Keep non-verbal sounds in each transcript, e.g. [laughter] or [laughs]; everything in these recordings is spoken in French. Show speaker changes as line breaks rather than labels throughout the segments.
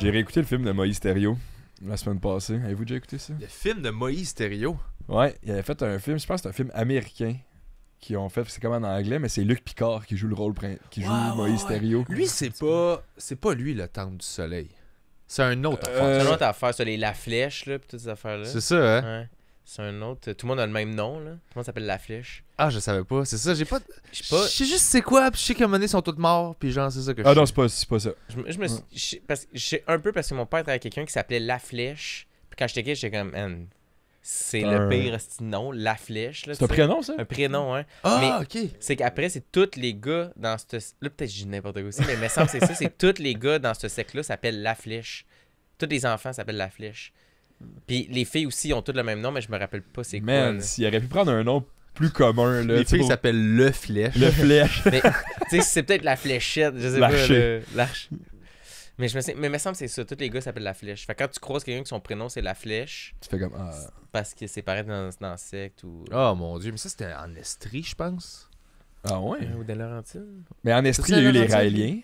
J'ai réécouté le film de Moïse Thériault la semaine passée. Avez-vous déjà écouté ça? Le film de Moïse Thériault? Ouais, il avait fait un film, je pense que c'est un film américain qui ont fait, c'est comment en anglais, mais c'est Luc Picard qui joue le rôle, qui joue Moïse ouais. Lui, c'est pas, c'est pas lui le Temple du Soleil. C'est un autre C'est un euh, autre
affaire, c'est La Flèche, là, toutes ces affaires-là. C'est ça, hein? Ouais. C'est un autre. Tout le monde a le même nom, là. Tout le monde s'appelle La
Flèche. Ah, je savais pas. C'est ça, j'ai pas. Je sais pas. Je sais juste c'est quoi, puis je sais qu'à un moment donné, ils sont tous morts, puis genre, c'est ça que je Ah non, c'est pas, c'est pas ça. Je, me-
suis- un peu parce que mon père travaillait quelqu'un qui s'appelait La Flèche. Puis quand j'étais quitté, j'étais comme, c'est le pire nom, La Flèche. là, C'est un prénom, ça? Un prénom, hein. Ah, ok. C'est qu'après, c'est tous les gars dans ce. Là, peut-être que je dis n'importe quoi aussi, mais c'est ça. C'est tous les gars dans ce sec-là s'appellent La Flèche. Tous les enfants s'appellent La Flèche. Pis les filles aussi ont toutes le même nom, mais je me rappelle pas c'est quoi. Man, s'il
aurait pu prendre un nom plus commun. Là, les filles s'appellent Le Flèche. Le Flèche. [laughs] mais tu
sais, c'est peut-être la fléchette, je sais pas. Mais je me mais il me semble que c'est ça, tous les gars s'appellent La Flèche. Fait que quand tu croises quelqu'un que son prénom c'est La Flèche, tu fais comme ah. parce que c'est pareil dans, un secte ou Oh mon
dieu, mais ça c'était en Estrie, je pense. Ah ouais. ou dans Laurentine. Mais en Estrie, il y a eu les Raéliens.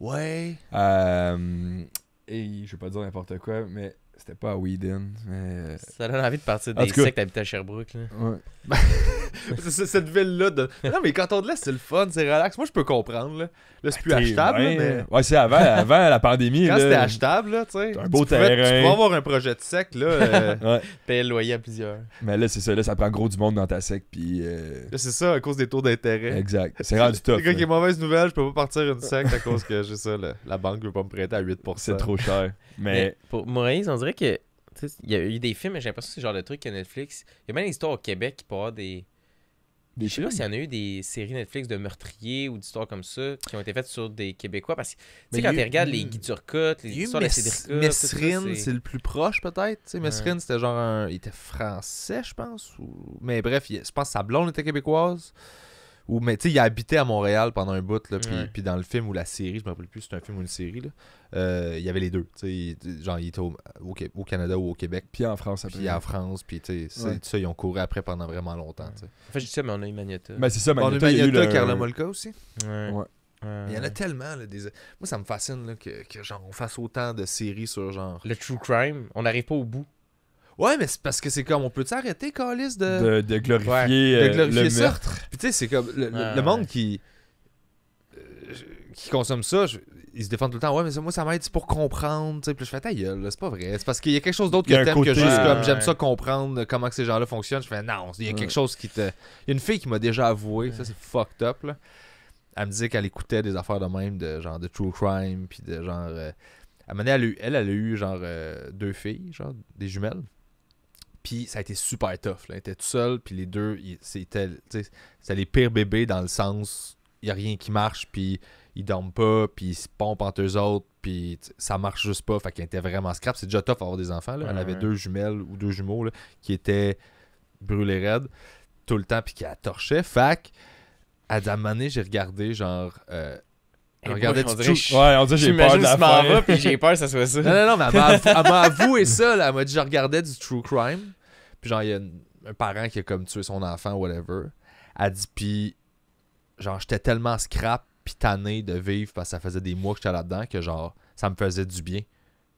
Ouais. Euh, et je vais pas dire n'importe quoi, mais c'était pas à Weedon euh, Ça donne envie de partir des sectes cas... à Sherbrooke. Là.
[laughs] cette ville-là. De... Non, mais quand on te laisse, c'est le fun, c'est relax. Moi, je peux comprendre. Là, c'est plus ah, achetable. mais... Ouais, c'est avant, avant la
pandémie. quand c'était achetable, là, un beau tu terrain. tu peux avoir
un projet de sec, là. Euh, [laughs] payer le loyer à plusieurs.
Mais là, c'est ça. Là, ça prend gros du monde dans ta sec. Euh, c'est ça, à cause des taux d'intérêt. Exact. [laughs] C'est rendu top. c'est il
mauvaise nouvelle, je peux pas partir une secte à cause que j'ai ça. La banque veut pas me prêter à 8%. C'est trop cher. Mais. pour Moïse,
on dirait il y a eu des films, mais j'ai l'impression que c'est le genre de truc que Netflix. Il y a même des histoires au Québec qui peut des. je sais pas s'il y en a eu des séries Netflix de meurtriers ou d'histoires comme ça qui ont été faites sur des Québécois. Parce que, tu sais, quand tu regardes les Guy Turcotte, les histoires de Cédric Messrine, c'est le
plus proche peut-être. Tu Messrine, c'était genre un. Il était français, je pense. Mais bref, je pense que sa blonde était québécoise. Ou, mais tu sais, il habitait à Montréal pendant un bout, là, puis, dans le film ou la série, je me rappelle plus si c'était un film ou une série, là, euh, il y avait les deux. sais genre, il était au, Canada ou au Québec. Puis en France après. Puis en France, puis tu sais, ça, ils ont couru après pendant vraiment longtemps. En fait, je dis ça, mais on a eu Magneta. Mais ben, c'est ça, mais On a eu Carla Molka aussi. Ouais. Il y en a tellement. des... Moi, ça me fascine là, que, que, genre, on fasse autant de séries sur genre. Le true crime, on n'arrive pas au bout. Ouais, mais c'est parce que c'est comme on peut s'arrêter, Calis, de... de. De,
glorifier, euh, le
meurtre tu sais, c'est comme le, monde qui euh, qui consomme ça, ils se défendent tout le temps. Ouais, mais moi, ça m'aide, pour comprendre. Puis je fais ta gueule, c'est pas vrai. C'est parce qu'il y a quelque chose d'autre que t'aimes que juste comme euh, j'aime ça comprendre comment que ces gens-là fonctionnent. Je fais non, il y a quelque chose qui te. Il y a une fille qui m'a déjà avoué, ça c'est fucked up. Là. Elle me disait qu'elle écoutait des affaires de même, de genre de true crime, puis de genre. Euh, elle, elle, a eu, genre deux filles, genre des jumelles. Puis ça a été super tough. Là. était tout seul, puis les deux, c'était les pires bébés dans le sens, il n'y a rien qui marche, puis ils dorment pas, puis ils se pompent entre eux autres, puis ça marche juste pas. Fait qu'il était vraiment scrap. C'est déjà tough avoir des enfants. Là. On avait deux jumelles ou deux jumeaux là, qui étaient brûlés raides tout le temps, puis qui torchaient. Fait à un j'ai regardé genre. Euh, on regardait moi, on dirait, Ouais, on dit j'ai peur de la fin. j'ai peur que ça soit ça. Non, non, non, mais elle m'a avoué ça, là. Elle m'a dit, je regardais du true crime. Puis genre, il y a un parent qui a comme tué son enfant, whatever. Elle dit, puis genre, j'étais tellement scrap puis tanné de vivre parce que ça faisait des mois que j'étais là-dedans que genre, ça me faisait du bien.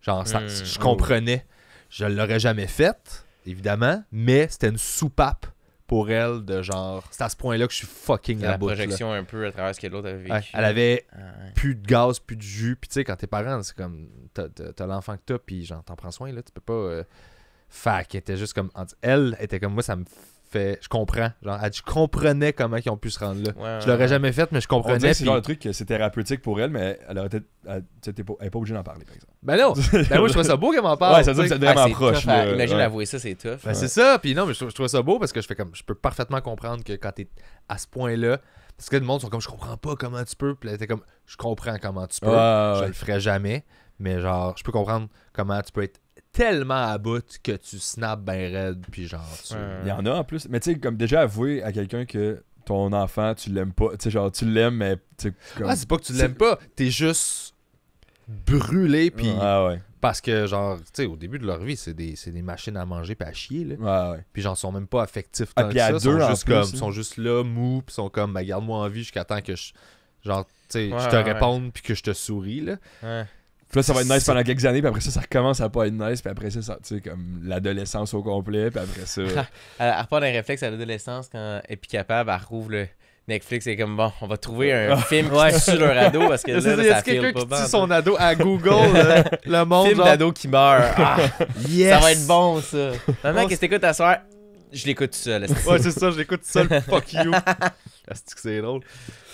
Genre, hmm. je comprenais. Je Je l'aurais jamais faite, évidemment, mais c'était une soupape pour elle de genre c'est à ce point là que je suis fucking la, la projection un peu à travers ce que l'autre avait vécu elle avait ah, plus de gaz plus de jus puis tu sais quand tes parents c'est comme t'as, l'enfant que t'as puis genre t'en prends soin là tu peux pas euh, Fac était juste comme. Elle était comme moi, ça me fait. Je comprends.
Genre, elle, je comprenais comment ils ont pu se rendre là. je l'aurais jamais fait, mais je comprenais. C'est genre le truc, c'est thérapeutique pour elle, mais elle aurait peut-être. Elle n'est pas, obligée d'en parler, par exemple. Ben non! [laughs] ben moi, je trouve ça beau qu'elle m'en parle. Ouais, ça
veut dire que c'est vraiment ah, proche. Imagine avouer ça, c'est tough. Ben, c'est ça. Puis non, mais je, trouve ça beau parce que je fais comme. Je peux parfaitement comprendre que quand t'es à ce point-là. Parce que le monde sont comme, je comprends pas comment tu peux. Puis là, comme, je comprends comment tu peux. je le ferais jamais. Mais genre, je peux comprendre comment tu peux être tellement à bout que tu snaps ben raide, puis genre. Il y en
a en plus. Mais tu sais, comme déjà avouer à quelqu'un que ton enfant, tu l'aimes pas. Tu sais, genre, tu l'aimes, mais. Ah, c'est pas que tu l'aimes pas, t'es juste brûlé, puis. Ah, parce que, genre, tu sais, au
début de leur vie, c'est des, des, machines à manger pas à chier, là. Puis, genre, sont même pas affectifs ah, tant ça. Deux, sont juste comme, hein. sont juste là, mous, puis sont comme, bah, garde-moi en vie jusqu'à temps que je. Genre, tu sais, je te réponde,
puis que je te souris, là. Puis là, ça va être nice pendant quelques années, puis après ça, ça recommence à pas être nice, puis après ça, ça tu sais, comme l'adolescence au complet, puis après ça.
elle [laughs] pas d'un réflexe à l'adolescence quand elle est capable, elle rouvre le. Netflix et comme bon, on va trouver un [laughs] film sur leur ado parce que [laughs] là, ça, ça de pas qui tue son ado à Google, euh, le monde. Film d'ado qui meurt.
yes. Ah, ça va être bon, ça. Maman, qu'est-ce que t'écoutes
à soir? Je l'écoute tout seul. ouais, c'est ça, je l'écoute tout seul. Fuck you. c'est drôle.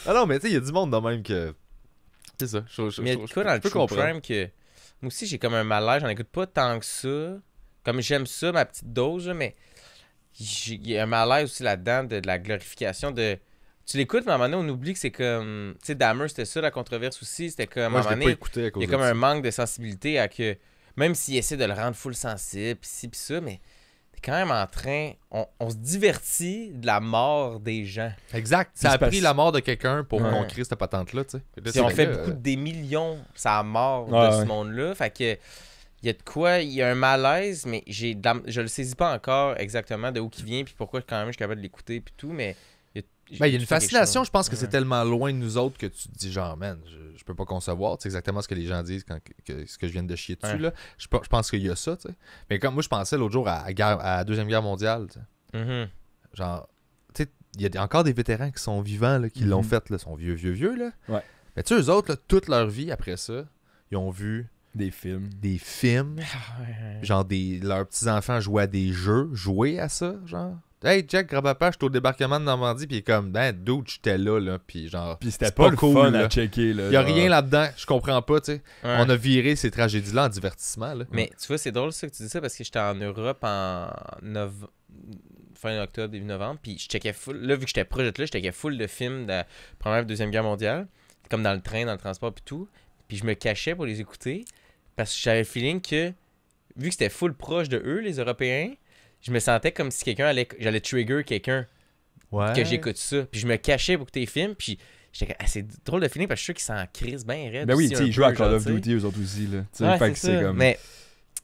Ah non, mais tu sais, il y a du monde dans même que.
C'est ça. Je, mais dans le True que. Moi aussi, j'ai comme un malaise, j'en écoute pas tant que ça. Comme j'aime ça, ma petite dose, mais il y a un malaise aussi là-dedans de, la glorification de. Tu l'écoutes, mais à un moment donné, on oublie que c'est comme. Tu sais, Dahmer, c'était ça la controverse aussi. C'était comme. à un moment il y a comme un manque de sensibilité à que. Même s'il essaie de le rendre full sensible, pis ci, pis ça, mais quand même en train. On, se divertit de la mort des gens. Exact. ça a pris la mort de quelqu'un pour ouais. qu'on crée
cette patente-là, tu sais. Si on fait beaucoup euh,
des millions, ça a mort de ce monde-là. Fait que. Il y a de quoi, il y a un malaise, mais j'ai je le saisis pas encore exactement de où qui vient, puis pourquoi quand même je suis capable de l'écouter, puis tout, mais ben, il y a une fascination, je pense que c'est
tellement loin de nous autres que tu te dis genre, man, je, peux pas concevoir. C'est exactement ce que les gens disent quand ce que je viens de chier dessus. Là. Je, pense qu'il y a ça. tu sais Mais comme moi, je pensais l'autre jour à, la Deuxième Guerre mondiale. Mm-hmm. Genre, tu sais, il y a encore des vétérans qui sont vivants, là, qui l'ont mm-hmm. fait, là, sont vieux, vieux, vieux. Là. Mais tu sais, eux autres, toute leur vie après ça, ils ont vu des films. Des films. Ah, genre, des, leurs petits-enfants jouaient à des jeux, jouer à ça, genre. Hey Jack je j'étais au débarquement de Normandie, puis comme, ben dude, j'étais là, là, puis genre. Puis c'était pas, cool, fun à checker, là. Y a rien là-dedans, je comprends pas, tu sais. On a viré ces tragédies-là en divertissement, Mais tu vois, c'est drôle
ça que tu dis ça parce que j'étais en Europe en fin octobre, début novembre. Puis je checkais full. Là, vu que j'étais proche de là, je checkais full de films de la Première et Deuxième Guerre mondiale. Comme dans le train, dans le transport, puis tout. Puis je me cachais pour les écouter. Parce que j'avais le feeling que, vu que c'était full proche de eux, les Européens, je me sentais comme si quelqu'un allait. J'allais trigger quelqu'un. Que j'écoute ça. Puis je me cachais pour écouter les films. Puis j'étais ah, c'est drôle de finir parce que je suis sûr qu'ils s'en crisent bien raide. Ben oui, tu sais, ils jouent à Call of Duty aux autres aussi. Là, c'est comme. Mais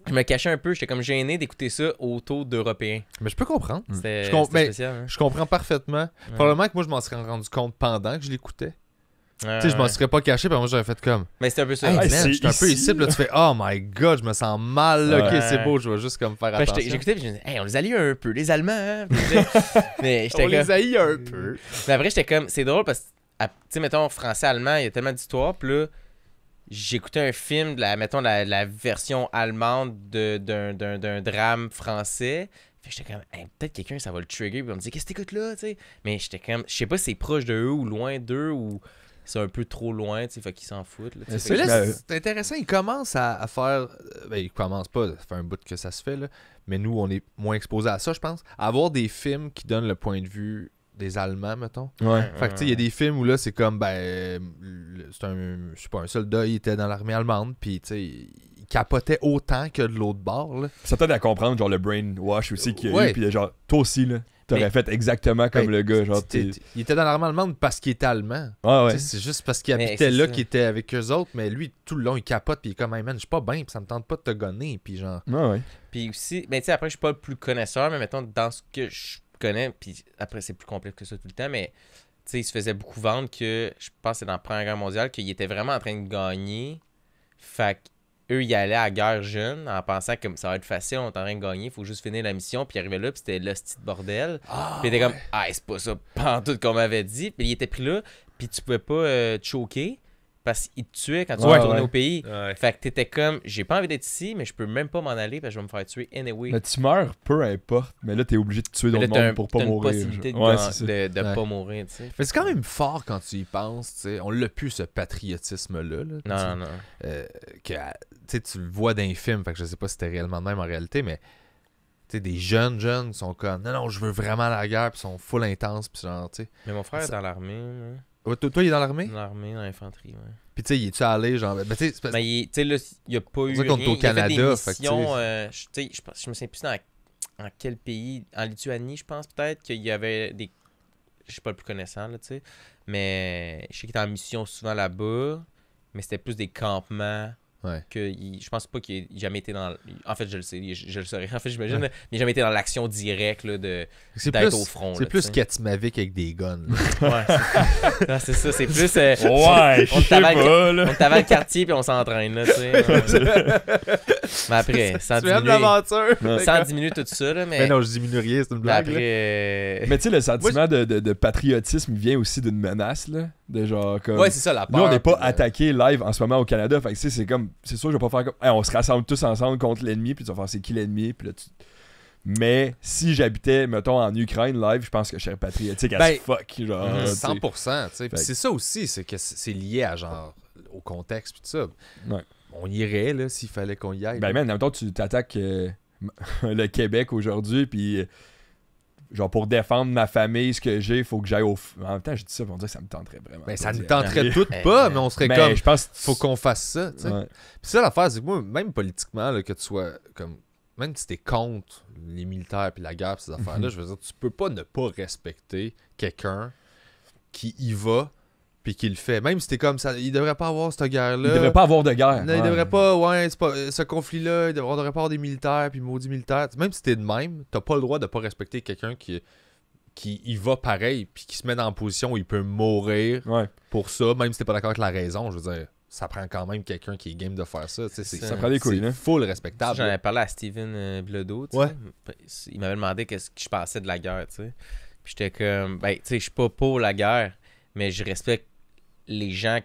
je me cachais un peu, j'étais comme gêné d'écouter ça autour d'Européens. Mais je peux comprendre. Je, hein.
je comprends parfaitement. Probablement que moi, je m'en serais rendu compte pendant que je l'écoutais tu sais, je m'en serais pas caché, parce moi j'aurais fait comme. Mais c'était un peu ça. Hey, ah, je un peu ici, là tu fais Oh my god, je me sens mal, là. ok, c'est beau, je vais juste comme faire attention. J'écoutais, je me disais, hey, on les allie un peu, les Allemands, hein. [laughs] On les haït un peu.
Mais après, j'étais comme, c'est drôle parce que, tu sais, mettons, français-allemand, il y a tellement d'histoires, puis là, j'écoutais un film la, mettons, la, version allemande d'un drame français. j'étais comme, peut-être quelqu'un, ça va le trigger, puis on me dit qu'est-ce que t'écoutes là, tu sais. Mais j'étais comme, je sais pas si c'est proche de eux ou loin d'eux ou c'est un peu trop loin, tu sais, fait qu'ils s'en foutent. c'est,
intéressant, ils commencent à, faire. Euh, ben, ils commencent pas, ça fait un bout que ça se fait, là, mais nous, on est moins exposés à ça, je pense. avoir des films qui donnent le point de vue des Allemands, mettons. Ouais. Fait que, tu sais, il y a des films où là, c'est comme, ben, c'est un,
je sais pas, un soldat, il était dans l'armée allemande, puis, tu sais, il capotait autant que de l'autre bord, là. Ça t'aide à comprendre, genre, le brainwash aussi qu'il y a eu, puis genre, toi aussi, là t'aurais fait exactement comme ben, le gars. Genre, il
était dans l'armée allemande parce qu'il était allemand. Ah ouais. C'est juste parce qu'il habitait là qu'il était avec eux autres, mais lui, tout le long, il capote, puis il est comme, hey man, je suis pas bien, puis ça me tente pas de te gonner, puis genre. Ah
puis aussi, mais ben, tu sais, après, je suis pas le plus connaisseur, mais mettons, dans ce que je connais, puis après, c'est plus complexe que ça tout le temps, mais tu sais, il se faisait beaucoup vendre que, je pense, c'est dans la Première Guerre mondiale, qu'il était vraiment en train de gagner. Fait eux, ils allaient à guerre jeune en pensant que ça va être facile, on est en train de gagner, il faut juste finir la mission. Puis ils arrivaient là, puis c'était le de bordel.
Ah, puis ils étaient comme,
ah, c'est pas ça, [laughs] pantoute qu'on m'avait dit. Puis ils étaient pris là, puis tu pouvais pas euh, choquer parce qu'ils te tuaient quand tu ouais, retournais au pays. Fait que t'étais comme, j'ai pas envie d'être ici, mais je peux même pas m'en aller parce que
je vais me faire tuer anyway. Mais
tu meurs, peu importe, mais là t'es obligé de tuer d'autres monde pour pas mourir. Une possibilité de, pas
mourir, tu sais. Mais c'est quand même fort quand tu y penses, tu sais. On l'a plus ce patriotisme-là. non, non, euh, que, ah, tu le vois dans les films, fait que je sais pas si c'était réellement de même en réalité, mais des jeunes jeunes qui sont comme non non je veux vraiment la guerre puis sont full intense puis genre tu sais mais mon frère est dans l'armée toi, il est dans l'armée?
Dans l'armée, dans l'infanterie, ouais.
Puis, tu sais, il est-tu allé, genre. Mais, ben, tu sais, il, là, il a pas eu. Rien. au Canada, fait que. Tu euh,
je, je me souviens plus dans quel pays En Lituanie, je pense, peut-être, qu'il y avait des. Je suis pas le plus connaissant, là, tu sais. Mais je sais qu'il était en mission souvent là-bas, mais c'était plus des campements Ouais. Que je pense pas qu'il ait jamais été dans. En fait, je le sais, je, le saurais. En fait, j'imagine, ouais. mais jamais été dans l'action directe là, de, d'être au front. C'est plus
Katimavik avec des guns. [laughs] ouais, c'est ça. C'est plus. Euh, ouais, on t'avale
le quartier puis on s'entraîne. Là, tu sais, [laughs] mais après, sans diminuer. Sans diminuer tout ça. Là, mais... non, je diminue rien, c'est une blague. Mais, après... Euh, mais tu sais, le sentiment
de, de, de patriotisme vient aussi d'une menace. là. Déjà, comme... Ouais, c'est ça la peur. Nous, on n'est pas euh, attaqué live en ce moment au Canada. Fait que, tu sais, c'est comme. C'est sûr, je vais pas faire comme. on se rassemble tous ensemble contre l'ennemi, puis tu vas faire c'est qui l'ennemi, puis là, tu. Mais si j'habitais, mettons, en Ukraine live, je pense que je serais patriotique tu ben, fuck. Genre, 100%. Mm, c'est
ça aussi, c'est que c'est lié à genre au contexte puis tout ça. Ouais. On irait là s'il fallait qu'on y
aille. Ben, même, en même temps, tu t'attaques euh, [laughs] le Québec aujourd'hui, puis genre pour défendre ma famille, ce que j'ai, il faut que j'aille au. En même temps, je dis ça, pour dire que ça me tenterait vraiment. Mais ben, ça ne tenterait [laughs] tout eh, pas, eh. mais on serait ben, comme. Je pense faut qu'on fasse ça. Puis ça, l'affaire, c'est que moi, même politiquement, que tu sois comme.
Même si t'es contre les militaires puis la guerre ces mhm. affaires-là, je veux dire, tu peux pas ne pas respecter quelqu'un qui y va puis qu'il le fait. Même si t'es comme ça, il devrait pas avoir cette guerre-là. Il devrait pas avoir de guerre. Non, il devrait pas, ouais, pas, euh, ce conflit-là, on devrait pas avoir des militaires, puis maudits militaires. Même si t'es de même, t'as pas le droit de pas respecter quelqu'un qui, qui y va pareil, puis qui se met dans position où il peut mourir pour ça, même si t'es pas d'accord avec la raison, je veux dire. Ça prend quand même quelqu'un qui est game de faire ça. C'est, ça prend des couilles. C'est full respectable. J'en avais
parlé à Steven euh, Ouais. Ben, il m'avait demandé qu'est-ce que je pensais de la guerre. Puis j'étais comme, ben, tu sais, je suis pas pour la guerre, mais je respecte les gens euh,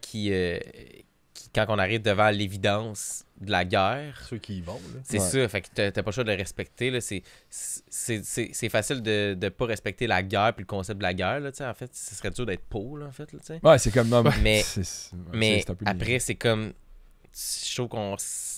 qui, quand on arrive devant l'évidence de la guerre. Ceux qui y vont. C'est sûr, fait que t'as pas le choix de le respecter. C'est facile de ne pas respecter la guerre puis le concept de la guerre. Là, en fait, ce serait dur d'être pauvre en fait.
ouais, c'est comme. mais mais après,
c'est comme. Je trouve qu'on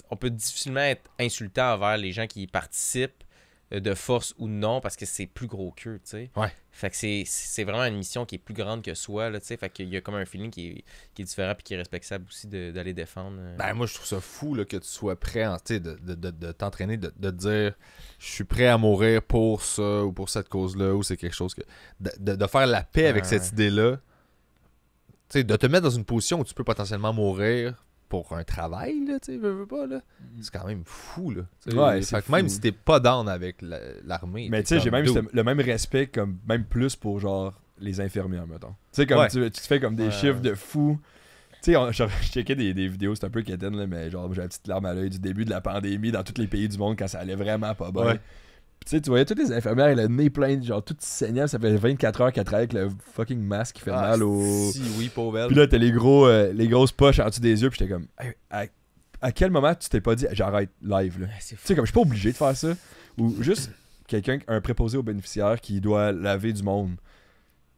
on peut difficilement être insultant envers les gens qui participent euh, de force ou non, parce que c'est plus gros qu'eux, tu sais. Ouais. Fait que c'est vraiment une mission qui est plus grande que soi, là, tu sais. Fait qu'il y a comme un feeling qui est, qui différent puis qui est respectable
aussi d'aller défendre. Euh. Ben, moi, je trouve ça fou là, que tu sois prêt, en, de, de, de, t'entraîner, de, te dire « Je suis prêt à mourir pour ça ou pour cette cause-là » ou c'est quelque chose que... De, faire la paix avec cette idée-là, tu sais, de te mettre dans une position où tu peux potentiellement mourir pour un travail, là, tu veux, veux pas, là. Mm. C'est quand même fou, là. fait même si t'es pas down avec l'armée. mais tu sais, j'ai même
le même respect, comme même plus pour genre les infirmières, mettons. Tu sais, comme tu, fais comme des chiffres de fou. Tu sais, je checkais des, des vidéos, c'est un peu quétaine, là, mais genre, j'ai la petite larme à l'œil du début de la pandémie dans tous les pays du monde quand ça allait vraiment pas bon tu sais, tu voyais toutes les infirmières, le nez plein, genre tout saignant, ça fait 24 heures qu'elle travaille avec le fucking masque qui fait ah, mal au. Si, oui, pauvre Puis là, t'as les, gros, euh, les grosses poches en dessous des yeux, puis j'étais comme, à, quel moment tu t'es pas dit, j'arrête live, là? tu sais, comme, je suis pas obligé de faire ça. Ou juste quelqu'un, un préposé aux bénéficiaires qui doit laver du monde.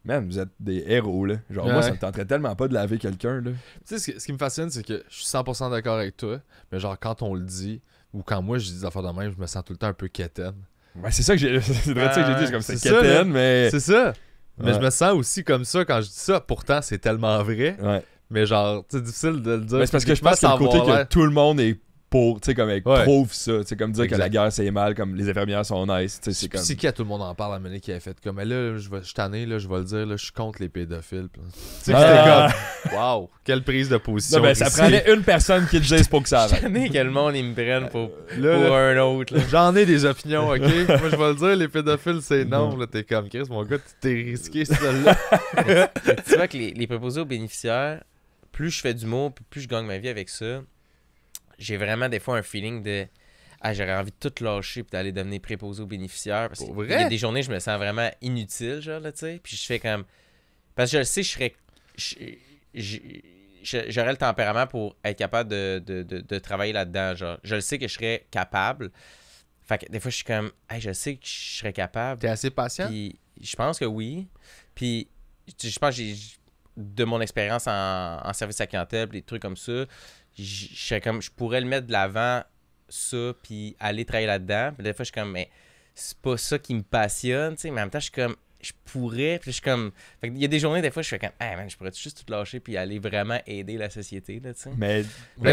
Man, vous êtes des héros, là. Genre, moi, ça me tenterait tellement pas de laver quelqu'un, là.
Tu sais, ce, qui me fascine, c'est que je suis 100% d'accord avec toi, mais genre, quand on le dit, ou quand moi je dis des affaires de même, je me sens tout le temps un peu quétaine c'est ça que j'ai dit. [laughs] C'est vrai ça que j'ai dit. C'est comme c'est euh, mais. C'est ça. Mais je me sens aussi comme ça quand je dis ça. Pourtant, c'est tellement vrai. Mais genre, c'est difficile de le dire. Mais parce que je pense que le côté que
tout le monde est pour, tu sais, comme elle ouais. prouve ça, tu sais, comme dire que la guerre c'est mal, comme les infirmières sont nice, tu sais, c'est comme. C'est
qui à tout le monde en parle, à un qui a fait comme, mais là, je vais, je là, je vais le dire, là, je suis contre les pédophiles. Tu sais, ah. comme, waouh, quelle prise de position. Non, ça prenait une
personne qui le dise pour que ça arrive. Je que le monde, ils me prennent pour, pour un autre. J'en ai des opinions, ok? [laughs] Moi, je
vais le dire, les pédophiles c'est non, là, t'es comme, Chris, mon gars, tu t'es
risqué, [laughs] celle-là. tu vois que les, les proposés aux bénéficiaires, plus je fais du mot, plus je gagne ma vie avec ça, j'ai vraiment des fois un feeling de ah, j'aurais envie de tout lâcher puis d'aller devenir préposé aux bénéficiaires. Parce y a des journées, je me sens vraiment inutile, genre, là, tu sais. Puis je fais comme. Parce que je le sais, je serais. J'aurais le tempérament pour être capable de, travailler là-dedans, genre. Je le sais que je serais capable. Fait que des fois, je suis comme, hey, je sais que je serais capable. T'es assez patient? Puis, je pense que oui. Puis, je pense de mon expérience en, service à clientèle, des trucs comme ça, je comme, je pourrais le mettre de l'avant, ça, puis aller travailler là-dedans. Puis des fois, je suis comme, mais c'est pas ça qui me passionne, tu sais. Mais en même temps, je suis comme, je pourrais. Puis je suis comme. il y a des journées, des fois, je suis comme, ah je pourrais juste tout lâcher puis aller vraiment aider la société, là, tu sais. Mais.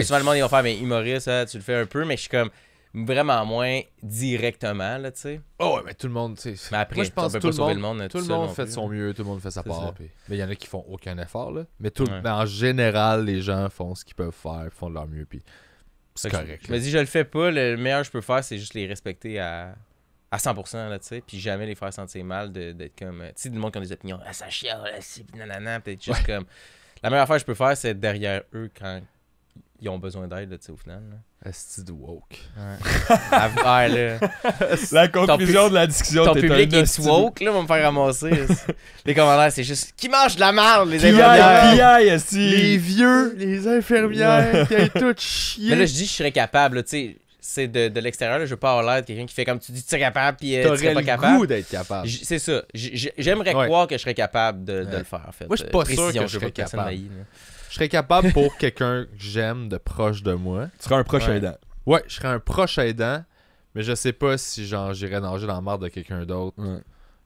souvent, le monde, ils vont faire, mais humoriste, hein, tu le fais un peu, mais je suis comme, vraiment moins directement, là, tu sais. Oh, ouais, mais tout le monde, tu sais. Mais après, Moi, je pense que tout, le monde, tout, le monde fait son mieux, tout le monde fait sa part.
Mais il y en a qui font aucun effort, là. Mais, tout, en général, les gens font ce qu'ils peuvent faire, font de leur mieux, puis c'est correct. mais si me dis,
je le fais pas, le meilleur que je peux faire, c'est juste les respecter à, à 100%, là, tu sais. Puis jamais les faire sentir mal d'être comme. Tu sais, du monde qui ont des opinions, ah, ça chiale, là, nanana, peut-être juste comme. La meilleure affaire que je peux faire, c'est derrière eux quand ils ont besoin d'aide, tu sais, au final. tu de woke. Ouais. à, [laughs] ah, là, la conclusion de la discussion, Ton public est woke, là, va me faire ramasser. [laughs] les commentaires, c'est juste qui
mange de la merde, les infirmières. les vieux, les infirmières, qui aillent tout chier. Mais là, je dis,
je serais capable, tu sais c'est de, de l'extérieur, je veux pas avoir l'air de quelqu'un qui fait comme tu dis, tu es capable, puis euh, tu serais pas capable. d'être capable. C'est ça. J'aimerais croire que je serais capable de, le faire, en fait. Moi, je suis pas euh, sûr que je serais capable.
Je serais capable pour quelqu'un que j'aime de proche de moi. Tu serais un proche aidant. Ouais, je serais un proche aidant, mais je sais pas si genre j'irais nager dans la marde de quelqu'un d'autre.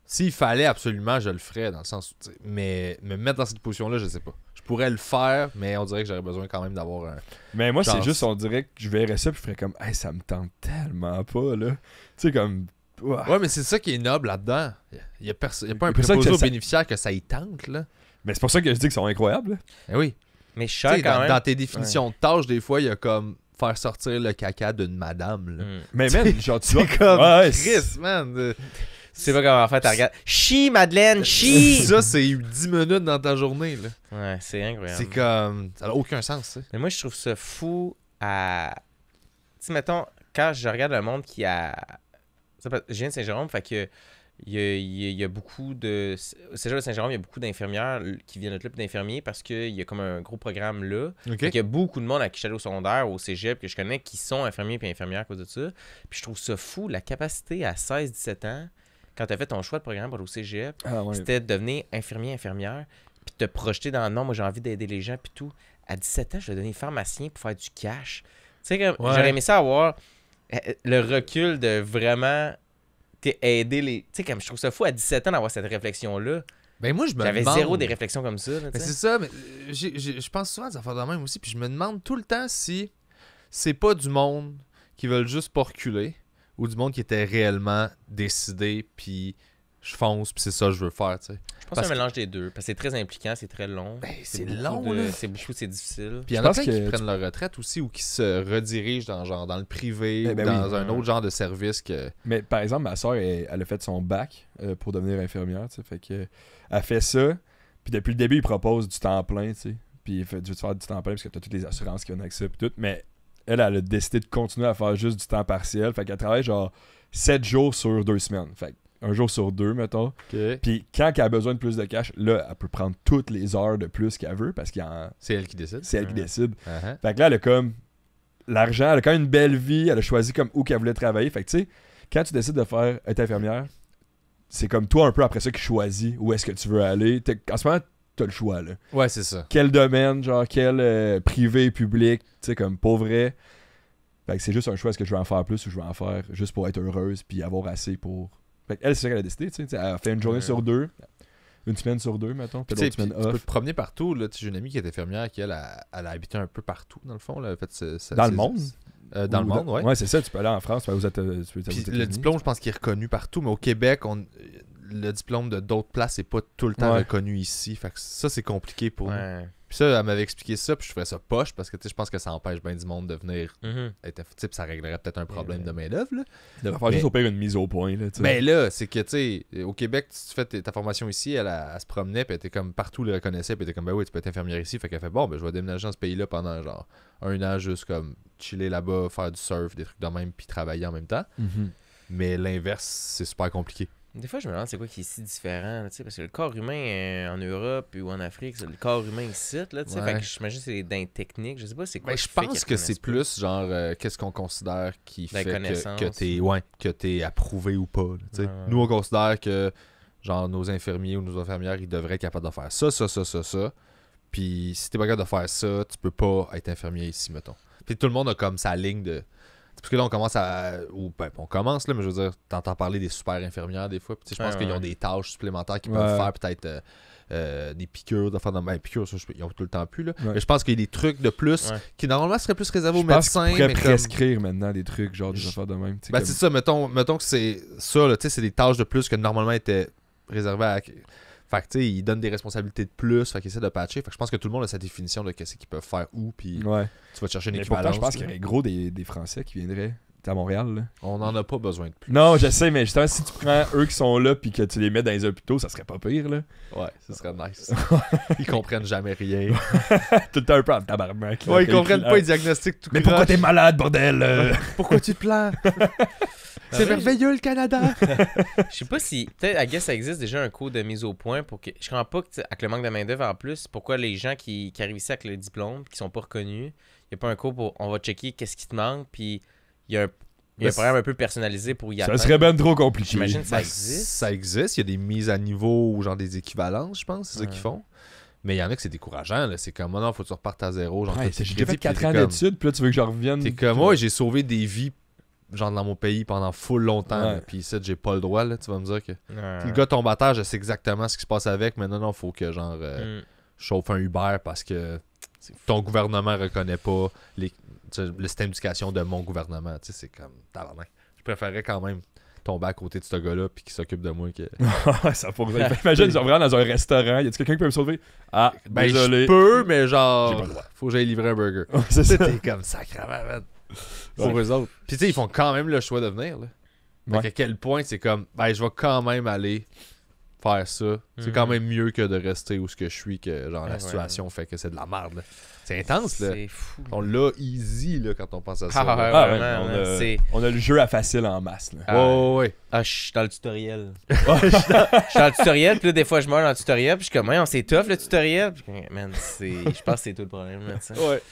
S'il fallait absolument, je le ferais dans le sens où, mais me mettre dans cette position-là, je sais pas. Je pourrais le faire, mais on dirait que j'aurais besoin quand même
d'avoir un. Mais moi, c'est juste, on dirait que je verrais ça, puis je ferais comme, hey, ça me tente tellement pas, là. Tu sais, comme,
Ouais, mais c'est ça qui est noble là-dedans. Il n'y a, pas un préposé que ça, bénéficiaire que ça y tente, là. Mais c'est
pour ça que je dis que c'est incroyable. Eh oui.
Mais je quand dans, tes définitions de tâches, des fois, il y a comme faire sortir le caca d'une madame. Là. Hmm. Mais même, genre, tu vois. comme Chris, man. C'est pas comment faire, t'as regardé. Chi, Madeleine, [laughs] chi! ça, c'est 10 minutes dans ta journée, là. Ouais, c'est incroyable. C'est comme. Ça n'a aucun sens, ça.
Mais moi, je trouve ça fou à. Tu sais, mettons, quand je regarde le monde qui a. Je viens de Saint-Jérôme, fait que il y, a, beaucoup de. de Saint-Jérôme, il y a beaucoup d'infirmières qui viennent notre club d'infirmiers parce qu'il y a comme un gros programme là. Il y a beaucoup de monde à qui au secondaire, au cégep que je connais qui sont infirmiers puis infirmières à cause de ça. Puis je trouve ça fou, la capacité à 16-17 ans, quand tu as fait ton choix de programme pour le cégep, ah, c'était de devenir infirmier, infirmière, puis te projeter dans le nom. moi j'ai envie d'aider les gens, puis tout. À 17 ans, je vais devenir pharmacien pour faire du cash. Tu sais, j'aurais aimé ça avoir eh, eh, le recul de vraiment aider les. Tu sais, comme je trouve ça fou à 17 ans d'avoir cette réflexion-là.
Ben moi, je me J'avais zéro des réflexions comme ça. ben c'est ça, mais euh, je pense souvent à des affaires de même aussi, puis je me demande tout le temps si c'est pas du monde qui veulent juste pas reculer ou du monde qui était réellement décidé, puis je fonce, puis c'est ça que je veux faire, tu sais c'est un mélange
des deux. Parce que c'est très impliquant, c'est très long. Ben, c'est long, là C'est beaucoup, c'est difficile. Puis il y en a qui
prennent leur retraite aussi ou qui se redirigent dans, genre, dans le privé, eh ben dans un autre genre de service.
que. Mais par exemple, ma soeur, elle, a fait son bac euh, pour devenir infirmière. Fait que, elle fait ça. Puis depuis le début, il propose du temps plein. T'sais. Puis il fait du faire du temps plein parce que tu as toutes les assurances qui en avec ça. tout. Mais elle, elle a décidé de continuer à faire juste du temps partiel. Fait qu'elle travaille genre 7 jours sur 2 semaines. Fait un jour sur deux, mettons. Puis quand elle a besoin de plus de cash, là, elle peut prendre toutes les heures de plus qu'elle veut parce qu'il en... C'est elle qui décide. C'est elle qui décide. Uh-huh. Fait que là, elle a comme l'argent, elle a quand même une belle vie, elle a choisi comme où qu'elle voulait travailler. Fait que tu sais, quand tu décides de faire être infirmière, c'est comme toi un peu après ça qui choisis où est-ce que tu veux aller. En ce moment, t'as le choix là. Ouais, c'est ça. Quel domaine, genre quel euh, privé, public, tu sais, comme pauvre vrai. Fait que c'est juste un choix, est-ce que je veux en faire plus ou je veux en faire juste pour être heureuse puis avoir assez pour elle, c'est ça qu'elle a décidé, tu sais. Elle a fait une journée sur deux, une semaine sur deux, mettons. Puis tu peux
te promener partout. J'ai une amie qui est infirmière qui, elle, a, elle habité un peu
partout, dans le fond. Là. fait, dans euh, le monde dans le monde, oui. Oui, c'est ça. Tu peux aller en France, vous êtes, le diplôme,
je pense qu'il est reconnu partout, mais au Québec, on le diplôme de d'autres places n'est pas tout le temps reconnu ici. Fait que ça, c'est compliqué pour Puis ça, elle m'avait expliqué ça, puis je ferais ça poche parce que je pense que ça empêche bien du monde de venir. Mm-hmm. ça réglerait peut-être un problème de main-d'œuvre. Il faire juste au une mise
au point. Là, mais
là, c'est que tu sais, au Québec, tu fais ta formation ici, elle, se promenait, puis elle était comme partout, le reconnaissait, puis elle était comme, ben oui, tu peux être infirmière ici. Fait qu'elle fait, bon, ben je vais déménager dans ce pays-là pendant genre un an, juste comme chiller là-bas, faire du surf, des trucs de même, puis travailler en même temps. Mm-hmm. Mais l'inverse, c'est super compliqué. Des fois, je me demande c'est quoi qui est si différent, parce que le corps humain
euh, en Europe ou en Afrique, le corps humain ici, là, tu sais, j'imagine que c'est d'un technique, je sais pas c'est ben,
quoi. je pense que c'est plus genre euh, qu'est-ce qu'on considère qui fait que, que t'es ouais, es approuvé ou pas, Nous on considère que genre nos infirmiers ou nos infirmières, ils devraient être capables de faire ça, ça, ça, ça, ça. Puis si t'es pas capable de faire ça, tu peux pas être infirmier ici, mettons. Puis tout le monde a comme sa ligne de parce que là, on commence à. Ben, on commence, là, mais je veux dire, t'entends parler des super infirmières des fois. Puis, je pense qu'ils ont des tâches supplémentaires qui peuvent faire, peut-être euh, piqûres, euh, des piqûres, des ben, piqûres, ça, ils ont tout le temps plus. Là. Mais je pense qu'il y a des trucs de plus
qui, normalement, seraient plus réservés aux médecins. Ils pourraient prescrire maintenant des trucs, genre des je... affaires de même. Ben, c'est ça,
mettons, mettons que c'est ça, tu sais, c'est des tâches de plus que normalement étaient réservées à fait donne des responsabilités de plus, fait qu'ils essaient de patcher. Fait que je pense que tout le monde a sa définition de ce qu'ils peuvent faire où, puis tu
vas chercher une équivalence. Je pense qu'il y aurait gros des Français qui viendraient
à Montréal. Là. On n'en a pas besoin de
plus. Non, je sais, mais justement, si tu prends eux qui sont là puis que tu les mets dans les hôpitaux, ça serait pas pire. Là. Ouais, ça serait nice. [laughs] ils comprennent jamais rien. [laughs] tout un peu en tabarnak. Ouais, ils comprennent pas les diagnostics Mais pourquoi t'es malade, bordel euh? [laughs] Pourquoi tu te plains C'est merveilleux le Canada.
je sais pas si peut-être à guess ça existe déjà un cours de mise au point pour que je comprends pas que, avec le manque de main d'œuvre en plus pourquoi les gens qui, arrivent ici avec le diplôme qui sont pas reconnus, il y a pas un cours pour on va checker qu'est-ce qui te manque puis il y a un un programme un peu personnalisé pour y atteindre. Ça serait bien trop compliqué. J'imagine ça
ben, existe. Ça existe. Il y a des mises à niveau ou genre des équivalences, je pense. C'est ça qu'ils font. Mais il y en a que c'est décourageant. Là. C'est comme, oh non, faut que tu repartes à zéro. j'ai fait 4 ans d'études,
puis là, tu veux que je revienne. T'es
comme, moi, j'ai sauvé des vies genre dans mon pays pendant full longtemps. Puis ça, j'ai pas le droit. Là, tu vas me dire que. Le gars tombe à terre, je sais exactement ce qui se passe avec. Mais non, non, faut que genre. Euh, mm. chauffe un Uber parce que ton gouvernement reconnaît pas les le système d'éducation de mon gouvernement. tu sais, C'est comme tabarnak. Je préférerais quand même tomber à côté de ce gars-là puis qu'il s'occupe de moi. Que... [laughs] ça pourrait. Imagine,
genre vraiment dans un restaurant, y a quelqu'un qui peut me sauver Ah, ben, désolé. Je peux, mais genre,
faut que j'aille livrer un burger. C'était comme sacrément, man. Pour eux autres. Puis tu sais, ils font quand même le choix de venir. Là. à quel point c'est comme, ben, je vais quand même aller faire ça. C'est quand mhm. même mieux que de rester où ce que je suis, que genre la situation fait que c'est de la merde. Là. C'est intense, là. C'est fou. On l'a easy, là, quand on pense à ça. Ah, ah Ouais, ouais, on,
a, on, a, le jeu à facile en masse. Là. Ah, ouais, ouais, Ah, je suis dans le tutoriel. [laughs] Je suis
dans le tutoriel, puis là, des fois, je meurs dans le tutoriel, puis je suis comme, on c'est tough, le tutoriel. Puis, man, je pense que c'est tout le problème, là, ça. Ouais.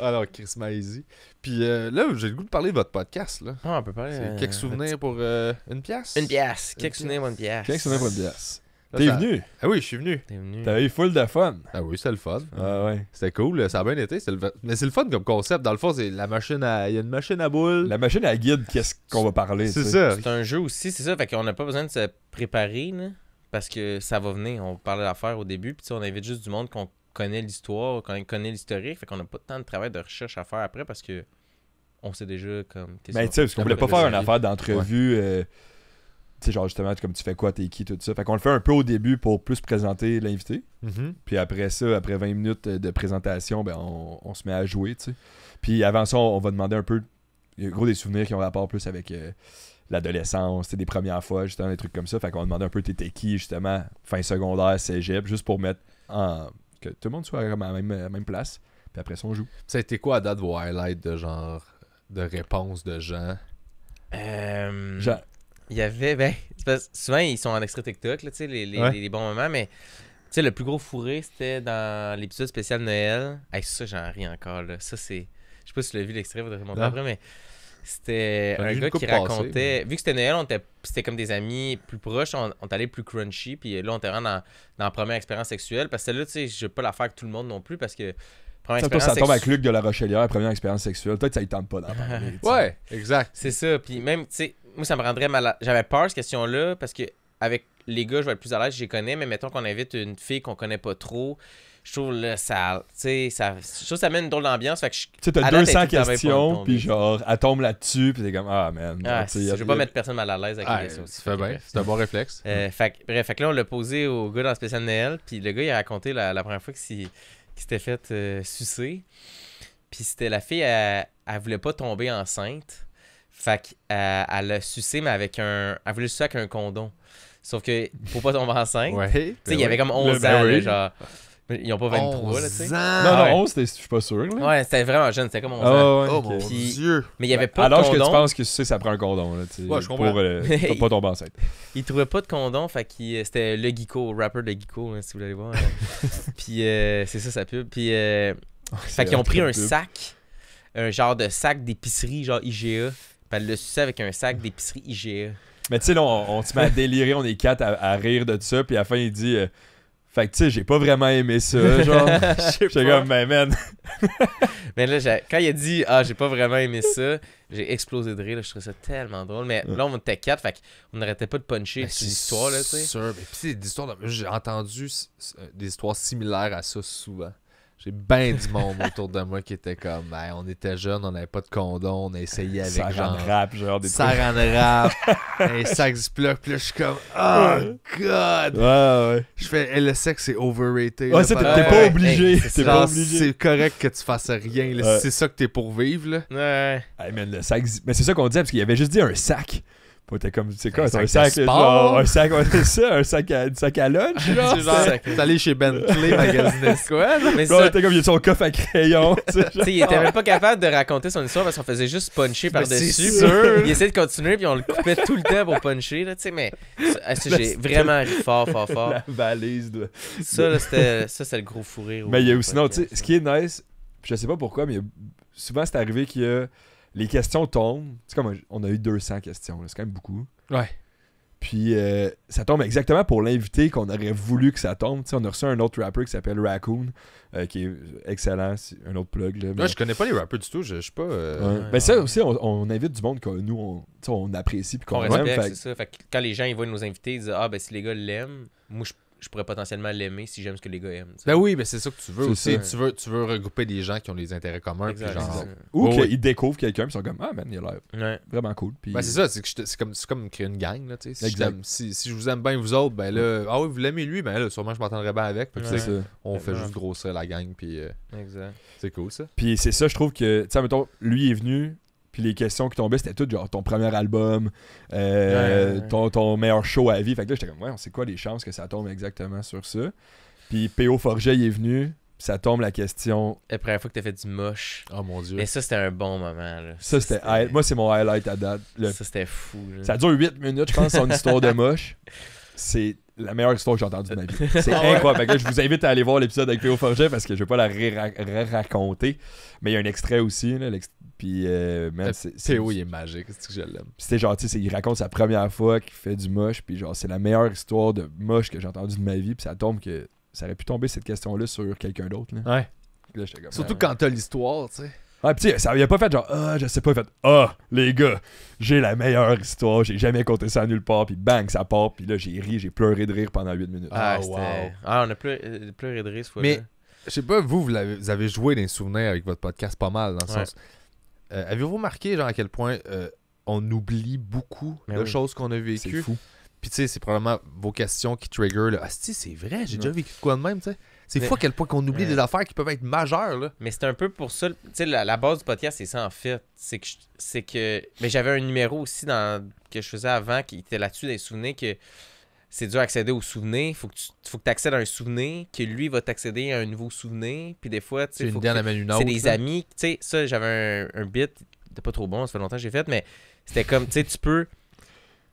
Alors, Chris Easy. Puis euh, là, j'ai le goût de parler de votre podcast. Là. Ah, on peut parler. Euh, quelques souvenirs pour euh, une pièce Une pièce. Quelques souvenirs pour une pièce. Quelques souvenirs
pour une pièce.
T'es venu? Ah oui, je suis
venu. T'es venu. T'as
eu full de fun. Ah oui, c'est le fun. Ah C'était cool, ça a bien été. Le... Mais c'est le fun comme concept. Dans le fond, c'est la machine à. Il y a une machine à boules. La machine à guide, qu'est-ce qu'on va parler. C'est ça. C'est
un jeu aussi, c'est ça. Fait qu'on n'a pas besoin de se préparer, Parce que ça va venir. On parlait d'affaires au début, puis on invite juste du monde qu'on connaît l'histoire, qu'on connaît l'historique. Fait qu'on n'a pas tant de travail de recherche à faire après parce que on sait déjà comme. Mais ben, tu sais, parce qu'on voulait pas faire une affaire d'entrevue.
Euh, genre justement, comme tu fais quoi, t'es qui, tout ça. Fait qu'on le fait un peu au début pour plus présenter l'invité. Mhm. Puis après ça, après 20 minutes de présentation, ben, on, se met à jouer, Puis avant ça, on, va demander un peu, gros, des souvenirs qui ont rapport plus avec euh, l'adolescence l'adolescence, des premières fois, justement, des trucs comme ça. Fait qu'on va un peu t'es qui, justement, fin secondaire, cégep, juste pour mettre en... que tout le monde soit à la même, à même place. Puis après ça, on joue. Ça
quoi à date vos highlights de genre, de réponse de gens? Genre, euh,
il y avait, ben, souvent ils sont en extrait TikTok, là, les, les, les, bons moments, mais le plus gros fourré, c'était dans l'épisode spécial Noël. ça, j'en ris encore. Là. Ça, c'est. Je sais pas si tu l'as vu l'extrait, vous remonter après, mais c'était un gars qui racontait. Vu que c'était Noël, c'était comme des amis plus proches, on, est allé plus crunchy, puis là, on était vraiment dans, dans la première expérience sexuelle. Parce que là, tu sais, je veux pas la faire avec tout le monde non plus, parce que. Première toi, ça tombe avec Luc
de la Rochelière, première expérience sexuelle. Peut-être ça ne tente pas d'en [laughs]
ouais, exact. C'est ça. Puis même, tu sais, moi, ça me rendrait mal. à J'avais peur cette question-là parce que avec les gars, je vais être plus à l'aise, je les connais, mais mettons qu'on invite une fille qu'on connaît pas trop. Je trouve là, ça, je trouve ça met une drôle d'ambiance. tu
sais, t'as 200 questions, puis genre, elle tombe là-dessus, puis t'es comme, ah man. Ah, je veux pas mettre personne mal à l'aise avec les questions. Ça fait bien, c'est un bon réflexe.
Euh, fait, bref, fait que là, on l'a posé au gars dans le spécial de Noël, puis le gars, il a raconté la, première fois qu'il s'était fait euh, sucer. Puis c'était la fille, elle, elle voulait pas tomber enceinte. Fait qu'elle euh, a sucé, mais avec un. Elle voulait sucer avec un condom. Sauf que pour pas tomber enceinte, tu sais, il y ben avait comme 11 ben ans, genre. Ils ont pas 23, là, tu ah Non, non, 11,
je suis pas sûr,
Ouais, c'était vraiment jeune, c'était comme 11 ah ans. Oh, mon Dieu! Mais il y avait ben, pas de condom. Alors que tu penses que
tu ça prend un condom, là, tu sais. Ouais, je comprends. Pour euh, [laughs] pas tomber enceinte.
Il trouvait pas de condom, fait qu'il... Euh, c'était le Geeko, rapper de Geeko, hein, si vous voulez voir. Hein. [laughs] Puis c'est ça, sa pub. Puis... fait qu'ils ont pris un sac, un genre de sac d'épicerie, genre IGA. E. Elle le suçait avec un sac d'épicerie
IGA. E. Mais tu sais, là, on, on se met à délirer, on est quatre à, rire de ça, puis à la fin, il dit. Euh, fait que tu sais, j'ai pas vraiment aimé ça, genre. suis [laughs] comme, mais ben, man. [laughs] mais
là, quand il a dit, ah, j'ai pas vraiment aimé ça, j'ai explosé de rire, je trouvais ça tellement drôle. Mais là, on
était quatre, fait qu'on n'arrêtait pas de puncher ben, C'est sur histoire tu sais. Sûr, mais puis des histoires, j'ai entendu euh, des histoires similaires à ça souvent. J'ai bien du monde autour de moi qui était comme, on était jeunes, on n'avait pas de condom, on essayait avec ça genre. rap, genre des ça rap, [laughs] un sac du bloc, puis là, je suis comme, oh god! Ouais, ouais. Je fais, hey, le
sexe, c'est overrated. Ouais, t'es pas, obligé. Hey, pas obligé. C'est correct que tu fasses rien, c'est ça que t'es pour vivre, là. Ouais. man, mais c'est ça qu'on dit parce qu'il avait juste dit un sac. Bon, t'es comme, c'est quoi, un, un sac, un sac, c'est ça, un sac à, une sac à lunch, [laughs] genre. T'es allé chez Bentley [laughs] quoi, t'es comme, il a son coffre à crayon, [laughs] tu sais. il était même pas
capable de raconter son histoire parce qu'on faisait juste puncher par-dessus. Il essayait de continuer, puis on le coupait tout le temps pour puncher, là, tu sais, mais ah, j'ai vraiment ri fort, fort, fort. La valise de... Ça, là, c'était, ça, c'est le gros fourré. Mais il y a
aussi, non, tu sais, ce qui est nice, je sais pas pourquoi, mais souvent, c'est arrivé qu'il y a les questions tombent. C'est comme on a eu 200 questions, c'est quand même beaucoup. Ouais. Puis euh, ça tombe exactement pour l'invité qu'on aurait voulu que ça tombe. on a reçu un autre rappeur qui s'appelle Raccoon, euh, qui est excellent, un autre plug. Moi, mais... je connais pas les rappeurs
du tout, je, pas.
Euh, mais ça aussi, on, invite du monde que nous, on, apprécie puis qu'on aime.
Ça. quand les gens ils voient nos invités, ils disent Ah, ben si les gars l'aiment, moi je je pourrais potentiellement
l'aimer si j'aime ce que les gars aiment. Ben oui, mais c'est ça que tu veux aussi. Tu veux, tu veux regrouper des gens qui ont des intérêts communs. Ou oh qu'ils
découvrent quelqu'un, ils sont comme Ah, man, il a l'air vraiment cool. Ben c'est ça,
c'est, comme, comme créer une gang. Là, si, je si, si, je vous aime bien, vous autres, ben là, ah oui, vous l'aimez lui, ben là, sûrement je m'entendrai bien avec. on fait juste grossir la gang. Puis, euh, exact. C'est cool ça.
Puis c'est ça, je trouve que, tu sais, mettons, lui est venu, puis les questions qui tombaient, c'était tout genre ton premier album, euh, ton, ton, meilleur show à vie. Fait que là, j'étais comme, ouais, on sait quoi les chances que ça tombe exactement sur ça. Puis P.O. Forget, il est venu, ça tombe la question.
La première fois que t'as fait du moche. Oh mon dieu. Mais ça, c'était un bon
moment. Là. Ça, c'était. Moi, c'est mon highlight à date. Ça, c'était fou. Ça Ça dure 8 minutes, je pense, son [laughs] histoire de moche. C'est la meilleure histoire que j'ai entendue de ma vie. C'est ah incroyable. fait que là, je vous invite à aller voir l'épisode avec P.O. Forget parce que je vais pas la raconter. Mais il y a un extrait aussi, là, puis, euh, c'est. Théo, il est magique, c'est que je l'aime. C'était genre, tu sais, il raconte sa première fois qu'il fait du moche, puis genre, c'est la meilleure histoire de moche que j'ai entendue de ma vie, puis ça tombe que ça aurait pu tomber cette question-là sur quelqu'un d'autre. Là. Ouais. Surtout ah.
quand t'as l'histoire, tu sais.
Ouais, ah, puis ça il pas fait genre, ah, je sais pas, il a fait, ah, oh, les gars, j'ai la meilleure histoire, j'ai jamais compté ça nulle part, puis bang, ça part, puis là, j'ai ri, j'ai pleuré de rire pendant 8 minutes. Ah, ah ouais.
Ah, on a euh, pleuré, de rire ce fois-là. Mais,
je sais pas, vous, vous avez, joué des souvenirs avec votre podcast pas
mal, dans le sens euh, avez-vous remarqué genre, à quel point euh, on oublie beaucoup de choses qu'on a vécues? C'est fou. Puis tu sais, c'est probablement vos questions qui trigger Ah, si, c'est vrai, j'ai déjà vécu quoi de même, tu sais. C'est fou à quel point qu'on oublie des affaires qui peuvent être majeures,
là. Mais c'est un peu pour ça, tu la, base du podcast, c'est ça en fait. C'est que, que. Mais j'avais un numéro aussi dans, que je faisais avant qui était là-dessus des souvenirs que c'est dur d'accéder aux souvenirs. Faut que tu accèdes à un souvenir, que lui va t'accéder à un nouveau souvenir. Puis des fois, tu sais, c'est des amis. Tu sais, ça, j'avais un, bit, c'était pas trop bon, ça fait longtemps que j'ai fait, mais c'était comme, tu sais, tu peux,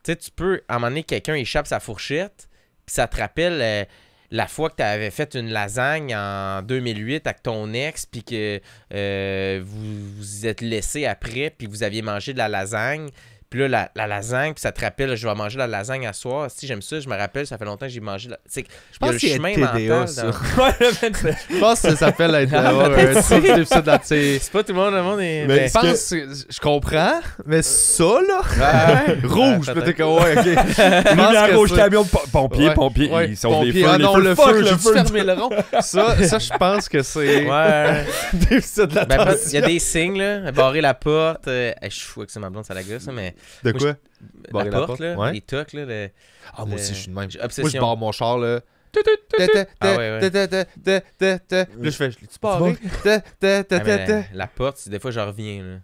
tu sais, tu peux, à un moment donné, quelqu'un échappe sa fourchette, puis ça te rappelle. Euh, la fois que tu avais fait une lasagne en 2008 avec ton ex, puis que euh, vous vous êtes laissé après, puis vous aviez mangé de la lasagne, puis là, la, lasagne, puis ça te rappelle, je vais manger la lasagne à soir. Si j'aime ça, je me rappelle, ça fait longtemps que j'ai mangé la. je pense que chemin TDA, ça. [laughs] je pense que ça s'appelle être ah, euh, C'est
pas tout le monde, le monde est. Mais, je pense que... je comprends, mais ça, là. [laughs] rouge, peut-être que. Ouais, ok. [laughs] rouge, camion, pompier, pompier. Ils sont des feux. Ah non, le feu, le feu. fermé le rond. Ça, je pense que c'est. Ouais. Déficit de ben, Il y a des
signes, là. Barrer la porte. Euh, je suis fou avec ça, ma blonde, ça la ça, mais. De quoi? la, porte, là, les tocs, là. ah, moi aussi, je suis de même. Obsession. Moi, je barre mon char, là.
Là, je fais, tu pars. Ah, la
porte, des fois, je reviens.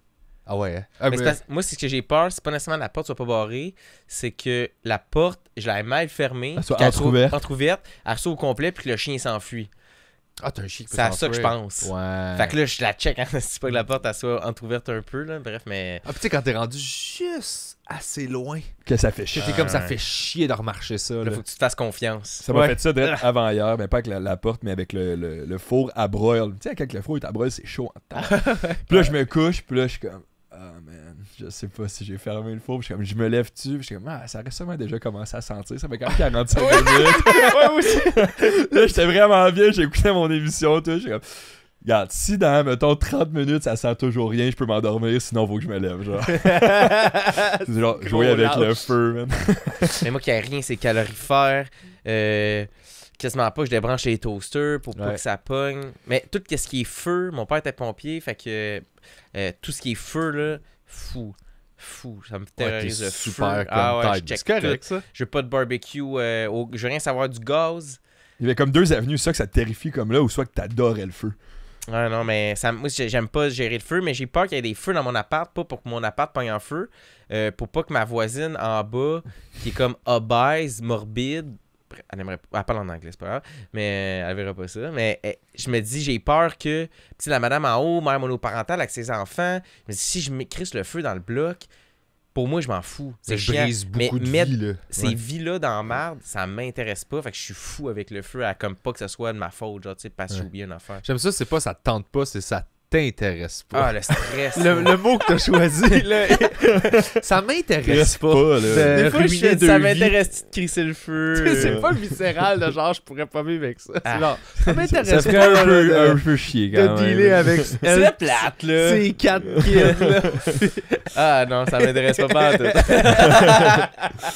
Ah ouais. Hein. Ah, moi, ce que j'ai peur, c'est pas nécessairement que la porte soit pas barrée, c'est que la porte, je l'avais mal fermée, elle soit entre-ouverte, elle reçoit au complet, puis que le chien s'enfuit. Ah, t'as un chic. C'est à ça que je pense. Ouais. Fait que là, je la check, hein, c'est [laughs] pas que la porte elle soit entrouverte un peu, là. Bref, mais. Ah, tu sais, quand t'es rendu
juste assez loin. Que ça fait chier. T'es comme ça fait
chier de remarcher ça. Là, faut que tu te fasses confiance. Ça m'a fait
ça d'être [laughs] avant hier, mais pas avec la, porte, mais avec le, le, four à broil. Tu sais, quand le four est à broil, c'est chaud en temps. [laughs] puis là, je me couche, puis là, je suis comme. Ah, oh, man je sais pas si j'ai fermé le four. Puis comme, je me lève dessus. je suis comme, ah, ça a sûrement déjà commencé à sentir. Ça fait quand même 45 minutes. [laughs] aussi. [laughs] là, j'étais vraiment bien. J'écoutais mon émission. Tout. suis comme, regarde, si dans, mettons, 30 minutes, ça sent toujours rien, je peux m'endormir. Sinon, faut que je me lève. Genre, [laughs] genre jouer avec le feu, man.
Mais moi qui a rien, c'est calorifère. Euh, quasiment pas, je débranche les toasters pour pas que ça pogne. Mais tout ce qui est feu, mon père était pompier, fait que euh, tout ce qui est feu, là, fou. Fou, ça me terrorise super feu. ah je correct, ça. J'ai pas de barbecue, euh, je veux rien savoir du gaz.
Il y avait comme deux avenues, soit que ça te terrifie comme là, ou soit que t'adorais le feu.
Ah non, mais ça, moi, j'aime pas gérer le feu, mais j'ai peur qu'il y ait des feux dans mon appart, pas pour que mon appart pogne en feu, euh, pour pas que ma voisine en bas, qui est comme obèse, morbide, elle, parle en anglais, c'est pas grave, mais elle verra pas ça. Mais eh, je me dis, j'ai peur que si la madame en haut, mère monoparentale avec ses enfants, je si je m'écris le feu dans le bloc, pour moi, je m'en fous. C'est je brise beaucoup de Ces vies-là dans merde, ça m'intéresse pas. Fait que je suis fou avec le feu, à comme pas que ce soit de ma faute, genre, tu sais, pas une affaire. J'aime
ça, c'est pas ça te tente pas, c'est ça t'intéresse pas. Ah, le stress. le, mot que t'as choisi. là. [laughs] ça m'intéresse pas. là. Des fois, je suis, ça m'intéresse de crisser le feu. c'est pas viscéral, de genre, je pourrais pas vivre avec ça. Ah. Non, ça m'intéresse pas. Ça serait un, peu, un peu chier quand de dealer avec... c'est la plate, là. c'est quatre kills là. [laughs] ah non, ça m'intéresse pas, pas tout.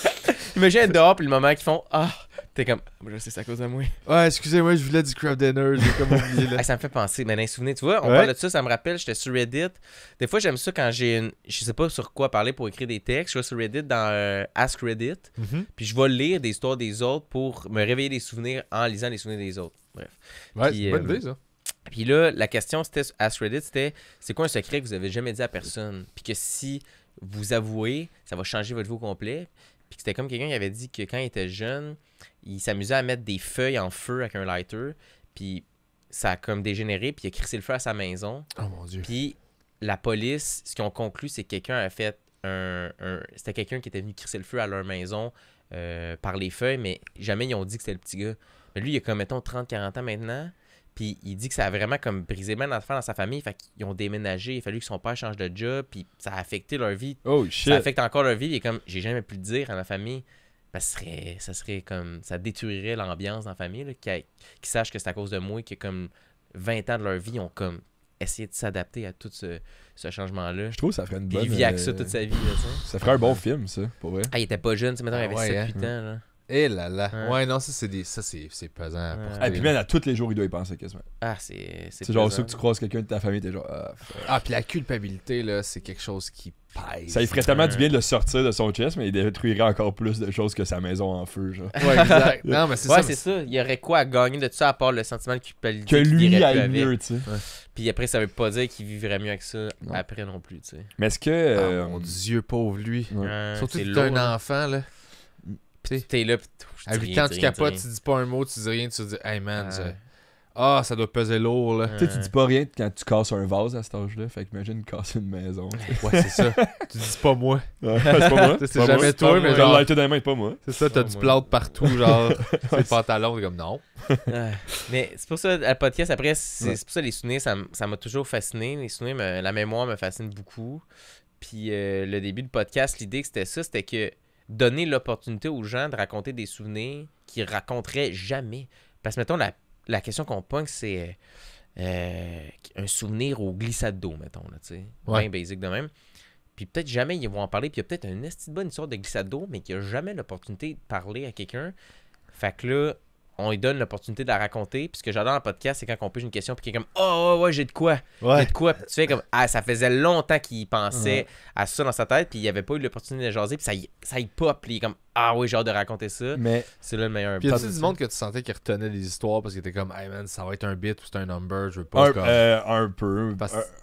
[laughs] Imagine dehors, puis le moment qu'ils font « Ah! » T'es comme, ah, c'est à cause de moi.
Ouais, excusez-moi, je voulais du craft dinner, j'ai comme [laughs] oublié
là. ça me fait penser, mais les souvenir, tu vois, on parle de ça, ça me rappelle, j'étais sur Reddit. Des fois, j'aime ça quand j'ai une. Je sais pas sur quoi parler pour écrire des textes. Je vais sur Reddit dans euh, Ask Reddit, mhm. puis je vais lire des histoires des autres pour me réveiller des souvenirs en lisant les souvenirs des autres. Bref. Ouais, c'est bonne euh, idée, ça. Puis là, la question c'était Ask Reddit, c'était c'est quoi un secret que vous avez jamais dit à personne? Puis que si vous avouez, ça va changer votre vie au complet. Puis c'était comme quelqu'un qui avait dit que quand il était jeune, il s'amusait à mettre des feuilles en feu avec un lighter, puis ça a comme dégénéré, puis il a crissé le feu à sa maison. Oh mon Dieu. Puis la police, ce qu'ils ont conclu, c'est que quelqu'un a fait un. C'était quelqu'un qui était venu crisser le feu à leur maison euh, par les feuilles, mais jamais ils ont dit que c'était le petit gars. Mais lui, il a comme, mettons, 30-40 ans maintenant. Puis il dit que ça a vraiment comme brisé bien dans sa famille. Fait qu'ils ont déménagé. Il a fallu que son père change de job. Puis ça a affecté leur vie. Oh shit. Ça affecte encore leur vie. Il est comme, j'ai jamais pu le dire à ma famille. Ben, ça, serait, comme. Ça détruirait l'ambiance dans la famille, qui sachent que c'est à cause de moi que, comme 20 ans de leur vie, ont comme essayé de s'adapter à tout
ce, changement-là. Je trouve que ça ferait une
bonne. Il vit avec ça euh, toute sa vie. Là, ça ferait un bon film, ça, pour vrai. Ah,
il était pas jeune, maintenant, il ah avait 7-8 hein. ans. Là.
Eh là là. Ouais, non, ça c'est des... ça c'est, pesant. À porter, Et puis même à
tous les jours, il doit y penser quasiment.
Ah, c'est c'est, genre ça que tu
croises quelqu'un de ta famille, t'es genre. Ah,
Ah, puis la culpabilité, là, c'est quelque chose qui pèse. Ça lui ferait tellement du bien de
le sortir de son chest, mais il détruirait encore plus de choses que sa maison en feu, genre. [laughs] Ouais, exact. [laughs] Non, mais c'est Ouais, ça. c'est
ça. Il y aurait quoi à gagner de ça à part le sentiment de culpabilité Que lui aille mieux, tu sais. Puis après, ça veut pas dire qu'il vivrait mieux avec
ça après non plus, tu sais.
Mais est-ce que. Ah, euh, Mon Dieu, pauvre lui. Surtout que est un hein.
enfant, là. Tu T'es là, pis tu capotes, tu dis pas un mot, tu dis rien, tu dis, hey man, ah. ça doit peser lourd, là. Tu sais, tu dis pas
rien quand tu casses un vase à cet âge-là. Fait qu'imagine casser une maison. Ouais, c'est ça. tu dis pas moi. [laughs] c'est pas moi. [laughs] c'est jamais toi, mais genre... dans mains, pas moi. C'est ça, t'as du plâtre partout, genre... tes [laughs] pantalons,
t'es comme non.
mais c'est pour ça, le podcast, après, c'est pour ça les souvenirs, ça m'a toujours fasciné. Les souvenirs, la mémoire me fascine beaucoup. Puis euh, le début du podcast, l'idée que c'était ça, c'était que donner l'opportunité aux gens de raconter des souvenirs qu'ils raconteraient jamais. Parce que, mettons, la, question qu'on pointe, c'est euh, euh, un souvenir au glissade d'eau, mettons, là, tu sais. Ouais. Bien basic de même. Puis peut-être jamais ils vont en parler. Puis il y a peut-être une bonne histoire de glissade d'eau, mais qu'il n'y a jamais l'opportunité de parler à quelqu'un. Fait que là, on lui donne l'opportunité de la raconter. Puis ce que j'adore dans le podcast, c'est quand on pose une question, puis qu'il est comme Oh, ouais, j'ai de quoi. J'ai de quoi. tu fais comme Ah, ça faisait longtemps qu'il pensait à ça dans sa tête, puis il avait pas eu l'opportunité de jaser, puis ça y, ça y pop, puis il est comme Ah, ouais, j'ai hâte de raconter ça. Mais c'est là le meilleur. Puis tu du monde
que tu sentais qu'il retenait des histoires parce qu'il était comme Hey man, ça va être un bit ou c'est un number, je veux pas. Un, euh,
un peu. Un,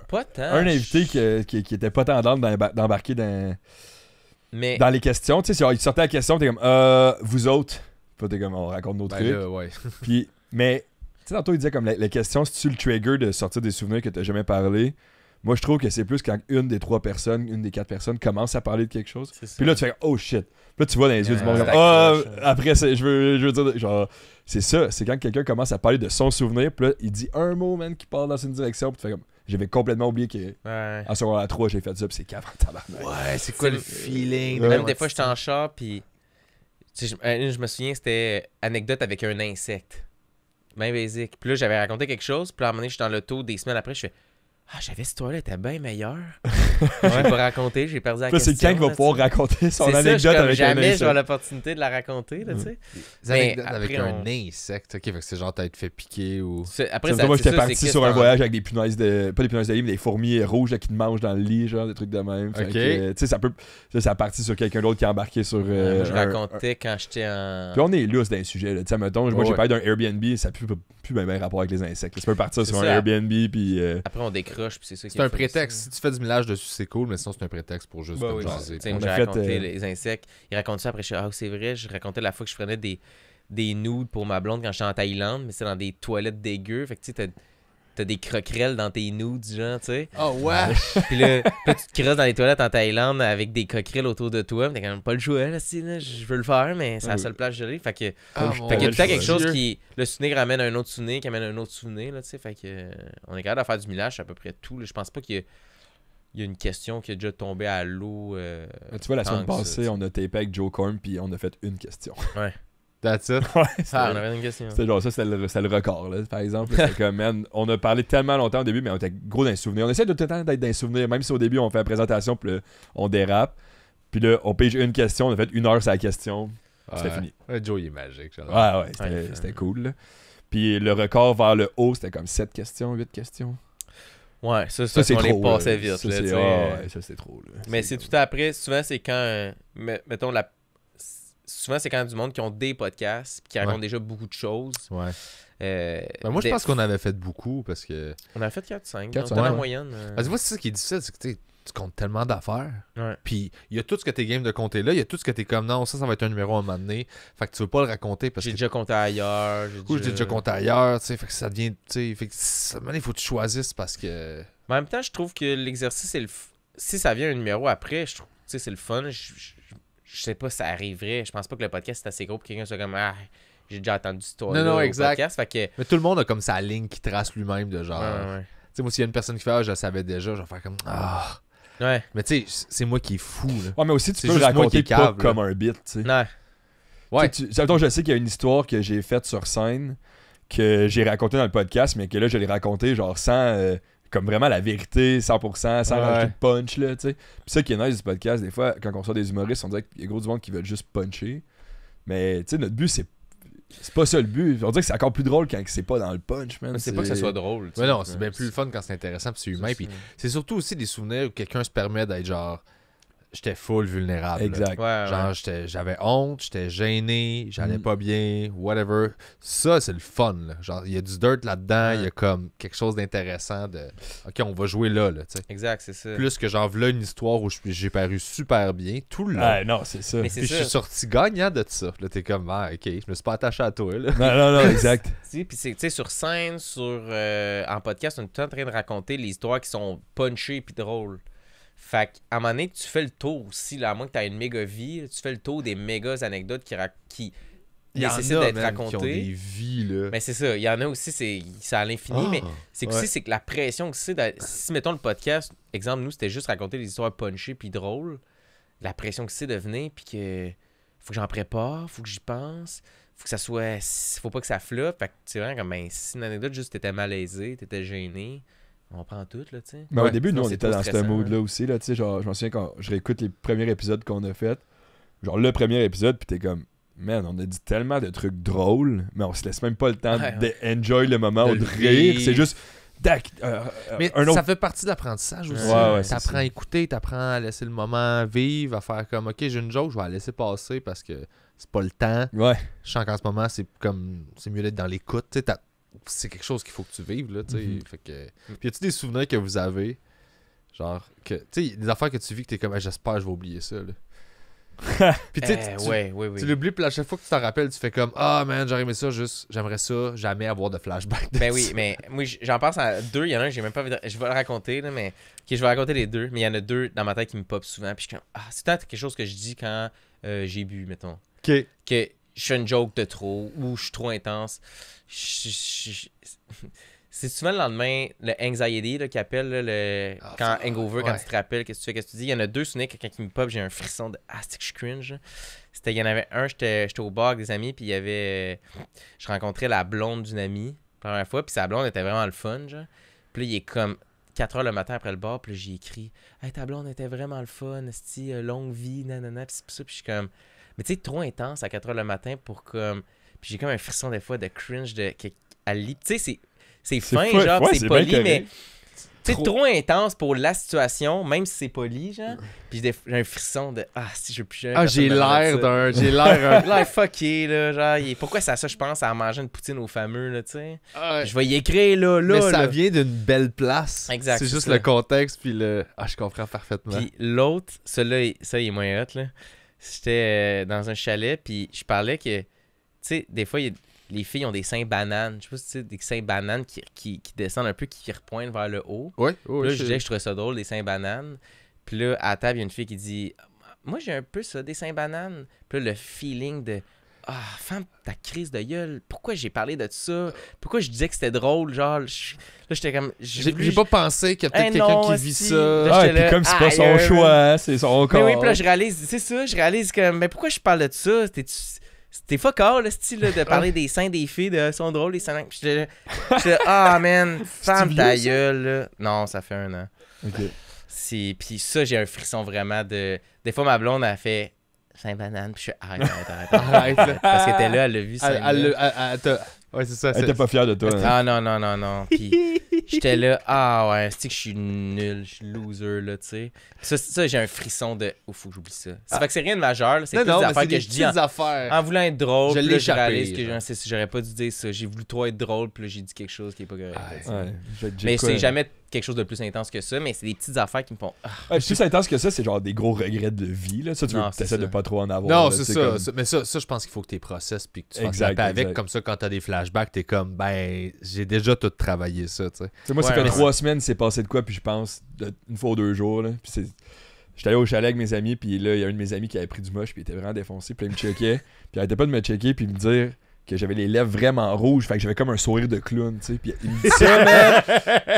pas tant. Un invité qui, qui, était pas tendance d'embarquer dans. Dans les questions, tu sais, il sortait la question, t'es comme, euh, vous autres. Puis t'es comme, on raconte nos ben trucs. ouais. [laughs] puis, mais, tu sais, tantôt, il disait comme la, question, cest tu le trigger de sortir des souvenirs que t'as jamais parlé, moi, je trouve que c'est plus quand une des trois personnes, une des quatre personnes commence à parler de quelque chose. Puis là, tu fais oh shit. Là, tu vois dans les yeux du monde, comme, euh, oh, ah, hein. après, je veux, je veux dire, genre, c'est ça. C'est quand quelqu'un commence à parler de son souvenir, puis là, il dit un mot, man, qui part dans une direction, puis tu fais comme, j'avais complètement oublié que ce moment-là trois j'ai fait ça, puis c'est cave Ouais, c'est
quoi le feeling? Même des fois, j'étais en char, puis euh, je, me souviens, c'était anecdote avec un insecte. Bien basique. Puis là, j'avais raconté quelque chose. Puis à un moment donné, je suis dans l'auto des semaines après. Je fais ah, j'avais cette toilette, là était bien meilleure. [laughs] je vais raconter, j'ai perdu la question. C'est quand qui va pouvoir raconter son anecdote avec jamais Jamais j'aurai l'opportunité de la raconter, là, tu sais. Mm. avec un
insecte ok, fait c'est genre t'as été fait piquer ou. Après, ça, moi, j'étais parti sur un voyage
avec des punaises de. Pas des punaises de lit, mais des fourmis rouges qui te mangent dans le lit, genre des trucs de même. Ok. Euh, tu sais, ça peut. Ça a parti sur quelqu'un d'autre qui a embarqué sur. Euh, je racontais quand j'étais en. Puis on est lousse d'un sujet, là. Tu sais, mettons, moi j'ai parlé d'un Airbnb, ça n'a plus rapport avec les insectes. Ça peut partir sur un Airbnb, puis. Euh,
après, on décrit c'est un prétexte. Si tu fais du millage dessus, c'est cool, mais sinon, c'est un prétexte pour juste. Ben oui, J'ai raconté euh, les
insectes. Il raconte ça après. Je ah, c'est vrai, je racontais la fois que je prenais des, des nudes pour ma blonde quand j'étais en Thaïlande, mais c'est dans des toilettes dégueu. Fait que tu sais, t'as des croquerelles dans tes du genre, tu sais. Oh, ouais! Ah, puis là, [laughs] là, tu te creuses dans les toilettes en Thaïlande avec des croquerelles autour de toi. T'as quand même pas le jouet, là, si, là. Je veux le faire, mais c'est la seule plage gelée. Fait que. Ah, fait y a quelque chose qui. Le souvenir ramène un autre souvenir, qui amène un autre souvenir, là, tu sais. Fait que. On est capable de faire du millage à peu près tout. Je pense pas qu'il y a une question qui est déjà tombée à l'eau. Euh, tu vois, la semaine passée,
on a tapé avec Joe Corm, puis on a fait une question. Ouais c'est Ouais, ah, C'est genre ça, c'est le, record, là, par exemple. on a parlé tellement longtemps au début, mais on était gros dans souvenir On essaie de tout le temps d'être dans souvenir même si au début on fait la présentation, puis on dérape. Puis là, on pige une question, on a fait une heure sur la question. C'était fini. Ouais, Joe, est magique. Ouais, ouais, c'était cool. Puis le record vers le haut, c'était comme 7 questions, 8 questions. Ouais, ça, ça, ça on trop, passait vite. Ah, ça, c'est trop.
Mais c'est tout après. Souvent, c'est quand, euh, mettons, la souvent, c'est quand même du monde qui ont des podcasts, qui racontent déjà beaucoup de choses. Ouais.
Euh, ben, moi, je pense qu'on avait fait beaucoup parce que. On a fait 4-5. C'était la moyenne. Euh... Parce que c'est ça qui est difficile, c'est que tu comptes tellement d'affaires. Ouais. Puis il y a tout ce que t'es game de compter là, il y a tout ce que t'es comme non, ça, ça va être un numéro à un moment donné. Fait que tu veux pas le raconter parce que. J'ai déjà compté ailleurs. Ou j'ai déjà... compté ailleurs, tu sais. Fait que ça devient. Tu fait que ça, il faut que tu choisisses parce que. en même
temps, je trouve que l'exercice, le... si ça vient un numéro après, je trouve c'est le fun. je je sais pas si ça arriverait. Je pense pas que le podcast est assez gros pour que quelqu'un soit comme ah, j'ai déjà entendu ce toi Non, non, Podcast,
Mais tout le monde a comme sa ligne qui trace lui-même de genre. Tu sais, moi, s'il y a une personne qui fait ah, je savais déjà, je vais faire comme ah.
Ouais. Mais tu sais, c'est moi qui est fou. Là. Ouais, mais aussi, tu peux raconter pas comme un bit, tu sais. Ouais. Ouais. je sais qu'il y a une histoire que j'ai faite sur scène que j'ai racontée dans le podcast, mais que là, je l'ai racontée genre sans. Euh, comme vraiment la vérité 100% sans punch là tu sais puis ça qui est nice du podcast des fois quand on sort des humoristes on dirait qu'il y a gros du monde qui veulent juste puncher mais tu sais notre but c'est c'est pas ça le but. On dirait que c'est encore plus drôle quand c'est pas dans le punch, man. C'est pas que ça soit drôle. mais non, c'est bien
plus le fun quand c'est intéressant, puis c'est humain. Puis c'est surtout aussi des souvenirs où quelqu'un se permet d'être genre j'étais full vulnérable. Exact. Genre, j'avais honte, j'étais gêné, j'allais mm. pas bien, whatever. Ça, c'est le fun. Genre, il y a du dirt là-dedans, il y a comme quelque chose d'intéressant de. Ok, on va jouer là, là, sais Exact, c'est ça. Plus que genre, là, une histoire où j'ai paru super bien, tout le long. non, c'est ça. Puis je suis sorti gagnant de ça. Là, t'es comme, ah, ok, je me suis pas attaché à toi, là. Non, non, non, [laughs] exact. Puis,
tu sais, sur scène, sur, euh, en podcast, on est tout en train de raconter les histoires qui sont punchées puis drôles. Fait qu'à un moment donné, tu fais le tour aussi, à moins que tu aies une méga vie, tu fais le tour des méga anecdotes qui, qui il y en a racontées. des vies, là. Mais c'est ça, il y en a aussi, c'est à l'infini, mais ah, c'est que c'est que la pression que c'est. Si, mettons, le podcast, exemple, nous, c'était juste raconter des histoires punchées puis drôles, la pression que c'est de venir, puis que faut que j'en prépare, faut que j'y pense, faut que ça soit. Faut pas que ça flotte. Fait que tu sais comme, ben, si une anecdote, juste t'étais malaisé, t'étais gêné on prend tout, là, tu sais. Mais ben, au début, nous, on était dans ce mode là
aussi, là, tu sais. Genre, je me souviens quand je réécoute les premiers épisodes qu'on a fait, genre le premier épisode, puis t'es comme, man, on a dit tellement de trucs drôles, mais on se laisse même pas le temps d'enjoyer d'enjoy le moment de ou de rire. C'est juste. Euh, euh, mais ça fait partie
de l'apprentissage aussi. Ouais, ouais, t'apprends à écouter, t'apprends à laisser le moment vivre, à faire comme, ok, j'ai une joke, je vais la laisser passer parce que c'est pas le temps. Ouais. Je sens qu'en ce moment, c'est comme c'est mieux d'être dans l'écoute c'est quelque chose qu'il faut que tu vives, là, tu mhm. que... Puis, tu des souvenirs que vous avez, genre, que, tu des affaires que tu vis que t'es comme, ah, j'espère que je vais oublier ça,
[laughs] puis tu,
eh, tu l'oublies, puis à chaque fois que tu t'en rappelles, tu fais comme Ah man, j'aurais aimé ça, juste j'aimerais ça, jamais avoir de flashback. ben oui,
mais moi j'en pense à deux. Il y en a un, j'ai même pas Je vais le raconter, mais je vais raconter les deux. Mais il y en a deux dans ma tête qui me pop souvent. Puis ah, c'est peut-être quelque chose que je dis quand euh, j'ai bu, mettons. Que je suis une joke de trop ou je suis trop intense. C'est souvent le lendemain, le anxiety qui appelle le... Ah, quand quand tu te rappelles, qu'est-ce que tu fais, qu'est-ce que tu dis. Il y en a deux souvenirs que quand ils me pop, j'ai un frisson de Ah, c'est que je cringe. C'était, il y en avait un, j'étais au bar avec des amis, puis il y avait. Euh, je rencontrais la blonde d'une amie, la première fois, puis sa blonde était vraiment le fun, genre. Puis là, il est comme 4 h le matin après le bar, puis j'ai écrit Hey, ta blonde était vraiment le fun, sti, euh, longue vie, nanana, pis ça, puis je suis comme. Mais tu sais, trop intense à 4 h le matin pour comme. Puis j'ai comme un frisson des fois de cringe de. Tu sais, c'est, c'est fin, genre, c'est poli, mais. Tu trop... trop intense pour la situation, même si c'est poli, genre. Puis j'ai un frisson de Ah, si je veux plus Ah, j'ai l'air d'un. J'ai l'air d'un. [laughs] l'air là. Genre, pourquoi ça, ça, je pense, à manger une poutine au fameux, là, tu sais. Ah, je vais y écrire, là, là. Mais ça
vient d'une belle place. Exact. C'est juste le contexte, puis le. Ah, je comprends parfaitement. Puis
l'autre, celui-là, ça, il est moins hot, là. J'étais euh, dans un chalet, puis je parlais que, tu sais, des fois, les filles ont des seins bananes. Je sais pas si tu sais, des seins bananes qui, descendent un peu, qui repointent vers le haut. oui. là, je disais que je trouvais ça drôle, des seins bananes. Puis là, à table, il y a une fille qui dit Moi, j'ai un peu ça, des seins bananes. Puis là, le feeling de ah, femme, ta crise de gueule. Pourquoi j'ai parlé de ça? Pourquoi je disais que c'était drôle? Genre, là, j'étais comme. J'ai pas pensé qu'il y a peut-être eh quelqu'un qui vit ça. Ah, comme c'est pas son choix, hein, c'est son corps. Mais oui, là, je réalise, c'est ça, je réalise que. Mais pourquoi je parle de ça? C'était fuck all, le style de ah. parler des seins des filles, de sont drôles, les seins. J'étais ah, man, [laughs] femme ta gueule, Non, ça fait un an. Ok. Puis ça, j'ai un frisson vraiment de. Des fois, ma blonde, a fait Saint-Banane. Puis je suis arrête, arrête, arrête. [laughs] arrête. Parce qu'elle était là, elle l'a vu. Elle, elle, c'est ça. Elle était pas fière de toi. Hein. Ah non, non, non, non. Puis [laughs] j'étais là, ah ouais, c'est que je suis nul, je suis loser, là, tu sais. Ça, ça j'ai un frisson de, oh, faut que j'oublie ça. Ça ah. fait que c'est rien de majeur, c'est des affaires que je dis. En, affaires. en voulant être drôle, je l'ai réalise que j'aurais pas dû dire ça. J'ai voulu toi être drôle, puis j'ai dit quelque chose qui est pas correct. Ah, ouais. Mais c'est jamais quelque chose de plus intense que ça, mais c'est des petites
affaires qui me font. Ah. Ouais, plus intense que ça, c'est genre des gros regrets de vie. Là. Ça, tu essaies de pas trop en avoir. Non, c'est ça,
Mais ça, ça je pense qu'il faut que tu processes puis que tu exact, ça avec. Comme ça, quand tu as des flashbacks, tu es comme,
ben, j'ai déjà tout travaillé ça. tu sais. moi, c'est ça trois semaines, c'est passé de quoi, puis je pense, une fois ou deux jours. Là, puis c'est. J'étais allé au chalet avec mes amis, puis là, il y a un de mes amis qui avait pris du moche, puis il était vraiment défoncé, puis il me checkait, [laughs] puis il arrêtait pas de me checker, puis me dire que j'avais les lèvres vraiment rouges, fait que j'avais comme un sourire de clown, tu sais. Puis il me dit ça, [laughs] man.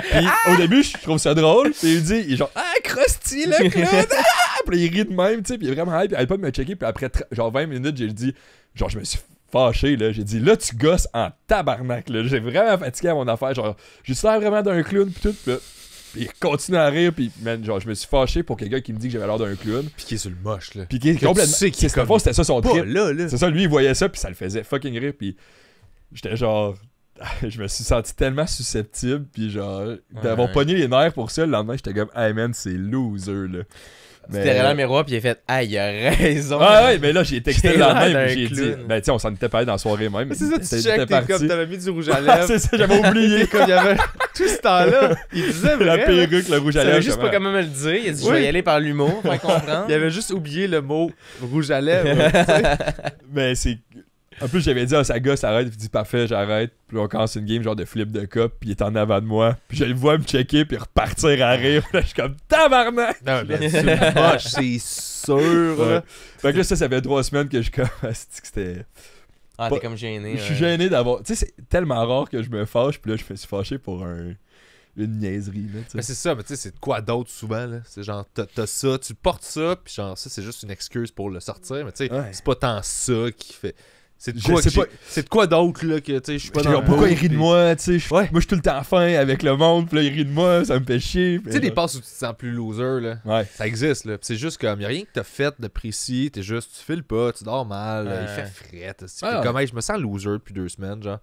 Puis au début, je trouve ça drôle. Puis il dit, il est genre, ah, crusty le clown. [laughs] Ah! Puis il rit de même, tu sais. Puis il est vraiment hype. Puis pas pas me checker. Puis après, genre 20 minutes, j'ai dit, genre, je me suis fâché, là. J'ai dit, là, tu gosses en tabarnak, là. J'ai vraiment fatigué à mon affaire. Genre, j'ai l'air vraiment d'un clown, puis tout il continue à rire, puis man, genre, je me suis fâché pour quelqu'un qui me dit que j'avais l'air d'un clown. Puis qui est sur le moche, là. Puis qui est complètement. Tu sais c'était ça son trip. C'est ça, lui, il voyait ça, puis ça le faisait fucking rire, puis j'étais genre. [laughs] je me suis senti tellement susceptible, puis genre, d'avoir pogné les nerfs pour ça, le lendemain, j'étais comme, hey man, c'est loser, là. C'était derrière le
miroir, puis il a fait Ah, il a raison. Ah ouais, mais là, j'ai
texté [laughs] le lendemain, j'ai dit Ben, tiens, on s'en était parlé dans la soirée même. C'est ça, tu check, comme, t'avais mis du rouge
à [laughs] lèvres. c'est ça, j'avais oublié. [laughs] comme, il y avait tout ce temps-là, il disait vrai. La perruque, le rouge à lèvres. Il juste pas même à le dire. Il a dit Je vais y aller par l'humour, pour comprendre. Il avait juste oublié le mot
rouge à lèvres. Mais c'est en plus, j'avais dit à sa gosse, arrête, dis dit parfait, j'arrête. Puis on commence une game genre de flip de cop, puis il est en avant de moi. Puis je le vois me checker, puis repartir à rire. Là, je suis comme tabarnak! Non, mais c'est moche, c'est sûr. Fait que là, ça, ça fait trois semaines que je comme. [laughs] C'était. Ah, t'es comme gêné. Je suis gêné d'avoir. Tu sais, c'est tellement rare que je me fâche, puis là, je me suis fâché pour une niaiserie. Là, mais c'est
ça, mais tu sais, c'est quoi d'autre souvent? là C'est genre, t'as ça, tu portes ça, puis genre, ça, c'est juste une excuse pour le sortir, mais tu sais, c'est pas tant ça qui fait. C'est de quoi, d'autre là que tu sais, je suis
pas Pourquoi il rit de moi, tu sais, moi je suis tout le temps fin avec le monde, puis là il rit de moi, ça me fait chier. Tu sais des passes où
tu te sens plus loser là. Ça existe là, c'est juste comme y a rien que t'as fait de précis, t'es juste tu files pas, tu dors mal, euh, il fait frais, tu ah, comme je me sens loser depuis deux semaines genre.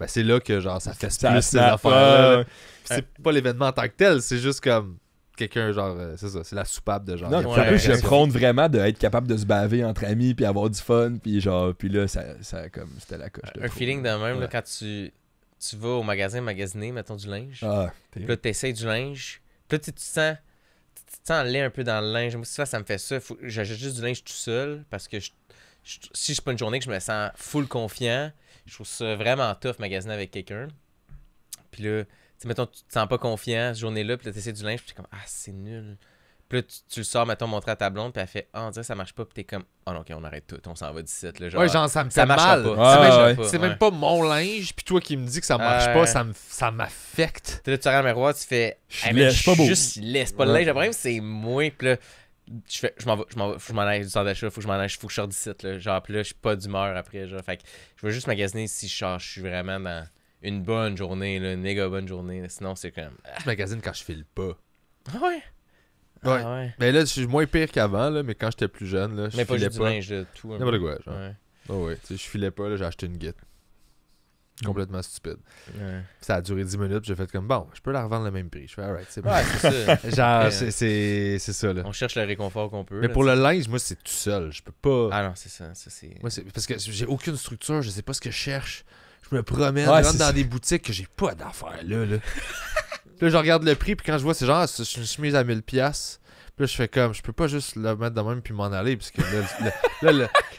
Ben c'est là que genre ça fait plus ces affaires. C'est pas l'événement en tant que tel, c'est juste comme quelqu'un, genre, euh, c'est ça, c'est la soupape de genre. Non, plus, je prône
vraiment d'être capable de se baver entre amis, puis avoir du fun, puis genre, puis là, ça, ça comme, c'était la coche. Un
feeling de
même, quand tu, tu vas au magasin magasiner, mettons, du linge. Ah, puis là, t'essayes du linge. Puis là, tu sens tu lait un peu dans le linge. Moi, ça, ça me fait ça. J'achète juste du linge tout seul parce que si je pas une journée que je me sens full confiant, je trouve ça vraiment tough magasiner avec quelqu'un. Puis là, mettons, tu te sens pas confiant cette journée-là, puis tu essaies du linge, puis t'es comme, ah, c'est nul. Puis là, tu, le sors, mettons, montrer à ta blonde, puis elle fait, ah, on dirait que ça marche pas, puis t'es comme, oh non, ok, on arrête tout, on s'en va d'ici. genre, ouais, genre, ça me ça fait mal. Pas. c'est même,
pas mon linge, puis toi qui me dis que ça marche pas, ça, ça m'affecte. Tu tu regardes le miroir, tu fais, je suis pas beau. Juste laisse pas le linge, le
problème, c'est moi, puis là, je fais je m'en vais je m'en faut que je m'en aille du faut que je m'en aille faut que je sorte d'ici genre puis là je suis pas d'humeur après genre fait que je veux juste magasiner si je, je suis vraiment dans une bonne journée, une méga bonne journée. Sinon, c'est comme. Je ah. magasine quand je file pas. Ouais. Ah ouais.
Ah ouais. Mais là, je suis moins pire qu'avant, là, mais quand j'étais plus jeune, là, je mais filais pas. Du pas. Linge de tout. Hein. N'importe quoi, genre. Ouais. ouais. Tu sais, je filais pas, j'ai acheté une guette. Mm. Complètement stupide. Ouais. Ça a duré 10 minutes, j'ai fait comme bon, je peux la revendre le même prix. Je fais alright, c'est bon. Ouais, c'est ça. [laughs] Genre, c'est, ça, là. On cherche le réconfort qu'on peut. Mais pour le linge, moi, c'est tout seul. Je peux pas. Ah non, c'est ça. ça Moi, c'est... Parce que j'ai aucune structure, je sais pas ce que je cherche. Je me promène, je rentre dans des boutiques que j'ai pas d'affaires là. [laughs] Là. je regarde le prix, puis quand je vois, c'est genre, c'est une chemise à 1000$. Puis là, je fais comme, je peux pas juste le mettre de même puis m'en aller, parce que là,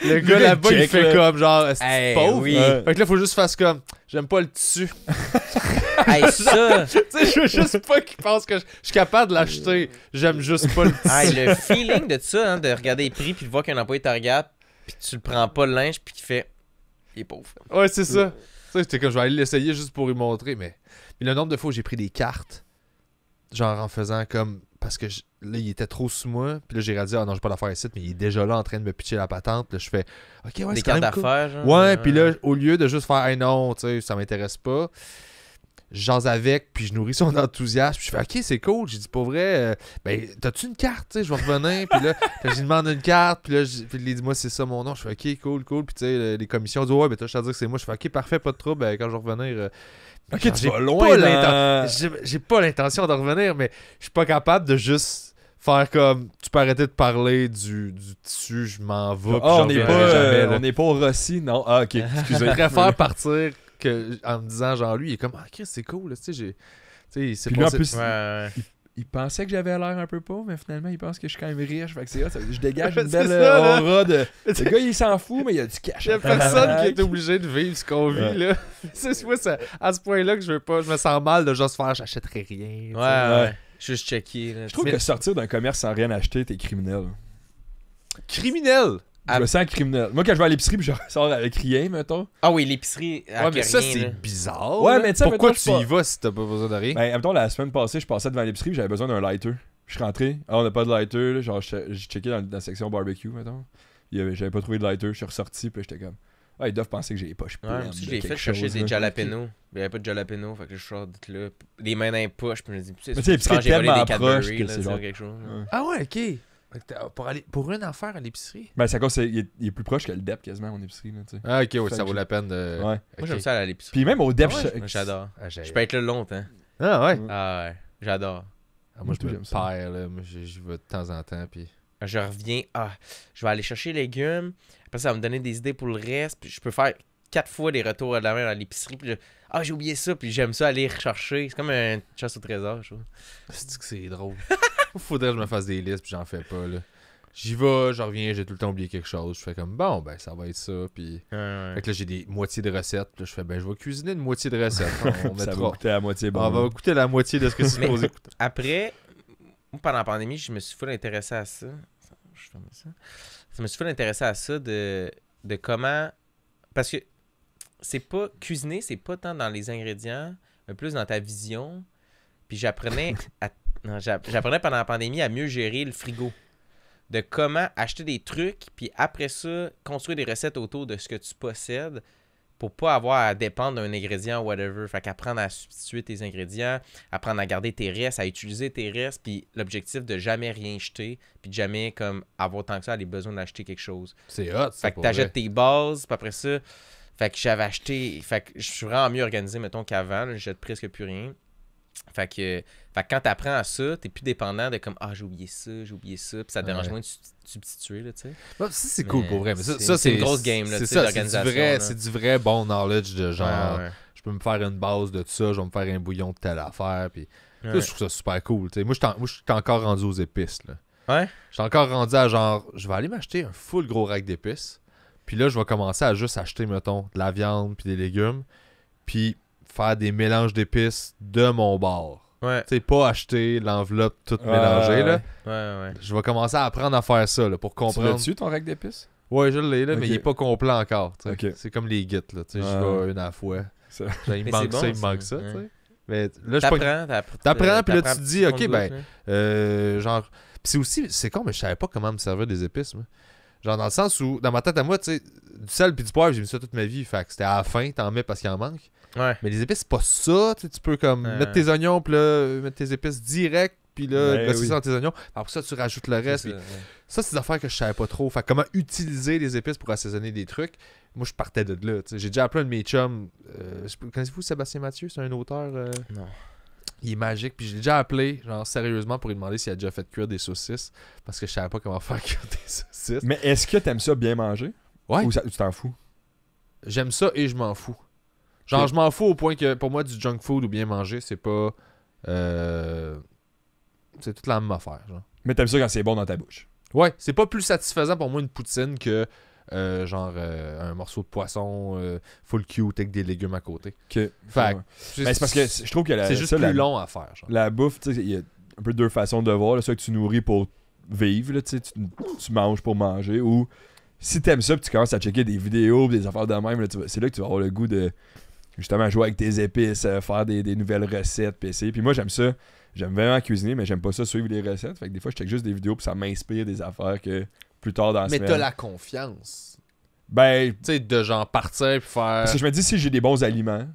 le, [laughs] gars là-bas, il fait comme, genre, c'est pauvre. Oui. Fait que là, faut juste faire comme, j'aime pas le tissu. [laughs] hey, ça! tu sais, je veux juste pas qu'il pense que je, suis capable de l'acheter. J'aime juste pas le tissu. Hey, le feeling
de ça, hein, de regarder les prix, puis de voir qu'un employé te regarde, puis tu le prends pas le linge, puis qu'il fait, il est pauvre. Ouais, c'est ça
sais, c'était comme je vais aller l'essayer juste pour lui montrer. Mais, le nombre de fois où j'ai pris des cartes, genre en faisant comme. Parce que là, il était trop sous moi. Puis là, j'ai réalisé, ah non, j'ai pas faire ici, mais il est déjà là en train de me pitcher la patente. Là, je fais, ok, ouais, c'est Des cartes d'affaires, Ouais, euh, puis là, au lieu de juste faire, hey, non, tu sais, ça m'intéresse pas j'ose avec, puis je nourris son [laughs] enthousiasme. Puis je fais, OK, c'est cool. J'ai dit, pas vrai, euh, ben, t'as-tu une carte? Je vais revenir. puis là, [laughs] je lui demande une carte. Puis là, lui dit, moi, c'est ça mon nom. Je fais, OK, cool, cool. Puis tu sais, les commissions disent, ouais, mais t'as je te dire que c'est moi. Je fais, OK, parfait, pas de trouble. Ben, quand je vais revenir. je euh, OK, tu loin. J'ai pas l'intention de revenir, mais je suis pas capable de juste faire comme tu peux arrêter de parler du, du tissu, je m'en vais. Ah, on n'est pas, euh, n'est pas, au Rossi, non. Ah, ok, excusez. [laughs] Je préfère partir que, en me disant, genre, lui, il
est comme, ah, Chris, c'est cool, tu sais, j'ai. Tu sais, il Il, pensait que j'avais l'air un peu pauvre, mais finalement, il pense que je suis quand même riche. Fait que c'est ça, je dégage [laughs] une belle euh, aura de. [laughs] Le gars, il s'en fout, mais il y a du cash. Il n'y a personne qui est obligé de vivre ce qu'on vit, là. [laughs] c'est à ce
point-là que je veux pas. Je me sens mal de juste faire, j'achèterai rien. Ouais, ouais. Juste checker. Je trouve que
sortir d'un commerce sans rien acheter, t'es criminel. Criminel? Je me ah. criminel. Moi, quand je vais à l'épicerie, je ressors [laughs] avec rien, mettons. Ah oui, l'épicerie. Ouais, mais ça, c'est bizarre. Ouais, mais Pourquoi tu y vas si t'as pas besoin de rien ben, mettons, la semaine passée, je passais devant l'épicerie, j'avais besoin d'un lighter. Je suis rentré. Ah, on n'a pas de lighter. Genre, j'ai checké dans, la section barbecue, mettons. J'avais pas trouvé de lighter. Je suis ressorti, puis j'étais comme. Ah, ils doivent penser que j'ai les poches Ouais, j'ai fait chercher des jalapenos.
Il n'y avait pas de jalapenos, fait que je sors de là. Les mains dans les poches, puis je me dis, tu sais, c'est tellement que
Ah ouais, ok. Pour, aller, pour une affaire à l'épicerie.
Ben, c'est il, est, il est plus proche que le DEP quasiment mon épicerie. Là, ah, ok, ça, vaut la peine de. Ouais. Moi, j'aime ça à l'épicerie. Puis même au DEP, ah j'adore. Ah, je peux
être là longtemps. Ah ouais? Ah ouais, j'adore. Ah, moi, je me perds, là. Moi, je, vais de temps en temps. Puis...
Je reviens. Ah, je vais aller chercher les légumes. Après, ça va me donner des idées pour le reste. Puis je peux faire quatre fois les retours à la main à l'épicerie. Puis Ah, j'ai oublié ça, puis j'aime ça aller rechercher. C'est comme un chasse au trésor,
je trouve. C'est que c'est drôle. [laughs] Faudrait que je me fasse des listes, puis j'en fais pas, là. J'y vais, j'en reviens, j'ai tout le temps oublié quelque chose. Je fais comme bon, ben ça va être ça. Puis Fait que là, j'ai des moitiés de recettes. Puis je fais ben je vais cuisiner une moitié de recettes [laughs] On, ça va coûter la moitié. Bon, on va hein. la moitié de ce que c'est [laughs] supposé coûter. Après, pendant la
pandémie, je me suis full intéressé à ça. Je, me suis fait intéressé à ça de comment. Parce que c'est pas cuisiner, c'est pas tant dans les ingrédients, mais plus dans ta vision. Puis j'apprenais [laughs] à j'apprenais pendant la pandémie à mieux gérer le frigo. De comment acheter des trucs, puis après ça, construire des recettes autour de ce que tu possèdes pour pas avoir à dépendre d'un ingrédient ou whatever. Fait qu'apprendre à substituer tes ingrédients, apprendre à garder tes restes, à utiliser tes restes, puis l'objectif de jamais rien jeter, puis de jamais comme avoir tant que ça les besoins d'acheter quelque chose. C'est hot, Fait que t'achètes tes bases, puis après ça, fait que j'avais acheté. Fait que je suis vraiment mieux organisé, mettons, qu'avant. Je jette presque plus rien. Fait que, quand t'apprends à ça, t'es plus dépendant de comme Ah, j'ai oublié ça, j'ai oublié ça, puis ça te dérange moins de substituer, là, tu sais.
Ah, ça, c'est cool pour vrai. Mais ça, c'est une grosse game, là, c'est ça, C'est du, vrai bon knowledge de genre, je peux me faire une base de tout ça, je vais me faire un bouillon de telle affaire, puis là, je trouve ça super cool, tu sais. Moi, je suis encore rendu aux épices, là. Ouais. Je suis encore rendu à genre, je vais aller m'acheter un full gros rack d'épices. Puis là, je vais commencer à juste acheter, mettons, de la viande puis des légumes. Puis faire des mélanges d'épices de mon bar. Ouais. Tu sais, pas acheter l'enveloppe toute mélangée, là. Ouais, ouais. Je vais commencer à apprendre à faire ça, là, pour comprendre. Tu as tu ton rack d'épices? Ouais, je l'ai, là, mais il est pas complet encore. C'est comme les guides, là. Tu je vais une à la fois. Ça... [laughs] il me manque ça, il me manque ça, tu sais. Mais là, je T'apprends, t'apprends, puis là, tu te dis, OK, ben, euh, genre... Puis c'est aussi, c'est con, mais je savais pas comment me servir des épices, moi. Genre, dans le sens où, dans ma tête à moi, tu sais, du sel puis du poivre, j'ai mis ça toute ma vie. Fait que c'était à la fin, t'en mets parce qu'il en manque. Ouais. Mais les épices, c'est pas ça. Tu, tu peux comme euh. mettre tes oignons, puis là, mettre tes épices direct, puis là, ben ouais, ça dans tes oignons. Après ça, tu rajoutes le reste. Ça, c'est des affaires que je savais pas trop. Fait comment utiliser les épices pour assaisonner des trucs. Moi, je partais de là. J'ai déjà appelé un de mes chums. Euh, connaissez-vous Sébastien Mathieu C'est un auteur. Euh, non. Il est magique. Puis je l'ai déjà appelé, genre sérieusement, pour lui demander s'il a déjà fait cuire des saucisses. Parce que je savais pas comment [laughs] faire cuire des saucisses.
Mais est-ce que t'aimes ça bien manger Ouais. Ou, tu t'en fous J'aime ça et je m'en fous. Genre, je m'en fous au point que pour moi,
du junk food ou bien manger, c'est pas. Euh, c'est toute la même affaire.
Genre. Mais t'aimes ça quand c'est bon dans ta bouche.
Ouais, c'est pas plus satisfaisant pour moi une poutine que euh,
genre euh, un morceau de poisson euh, full cute avec des légumes à côté. Fait ben, c'est parce que je trouve que c'est juste plus long à faire. La bouffe, il y a un peu deux façons de voir. soit que tu nourris pour vivre, là, tu, manges pour manger, ou si t'aimes ça, tu commences à checker des vidéos, des affaires de même, c'est là que tu vas avoir le goût de justement jouer avec tes épices, faire des, nouvelles recettes, puis Puis moi, j'aime ça. J'aime vraiment cuisiner, mais j'aime pas ça suivre les recettes. Fait que des fois, je check juste des vidéos, puis ça m'inspire des affaires que plus tard dans la mais semaine. Mais t'as la
confiance.
Ben. Tu sais, de genre partir puis faire. Parce que je me dis, si j'ai des bons aliments,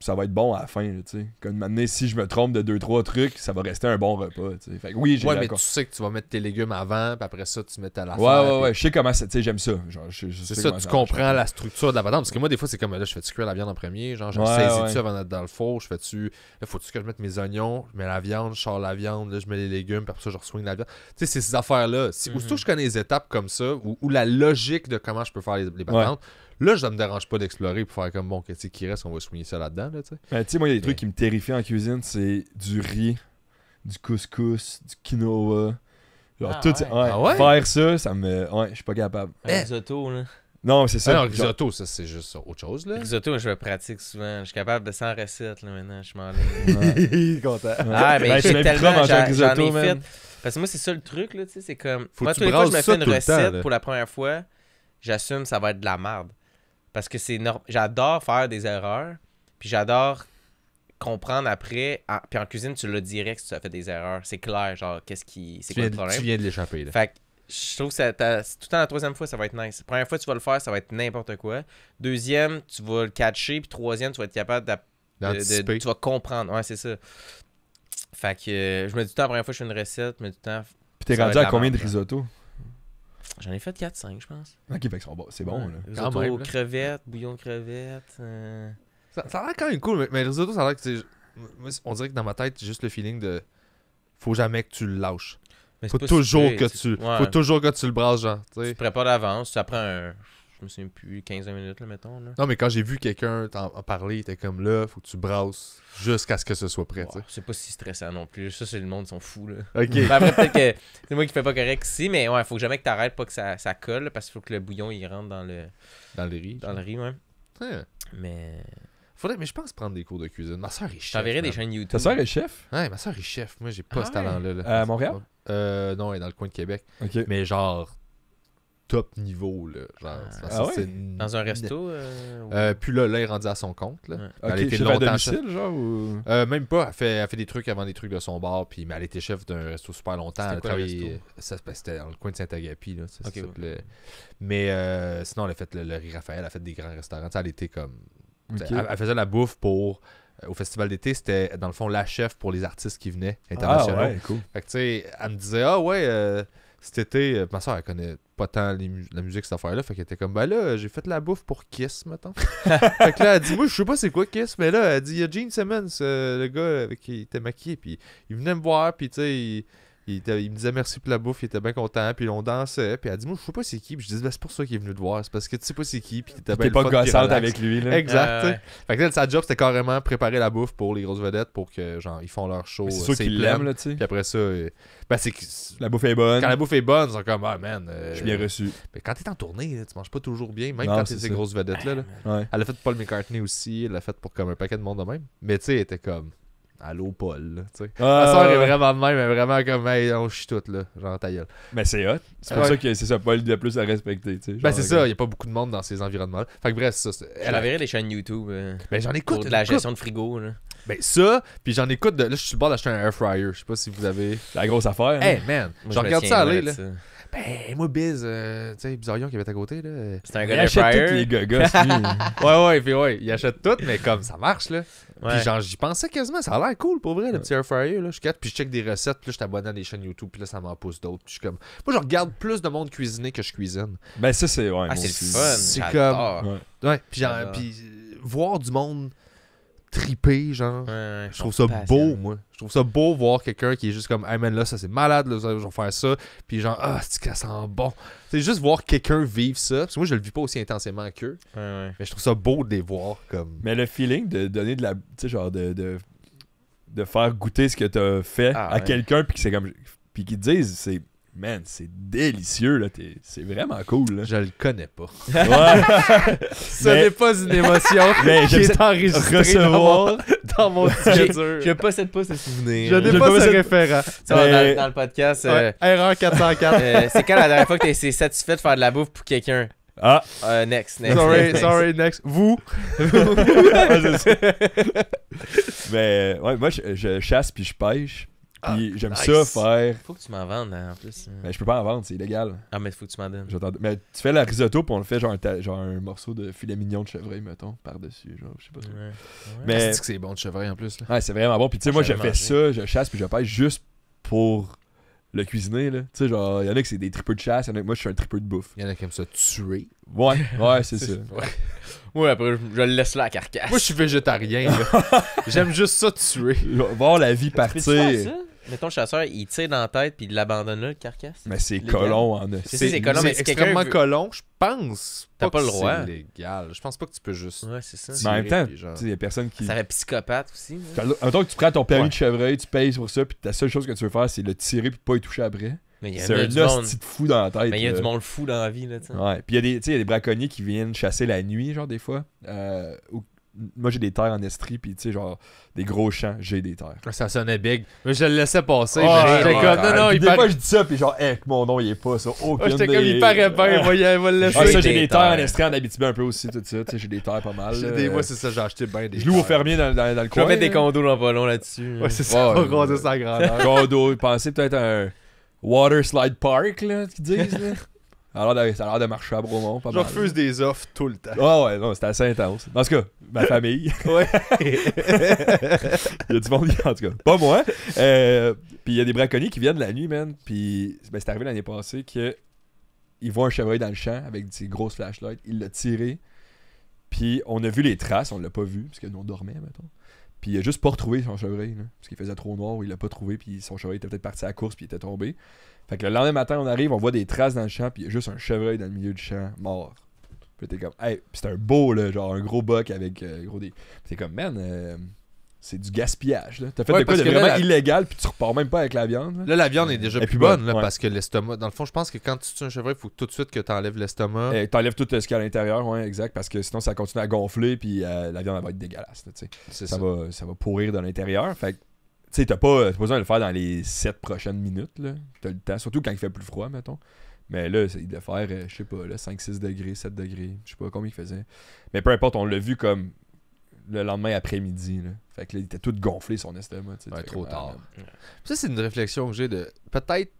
ça va être bon à la fin, tu sais. Comme maintenant, si je me trompe de 2-3 trucs, ça va rester un bon repas, tu sais. oui, j'ai Ouais, mais tu
sais que tu vas mettre tes légumes avant, puis après ça, tu mets ta la Ouais, ouais, ouais, je sais
comment ça, tu sais, j'aime ça. C'est ça, tu comprends
la structure de la patente. Parce que moi, des fois, c'est comme là, je fais-tu cuire la viande en premier? Genre, je saisis-tu avant d'être dans le four? Je fais-tu. Là, faut-tu que je mette mes oignons? Je mets la viande, je sors la viande, là, je mets les légumes, puis après ça, je re la viande. Tu sais, ces affaires-là. Si, mhm. que je connais les étapes comme ça, ou, la logique de comment je peux faire les, les Là, ça me dérange pas d'explorer pour faire comme bon, quest qui reste, on va soigner ça là-dedans. Là, ben, tu sais, moi, il y a des trucs
qui me terrifient en cuisine c'est du riz, du couscous, du quinoa. Genre, ah, tout. Ah ouais. Faire ça, ça me. Ouais, je suis pas capable. Un risotto, là. Non, c'est ça. Ah, risotto, ça, c'est juste
autre
chose, là. Risotto, je le pratique souvent. Je suis capable de 100 recettes, là, maintenant. Je m'en [laughs] content. Ah, mais ben, je suis tellement. J'en ai fait. Parce que moi, c'est ça le truc, là, tu sais. C'est comme. moi, tous les fois, je me fais une recette pour la première fois, j'assume ça va être de la merde. Parce que c'est normal. J'adore faire des erreurs. Puis j'adore comprendre après. Ah, puis en cuisine, tu le dirais si tu as fait des erreurs. C'est clair, genre, qu'est-ce qui. C'est quoi le problème? Tu viens de l'échapper, là. Fait que je trouve que tout le temps la troisième fois, ça va être nice. La première fois, tu vas le faire, ça va être n'importe quoi. Deuxième, tu vas le catcher. Puis troisième, tu vas être capable de, Tu vas comprendre. Ouais, c'est ça. Fait que euh, me je tout le temps, la première fois, je fais une recette, je tout le temps.
Puis t'es rendu à combien de risotto?
J'en ai fait 4-5, je pense. Ok,
fait bon, c'est bon.
Là. Risotto crevettes, bouillon de crevettes. Euh.
Ça, a l'air quand même cool, mais, mais risotto, ça a l'air que c'est... On dirait que dans ma tête, juste le feeling de. Faut jamais que tu le lâches. faut, toujours que tu... faut toujours que tu le brasses, genre. Tu Tu prépares d'avance, ça prend un
c'est me souviens plus, 15 minutes, mettons. Non,
mais quand j'ai vu quelqu'un t'en parler, t'es comme là, faut que tu brasses jusqu'à ce que ce soit prêt. c'est pas si
stressant non plus. Ça, c'est le monde, ils sont fous. Ben, après, peut-être que c'est moi qui fais pas correct ici, mais ouais, faut jamais que t'arrêtes pas que ça, colle parce qu'il faut que le bouillon il rentre dans le.
Dans le riz. Dans le riz, ouais. Mais. Faudrait, mais je pense prendre des cours de cuisine. Ma soeur est chef. T'enverrais des chaînes YouTube. Ta soeur est chef? Ouais, ma soeur est chef. Moi, j'ai pas ce ah talent-là. Euh, à euh, Montréal? non, elle est dans le coin de Québec. Mais genre, top niveau. Là. Genre, Dans un resto Puis là, là, elle est rendue à son compte. Là. elle était longtemps domicile, genre euh, Même pas. Elle fait, fait des trucs avant des trucs de son bar. Puis, mais elle était chef d'un resto super longtemps. Elle quoi, euh, Ça, ben, C'était dans le coin de Saint-Agapi. Mais euh, sinon, elle a fait le, le Raphaël. Elle a fait des grands restaurants. elle était comme. Elle, faisait la bouffe pour au festival d'été, c'était dans le fond la chef pour les artistes qui venaient internationaux. Ah ouais, cool. tu sais, elle me disait Ah ouais, euh, cet été, euh, ma soeur, elle connaît pas tant la musique, cette affaire-là. Fait qu'elle était comme, ben là, j'ai fait la bouffe pour Kiss, mettons. [laughs] fait que là, elle dit, moi, je sais pas c'est quoi Kiss, mais là, elle dit, il y a Gene Simmons, euh, le gars avec qui était maquillé, puis il venait me voir, puis tu sais, il il, me disait merci pour la bouffe, il était bien content, puis on dansait, puis elle dit Moi, je sais pas c'est qui, puis je dis Ben, C'est pour ça qu'il est venu te voir, c'est parce que tu sais pas c'est qui, puis t'étais pas gossante avec lui. Là. Exact. Ah, fait que là, sa job, c'était carrément préparer la bouffe pour les grosses vedettes pour que, genre, ils font leur show. C'est sûr qu'ils l'aiment, là, tu sais. Puis après ça, euh, ben, c'est La bouffe est bonne. Quand la bouffe est bonne, ils sont comme Ah, man. Euh, je suis bien reçu. Mais ben, quand t'es en tournée, là, tu manges pas toujours bien, même quand t'es ces grosses vedettes-là. Elle a fait Paul McCartney aussi, elle l'a fait pour comme un paquet de monde de même. Mais tu sais, était comme Allô, Paul. la ah, Ma soeur est vraiment de même, mais vraiment comme, on chie tout, là. Genre, ta gueule. Mais c'est hot. C'est pour ça que c'est ça, Paul, il a plus à respecter. ben, c'est ça, il n'y a pas beaucoup de monde dans ces environnements-là. Fait que bref, ça. Elle avait les chaînes YouTube. Euh, ben, j'en écoute. de la gestion de frigo, là. Ben ça, puis j'en écoute Là, je suis sur le bord d'acheter un air fryer. Je sais pas si vous avez. La grosse affaire. Hey hein. man, j'en je, regarde ça aller là. Ben, moi, Biz, euh, tu sais, Bizarion qui avait à côté, là. Euh, c'est un gars il achète toutes les hein. [laughs] ouais, ouais, puis ouais, il achète tout, mais comme ça marche, là. Puis genre, j'y pensais quasiment, ça a l'air cool pour vrai, le petit air fryer, là. Je quitte, puis je check des recettes, puis là, je t'abonne à des chaînes YouTube, puis là, ça m'en pousse d'autres. Puis je suis comme. Moi, je regarde plus de monde cuisiner que je cuisine. Ben, ça, c'est. Ouais, ah, c'est le fun. C'est comme. Ouais. ouais. Puis genre, puis euh, voir du monde triper, genre. je trouve ça beau, moi. Je trouve ça beau voir quelqu'un qui est juste comme, ah man, là, ça c'est malade, là, je vais faire
ça. Puis genre,
ah, c'est ça sent bon. C'est juste voir quelqu'un vivre ça. Parce que moi, je le vis pas aussi
intensément qu'eux. mais je trouve ça beau de les voir comme. Mais le feeling de donner de la. Tu sais, genre, de, de, faire goûter ce que t'as fait ah, à quelqu'un, puis que c'est comme. Puis qu'ils disent, c'est man, c'est délicieux, là. c'est vraiment cool, là. Je le connais pas. Ouais. Ce [laughs] n'est pas une émotion [laughs] mais j'ai enregistré recevoir...
dans mon, [laughs] futur. Je
possède pas ce souvenir. Je n'ai pas, pas ce référent. dans, le podcast... Erreur euh, 404. Euh, c'est quand la dernière fois que tu t'es satisfait de faire de la bouffe pour quelqu'un? Ah. Euh,
next, next. Sorry, next, sorry, next. Vous.
mais ouais, moi, je, je chasse puis je pêche. Ah, j'aime ça faire. Faut que tu m'en vendes, hein, en plus. Mais ben, je peux pas en vendre, c'est illégal. Ah, mais faut que tu m'en donnes. Mais tu fais la risotto, puis on le fait genre un, genre un morceau de filet mignon de chevreuil, mettons, par-dessus. Genre, je sais pas. Ouais. Ouais. Mais. C'est que c'est bon de chevreuil en plus. Là. Ouais, c'est vraiment bon. Puis tu sais, moi, je fais ça, je chasse, puis je pêche juste pour le cuisiner, là. Tu sais, genre, il y en a qui c'est des tripeux de chasse, il y en a que moi, je suis un tripeux de bouffe. Il y en a qui aiment ça tuer. Ouais, ouais, c'est [laughs] ça.
Ouais. après, je, le laisse là à carcasse. Moi, je suis végétarien,
[laughs] J'aime juste ça tuer. Voir la vie partir.
Mais ton chasseur, il tire dans la tête puis il l'abandonne
là, le carcasse. Mais c'est
colon en C'est c'est extrêmement colon,
je pense. T'as pas, pas, le droit. C'est légal. Je pense pas que tu peux juste. Ouais, c'est ça. Mais en même temps, tu sais, il y a personne qui. Ça serait psychopathe aussi.
En tant que tu prends ton permis de chevreuil, tu payes pour ça, puis la seule chose que tu veux faire, c'est le tirer puis pas y toucher après. C'est un petit fou dans la tête. Mais il y a du monde fou dans la vie. Là, sais. ouais. Puis il y, a des, braconniers qui viennent chasser la nuit, genre des fois. Euh, moi j'ai des terres en Estrie, puis tu sais, genre des gros champs, j'ai des terres.
Ah, ça sonnait big. Mais je le laissais passer. Ah, j'étais comme, non, non, il Des fois, je dis
ça, puis genre, hey, mon nom, il est pas ça. Aucune oh, j'étais comme, il paraît bien, il va, le ah, laisser. Ah, ça, j'ai des, terres en Estrie, en Abitibi un peu aussi, tout ça. Tu sais, j'ai des terres pas mal. Euh, des... Moi, c'est ça, j'ai acheté bien des. Je loue aux fermiers dans, dans, le coin. Je mettre des condos dans le volant là-dessus. Ouais, c'est ça, on va grandir sa grandeur. [laughs] Condos, pensez peut-être à un Water Slide Park, là, qu'ils disent, alors, ça a l'air de marcher à Bromont. Pas je refuse des offres tout le temps. Ah ouais, non, c'était assez intense. En tout cas, ma [laughs] famille. ouais. [laughs] il y a du monde, en tout cas. Pas moi. Euh, puis il y a des braconniers qui viennent la nuit, man. Puis ben, c'est arrivé l'année passée que voient un chevreuil dans le champ avec des grosses flashlights. Ils l'ont tiré. Puis on a vu les traces, on l'a pas vu, parce que nous on dormait, mettons. Puis il a juste pas retrouvé son chevreuil, parce qu'il faisait trop noir, il l'a pas trouvé, puis son chevreuil était peut-être parti à la course, puis il était tombé. Fait que le lendemain matin, on arrive, on voit des traces dans le champ, puis il y a juste un chevreuil dans le milieu du champ, mort. Puis t'es comme, hey, c'est un beau, là, genre un gros buck avec euh, gros des. t'es comme, man, euh, c'est du gaspillage, là. T'as fait des vraiment illégal, puis tu repars même pas avec la viande. Là, la viande est déjà euh, plus, bonne, là,
parce que l'estomac. Dans le fond, je pense que quand tu tues un chevreuil, il faut tout de suite que t'enlèves l'estomac. Et
t'enlèves tout euh, ce qu'il y a à l'intérieur, ouais, exact, parce que sinon, ça continue à gonfler, puis la viande, va être dégueulasse, tu Ça, Va, ça va pourrir de l'intérieur. Fait tu sais, t'as pas, besoin de le faire dans les 7 prochaines minutes, là. T'as le temps, surtout quand il fait plus froid, mettons. Mais là, il devait faire, euh, je sais pas, 5-6 degrés, 7 degrés, je sais pas combien il faisait. Mais peu importe, on l'a vu comme le lendemain après-midi. Fait que là, il était tout gonflé, son estomac. Ouais, trop tard. Ça, c'est une
réflexion que j'ai de peut-être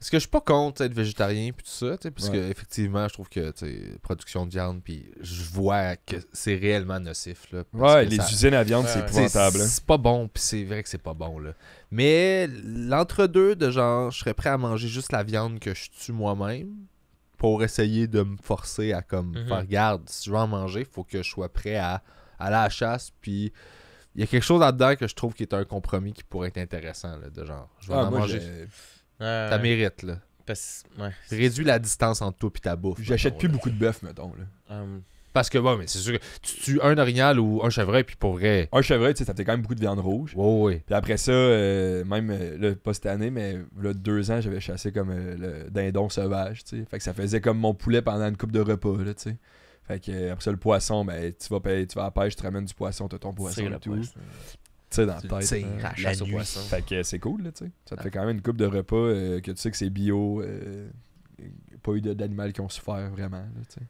parce que je suis pas contre être végétarien puis tout ça, parce effectivement, je trouve que production de viande puis je vois que c'est réellement nocif là. Ouais, les usines à viande, c'est épouvantable. Hein. C'est pas bon, puis c'est vrai que c'est pas bon là. Mais l'entre-deux de genre je serais prêt à manger juste la viande que je tue moi-même pour essayer de me forcer à comme mhm. faire garde, si je veux en manger, il faut que je sois prêt à à la chasse puis il y a quelque chose là-dedans que je trouve qui est un compromis qui pourrait être intéressant de genre je vais ah, en manger t'as mérite, là. Parce... Réduis la distance entre toi et ta bouffe. J'achète plus beaucoup de bœuf, mettons. Là.
Hum. Parce que, bon, mais c'est sûr que tu tues un orignal ou un chevreuil, puis pour vrai. Un chevreuil, tu sais, ça fait quand même beaucoup de viande rouge. Puis après ça, euh, même, euh, pas cette année, mais là, deux ans, j'avais chassé comme euh, le dindon sauvage, tu sais. Fait que ça faisait comme mon poulet pendant une coupe de repas, là, tu sais. Fait que, après ça, le poisson, ben, tu vas, tu vas à la pêche, tu ramènes du poisson, t'as ton poisson et tout sais, dans la tête. Euh, la nuit. Poisson. Fait que c'est cool, là, tu sais. Ça te ah. fait quand même une coupe de repas euh, que tu sais que c'est bio. Euh, pas eu d'animal qui ont souffert vraiment, tu sais.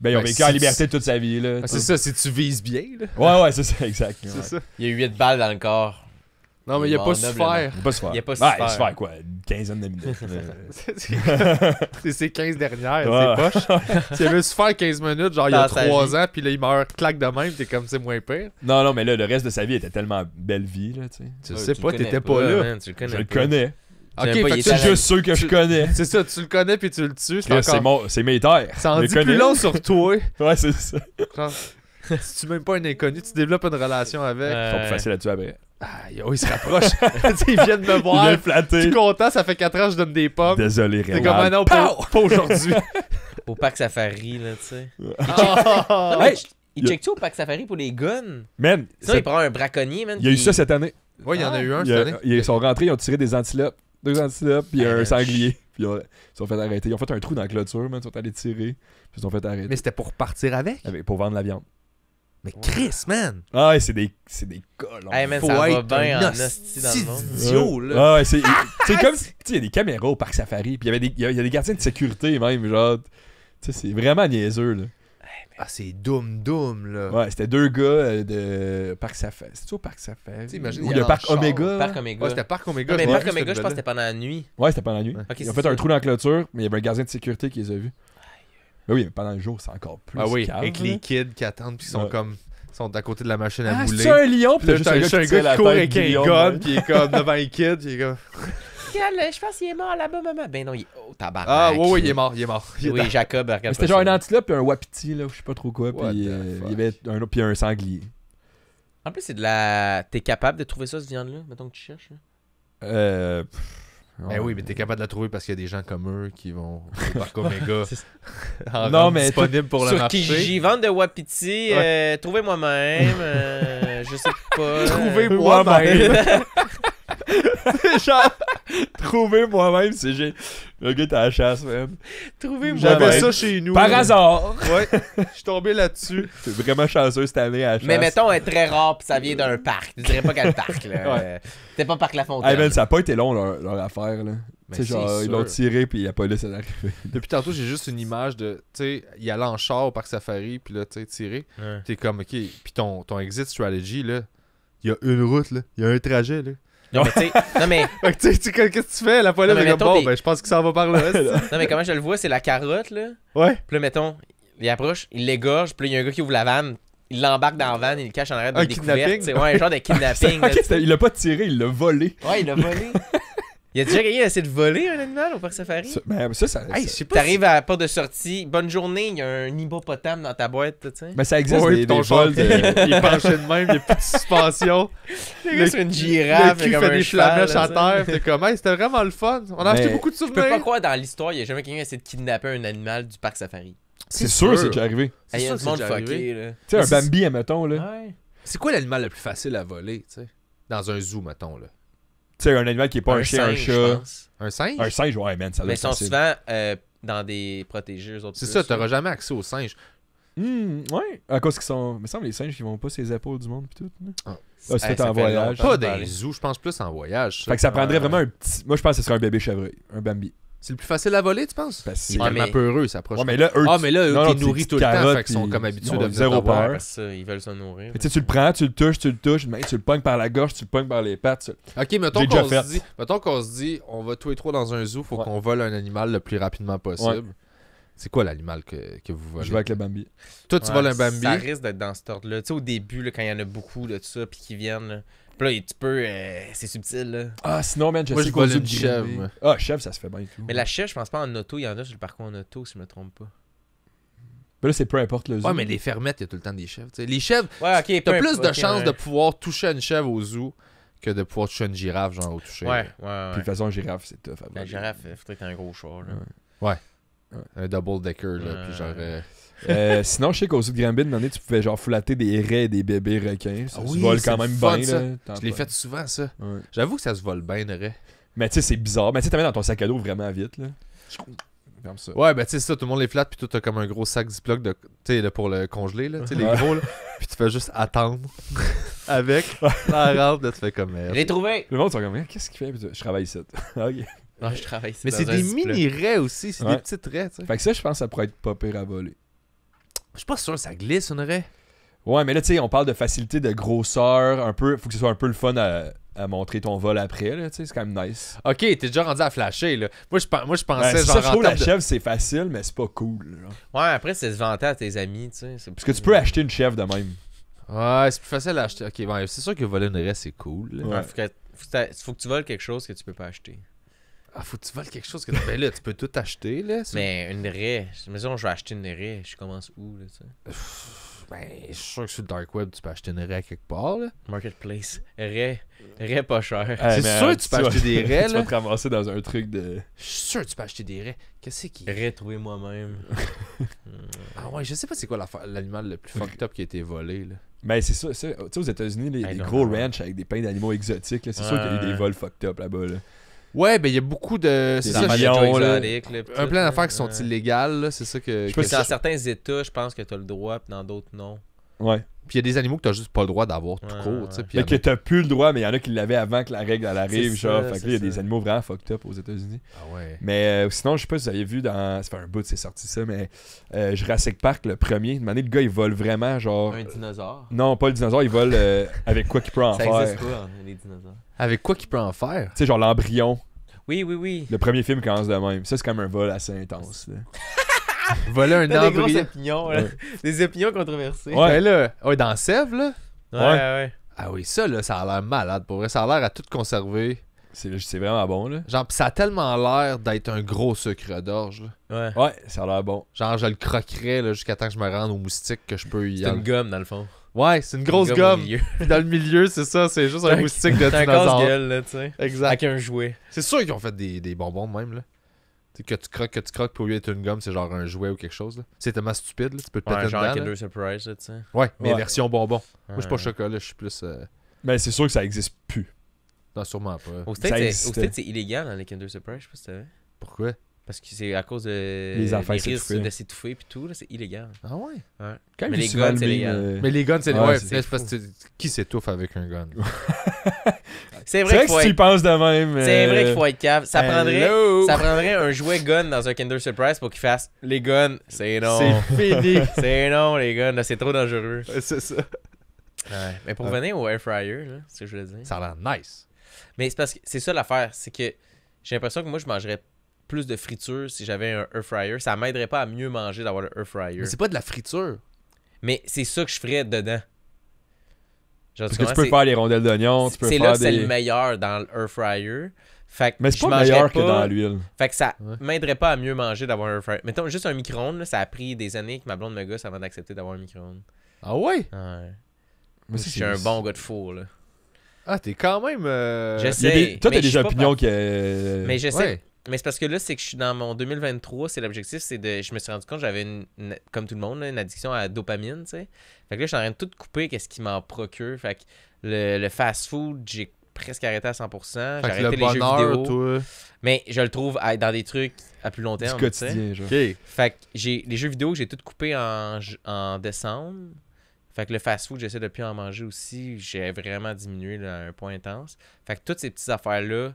Ben, ils ont ben, vécu en liberté toute sa vie, là. Ah, c'est ça, si tu vises bien, là. Ouais, ouais, c'est ça, exact. Il y a 8
balles dans le corps. Non, mais il n'y a pas souffert. Il n'y a pas souffert. Il n'y a pas fait quoi Une quinzaine de minutes.
[laughs] Euh, c'est
ces 15 dernières, ouais. c'est poche. Tu [laughs] avait su faire 15 minutes, genre il y a 3 ans, puis là il meurt claque de même, t'es comme c'est moins pire.
Non, non, mais là, le reste de sa vie était tellement belle vie. Là, tu sais tu pas, t'étais pas, pas, là. tu le connais je le connais. Ok, c'est juste ceux que je connais.
C'est ça, tu le connais puis tu le tues. C'est encore... mon... mes terres. Ça en dit plus long sur toi. ouais, c'est ça. si [laughs] tu même pas un inconnu, tu développes une relation avec. C'est euh, plus facile à tuer après. Ah, yo, il se rapprochent. [laughs] Ils viennent me voir. Tu flatté. Je suis content, ça fait 4 ans que je donne des pommes. Désolé, Réal. C'est comme un ah non, pas, aujourd'hui.
au parc safari, là, tu sais. Ils checkent il check ah! tout au parc safari pour les guns. Man, il prend un braconnier, man. Il y a eu ça cette année. Ouais, il y en a eu un cette année.
Ils sont rentrés, ils ont tiré des antilopes. Deux antilopes, puis un sanglier. Puis ils sont fait arrêter. Ils ont fait un trou dans la clôture, Ils sont allés tirer. Puis ils sont fait arrêter. Mais c'était pour partir avec? Pour vendre la viande. Mais Chris, man! Ah ouais, c'est des, c'est des colons.
Faut être bien un en là. Ah ouais, c'est, ah! c'est comme, tu
sais, il y a des caméras au parc safari, puis il y avait des, y a, des gardiens de sécurité, même, genre, tu sais, c'est vraiment niaiseux, là. Ah, c'est Doom Doom, là. Ouais, c'était deux gars euh, de Parc Safari. C'est tu au Parc Safari? Ou le Parc
Omega Parc Omega. Ouais, c'était Parc Omega. mais Parc Omega, je pense que c'était pendant la nuit.
Ouais, c'était pendant la nuit. Ils ont fait un trou dans la clôture, mais il y avait un gardien de sécurité qui les a vus. Mais ben oui, mais pendant le jour, c'est encore plus. Ah oui, avec les
kids qui attendent puis sont comme sont à côté de la machine à ah, C'est un lion, puis là, juste un gars, qui, court avec un gun, puis il est comme devant les kids, puis il est comme
[laughs] je pense qu'il est mort là-bas, maman. Ben non, il est au
tabac.
Ah, oui, oui, il est mort, il est mort. oui, Jacob, regarde. C'était genre
un antilope puis un wapiti, là, je sais pas trop quoi. puis euh, il y avait un, puis un sanglier.
En plus, c'est de la. T'es capable de trouver ça, ce viande-là, mettons que tu cherches.
Euh. Eh oui, mais t'es capable de la
trouver parce qu'il y a des gens comme eux qui vont par Parc [laughs] Omega. [laughs] non, mais disponible pour le Sur qui
Kijiji, vendre de Wapiti, euh, trouvez moi-même, euh, je sais [laughs] pas. Trouvez-moi même. Euh,
[laughs] genre, trouver moi-même, c'est j'ai Le gars, t'as la chasse, man. Trouver moi-même. J'avais ça chez nous. Par hasard. Ouais.
[laughs] Je suis tombé là-dessus.
T'es vraiment chanceux cette année à la chasse. Mais mettons,
elle est très rare pis ça vient d'un parc. Je dirais pas quel parc, là. C'était pas
Parc La Fontaine. ça
a pas été long, leur, affaire, là. Tu genre, ils l'ont tiré, puis il pas pas laissé d'arriver
Depuis tantôt, j'ai juste une image de, tu sais, il allait en char au parc safari, puis là, tu sais, tiré. tu T'es comme, ok, puis ton, exit strategy, là, il y a une route, là, il y a un trajet, là. Non, mais tu sais. Non, mais. [laughs] Qu'est-ce que tu fais? La poêle, est bon, ben, je pense que ça va par là.
[laughs] non, mais comment je le vois, c'est la carotte, là. Ouais. Puis là, mettons, il approche, il l'égorge, puis il y a un gars qui ouvre la vanne, il l'embarque dans la vanne, il le cache en arrière de un kidnapping Ouais, un genre de [laughs] kidnapping. il l'a
pas tiré, il l'a volé. Ouais, il l'a volé. Il a déjà quelqu'un qui a essayé de voler un
animal
au parc safari?
Mais ben, ça, ça, hey, T'arrives
à pas de sortie, bonne journée, il y a un hippopotame
dans ta boîte, tu sais. Mais ben, ça existe, des, ton il est penché de même, il n'y a plus de suspension. c'est une girafe. Le cul fait un des flamèches à terre. c'était vraiment le fun. On a acheté beaucoup
de souvenirs. Je peux pas croire dans l'histoire, il n'y a jamais quelqu'un qui a essayé de kidnapper un animal du parc safari. C'est
sûr, c'est déjà arrivé. C'est sûr monde fucké, Tu sais, un Bambi, admettons, là.
C'est quoi l'animal le plus facile à voler, tu sais? Dans un zoo, mettons, là.
Tu sais, un animal qui est pas un, chien, un chat. Un singe Un singe,
ouais, man, ça
Mais ils sont souvent euh, dans des protégés, autres. C'est ça, ça, t'auras jamais accès aux singes.
Hum, ouais, à cause qu'ils sont. Il me semble les singes qui vont pas ses épaules du monde pis tout. Hein? Ah. ah eh, en voyage. Pas des
zoos, je pense plus en voyage. Fait que ça prendrait vraiment un
petit. Moi, je pense que ce serait un bébé chevreuil, un Bambi. C'est le plus facile à voler, tu penses? Parce c'est tellement heureux, ça approche. Ouais, mais là, ah, mais là, eux, t'es nourri tout le temps, fait sont comme habitués de zéro peur. Ils veulent se nourrir. Tu le prends, tu le touches, tu le touches, tu le pognes par la gorge, tu le pognes par les pattes. Ok, mettons qu'on se dit,
mettons qu'on se dit, on va tous les trois dans un zoo, faut qu'on vole un animal le plus rapidement possible. C'est quoi l'animal que, que, vous volez? Je vais avec le Bambi.
Toi, tu voles un Bambi. Ça risque d'être dans cet ordre-là. Tu sais, au début, quand il y en a beaucoup de ça, puis qui viennent, puis là, tu peux. peu euh, c'est subtil, là. Ah, sinon, man, je sais pas du chèvre.
Ah, chèvre, ça se fait
bien tout. Mais la chèvre, je pense pas en auto. Il y en a sur le parcours en auto, si je me trompe pas.
Mais là, c'est peu importe le zoo. Ouais, mais les
fermettes, il y a tout le temps des chèvres. Les chèvres, ouais, okay, t'as plus de chances de pouvoir toucher une chèvre au zoo que de pouvoir toucher une girafe, genre au toucher. Ouais, ouais, Puis de toute façon, girafe, c'est tough. la girafe, il faudrait être un gros chat. là. Ouais. Un double decker, là. Puis genre. Euh, euh,
sinon, je sais qu'au sud de Granby, tu pouvais genre flatter des raies et des bébés requins. Ça se ah vole quand même bien. Tu les fait souvent, ça. J'avoue que ça se vole bien, de raies. Mais tu sais, c'est bizarre. Mais tu sais, mis dans ton sac à dos vraiment vite. Là. Comme ça. Ouais, ben
tu sais, ça, tout le monde les flatte, puis toi, t'as comme un gros sac Ziploc de, là, pour le congeler, là, tu les gros, là. [laughs] Puis tu fais juste attendre [laughs] avec. la
rente là, te fais comme. Euh, les trouvé! Le monde, sont comme, qu'est-ce qu'il fait? je travaille ça. [laughs] ok. je travaille ça. Mais c'est des mini-raies aussi, c'est des petites raies, Fait que ça, je pense, ça pourrait être pas pire à voler. Je suis pas sûr que ça glisse, une raie. Ouais, mais là, tu sais, on parle de facilité, de grosseur, un peu. Faut que ce soit un peu le fun à, montrer ton vol après, là, tu sais, c'est quand même nice. Ok, t'es déjà rendu à flasher, là.
Moi, je, moi, pensais genre. Ça, je la de... chèvre, c'est facile, mais c'est pas cool, Ouais, après, c'est se
vanter à tes
amis, tu sais. Parce
que tu peux acheter une chèvre de même. Ouais, c'est plus facile à acheter. Ok, bon, c'est sûr que voler une raie, c'est cool. Il
Faut, que, faut que tu voles quelque chose que tu peux pas acheter. Ah, faut que tu voles quelque chose
que ben là, tu peux tout acheter,
là. Mais une raie. Mais je vais acheter une raie. Je commence où, là, tu
sais? Ben, je suis sûr que sur le dark web, tu peux acheter une raie quelque part, là. Marketplace. Raie. Raie pas cher. c'est sûr que tu peux euh, acheter des raies, là. [laughs] tu vas te dans un truc de... Je suis sûr que tu peux acheter des raies. Qu'est-ce qui... Raie trouver moi-même. [laughs] Hmm. ah ouais, je sais pas c'est quoi l'animal
le plus fucked up qui a été volé, là. Ben, c'est ça. Tu sais, aux États-Unis, les, gros ranchs avec des pains d'animaux exotiques, c'est sûr qu'il y a eu des vols fucked up là-bas, là. -bas, là. Ouais, ben il y a beaucoup de. C'est ça, là.
Un plein d'affaires qui sont
illégales, c'est ça que. que dans certains
États, je pense que t'as le droit, puis dans d'autres, non.
Ouais. Puis il y a des animaux que t'as juste pas le droit d'avoir tout court. tu que t'as plus le droit, mais il y en a qui l'avaient avant que la règle arrive. Genre, fait que il y a des animaux vraiment fucked up aux États-Unis. Ah ouais. Mais euh, sinon, je sais pas si vous avez vu dans. Ça fait un bout c'est sorti ça, mais euh, Jurassic Park, le premier, dit le gars, il vole vraiment genre. Un dinosaure. Non, pas le dinosaure, il vole euh, avec quoi qu'il peut en faire. Ça existe pas, hein, les dinosaures. Avec quoi qu'il peut en faire? Tu sais, genre l'embryon. Oui, oui, oui. Le premier film commence de même. Ça, c'est comme un vol assez intense. Là. [laughs] Voler un embryon. Des opinions,
Des opinions controversées. Ouais, ben là.
Ouais, oh, dans Sèvres, là. Ouais, ouais. Ah oui, ça, là, ça a l'air malade. Pour vrai, ça a l'air à tout conserver. C'est, vraiment bon, là. Genre, pis ça a tellement l'air d'être un gros sucre d'orge, Ouais. Ouais, ça a l'air bon. Genre, je le croquerais, là, jusqu'à temps que je me rende au moustique que je peux y C'est une gomme, dans le fond. Ouais, c'est une grosse gomme. [laughs] dans le milieu, c'est ça, c'est juste un moustique de dinosaure. C'est un là, tu sais. Exact. Avec un jouet. C'est sûr qu'ils ont fait des, des bonbons même, là. sais, que tu croques, que tu croques, pour lui être une gomme, c'est genre un jouet ou quelque chose. là. C'est tellement stupide, là. tu peux te ouais, péter genre dedans, Kinder Surprise, là, tu sais. Ouais, mais version bonbon. Moi, je suis pas chocolat, je suis plus. Mais euh,
ben, c'est sûr que ça existe plus. Non, sûrement pas. Au States, c'est
illégal, dans les Kinder Surprise, je sais pas si t'avais. Pourquoi parce que c'est à cause de les affaires risques de s'étouffer puis tout, c'est illégal. Ah
ouais? mais, les guns, c'est illégal. Euh, mais les guns, c'est ouais, qui s'étouffe avec un gun? [laughs] c'est vrai, que, si tu penses de même. C'est vrai euh, qu'il faut être
cave. Ça prendrait, ça prendrait, un jouet gun dans un Kinder Surprise pour qu'il fasse les guns. C'est non. C'est fini. [laughs] c'est non, les guns. C'est trop dangereux. C'est ça. Mais pour venir au air fryer, c'est ce que je voulais dire. Ça a l'air nice. Mais c'est parce que c'est ça l'affaire. C'est que j'ai l'impression que moi, je mangerais plus de friture si j'avais un air fryer. Ça m'aiderait pas à mieux manger d'avoir le air fryer. Mais c'est
pas de la friture.
Mais c'est ça que je ferais dedans. Parce que tu peux faire les rondelles
d'oignon, tu peux faire là des... C'est le
meilleur dans le fryer. Fait que mais c'est pas meilleur que dans l'huile. Fait que ça ne m'aiderait pas à mieux manger d'avoir un air fryer. Mettons, juste un micro-ondes, ça a pris des années que ma blonde me gosse avant d'accepter d'avoir un micro-ondes. Ah ouais? Ouais. je suis un bon gars de four, là.
Ah, t'es quand même. Euh, toi, t'as des opinions qui. Mais je sais.
Mais c'est parce que là, c'est que je suis dans mon 2023, c'est l'objectif, c'est de. Je me suis rendu compte que j'avais comme tout le monde, une addiction à la dopamine, tu sais. Fait que là, je suis en train de tout couper, qu'est-ce qui m'en procure. Fait que le, fast-food, j'ai presque arrêté à 100%. Fait que les bonheur, Mais je le trouve dans des trucs à plus long terme. Du quotidien, genre. Fait que j'ai les jeux vidéo, j'ai tout coupé en, en décembre. Fait que le fast-food, j'essaie de plus en manger aussi. J'ai vraiment diminué à un point intense. Fait que toutes ces petites affaires-là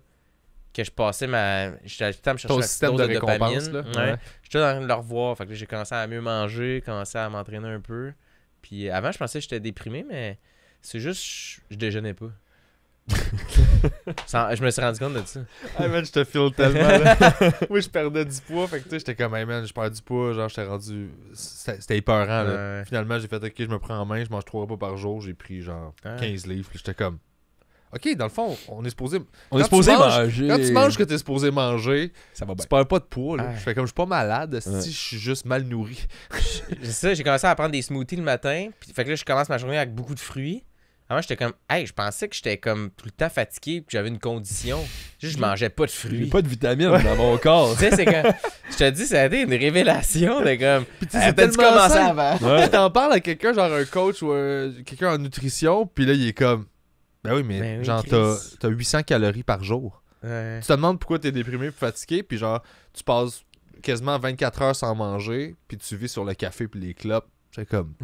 que je passais ma. J'étais tout le temps me chercher Ton système de, récompense. dopamine. Là. Ouais. J'étais dans le revoir. Fait que j'ai commencé à mieux manger, commencé à m'entraîner un peu. Puis avant, je pensais que j'étais déprimé, mais c'est juste, je, je déjeunais pas. [laughs]
je me suis rendu compte de ça. Hey man, je te file tellement. Là. [laughs] Moi, je perdais du poids. Fait que tu sais, j'étais comme, hey man, je perds du poids. Genre, j'étais rendu. C'était épeurant. Finalement, j'ai fait, ok, je me prends en main, je mange trois repas par jour. J'ai pris genre 15 livres. J'étais comme, OK, dans le fond, on est supposé. On est supposé manger. Quand tu manges que tu es supposé manger, ça va tu perds pas de poids. Je fais comme je suis pas malade, si je suis juste mal nourri. ça, j'ai commencé à
prendre des smoothies le matin. Puis, fait que là, je commence ma journée avec beaucoup de fruits. Avant, j'étais comme, hey, je pensais que j'étais comme tout le temps fatigué, que j'avais une condition. Juste, je mangeais pas de fruits. Pas
de vitamines dans mon
corps. tu sais, c'est quand. je te dis, ça a été une révélation
de comme. Puis
tu ah, sais, avant.
T'en parles à quelqu'un, genre un coach ou quelqu'un en nutrition, puis là, il est comme, ben oui, mais, ben t'as 800 calories par jour. Tu te demandes pourquoi t'es déprimé fatigué, puis genre, tu passes quasiment 24 heures sans manger, puis tu vis sur le café puis les clopes. C'est
comme. [laughs]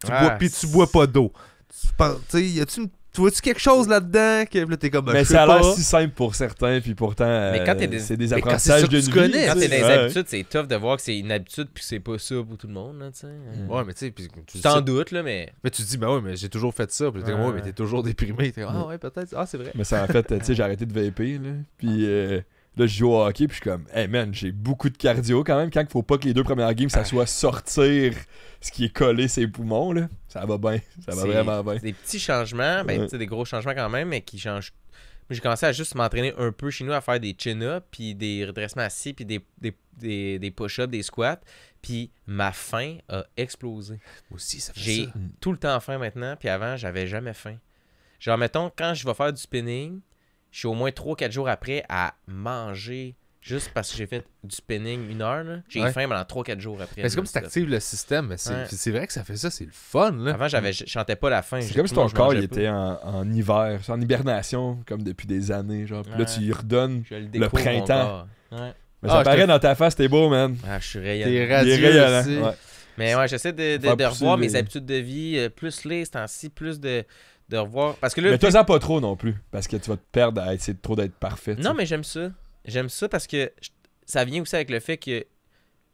tu bois, ah, puis
tu bois pas d'eau. Tu sais, y tu une tu vois-tu quelque chose
là-dedans? Que t'es comme. Mais ça a l'air si simple pour certains, puis pourtant, Mais quand t'es euh, des- c'est des apprentissages de vie. Quand t'es les habitudes,
c'est tough de voir que c'est une habitude puis que c'est pas ça pour tout le monde, là, Ouais,
mais tu sais, puis
tu sais. là, mais. Mais tu te dis, ben ouais, mais j'ai toujours fait ça. Puis t'es comme, ouais, mais t'es toujours déprimé. T'es comme, ah ouais, peut-être. Ah, c'est vrai. Mais ça, en fait,
tu sais, j'ai arrêté de vaper, là. Puis euh, Là, je joue au hockey, puis je suis comme, hey man, j'ai beaucoup de cardio quand même. Quand il faut pas que les deux premières games, ça soit sortir ce qui est collé ses poumons, là, ça va bien. Ça va vraiment bien. Des
petits changements, ben, des gros changements quand même, mais qui changent. J'ai commencé à juste m'entraîner un peu chez nous à faire des chin-ups, puis des redressements assis, puis des, des, des, push-ups, des squats. Puis ma faim a explosé. Aussi, ça fait J'ai tout le temps faim maintenant, puis avant, j'avais jamais faim. Genre, mettons, quand je vais faire du spinning, je suis au moins 3-4 jours après à manger juste parce que j'ai fait du spinning une heure. J'ai faim pendant 3-4 jours après. C'est comme si tu actives le système. C'est
vrai que ça fait ça, c'est le
fun. Là. Avant, je chantais pas la faim. C'est comme si ton corps était
en, hiver, en hibernation, comme depuis des années. Genre. là, tu lui redonnes le, printemps. Mais ça ah, paraît dans ta face, t'es beau, man. Ah, je suis rayonnant. T'es radieux. Mais ouais, j'essaie de,
de, revoir mes habitudes de vie, euh, plus les temps-ci, plus de de revoir. Parce que là, mais fais pas
trop non plus, parce que tu vas te perdre à essayer trop d'être parfait. Non,
mais j'aime ça. J'aime ça parce que ça vient aussi avec le fait que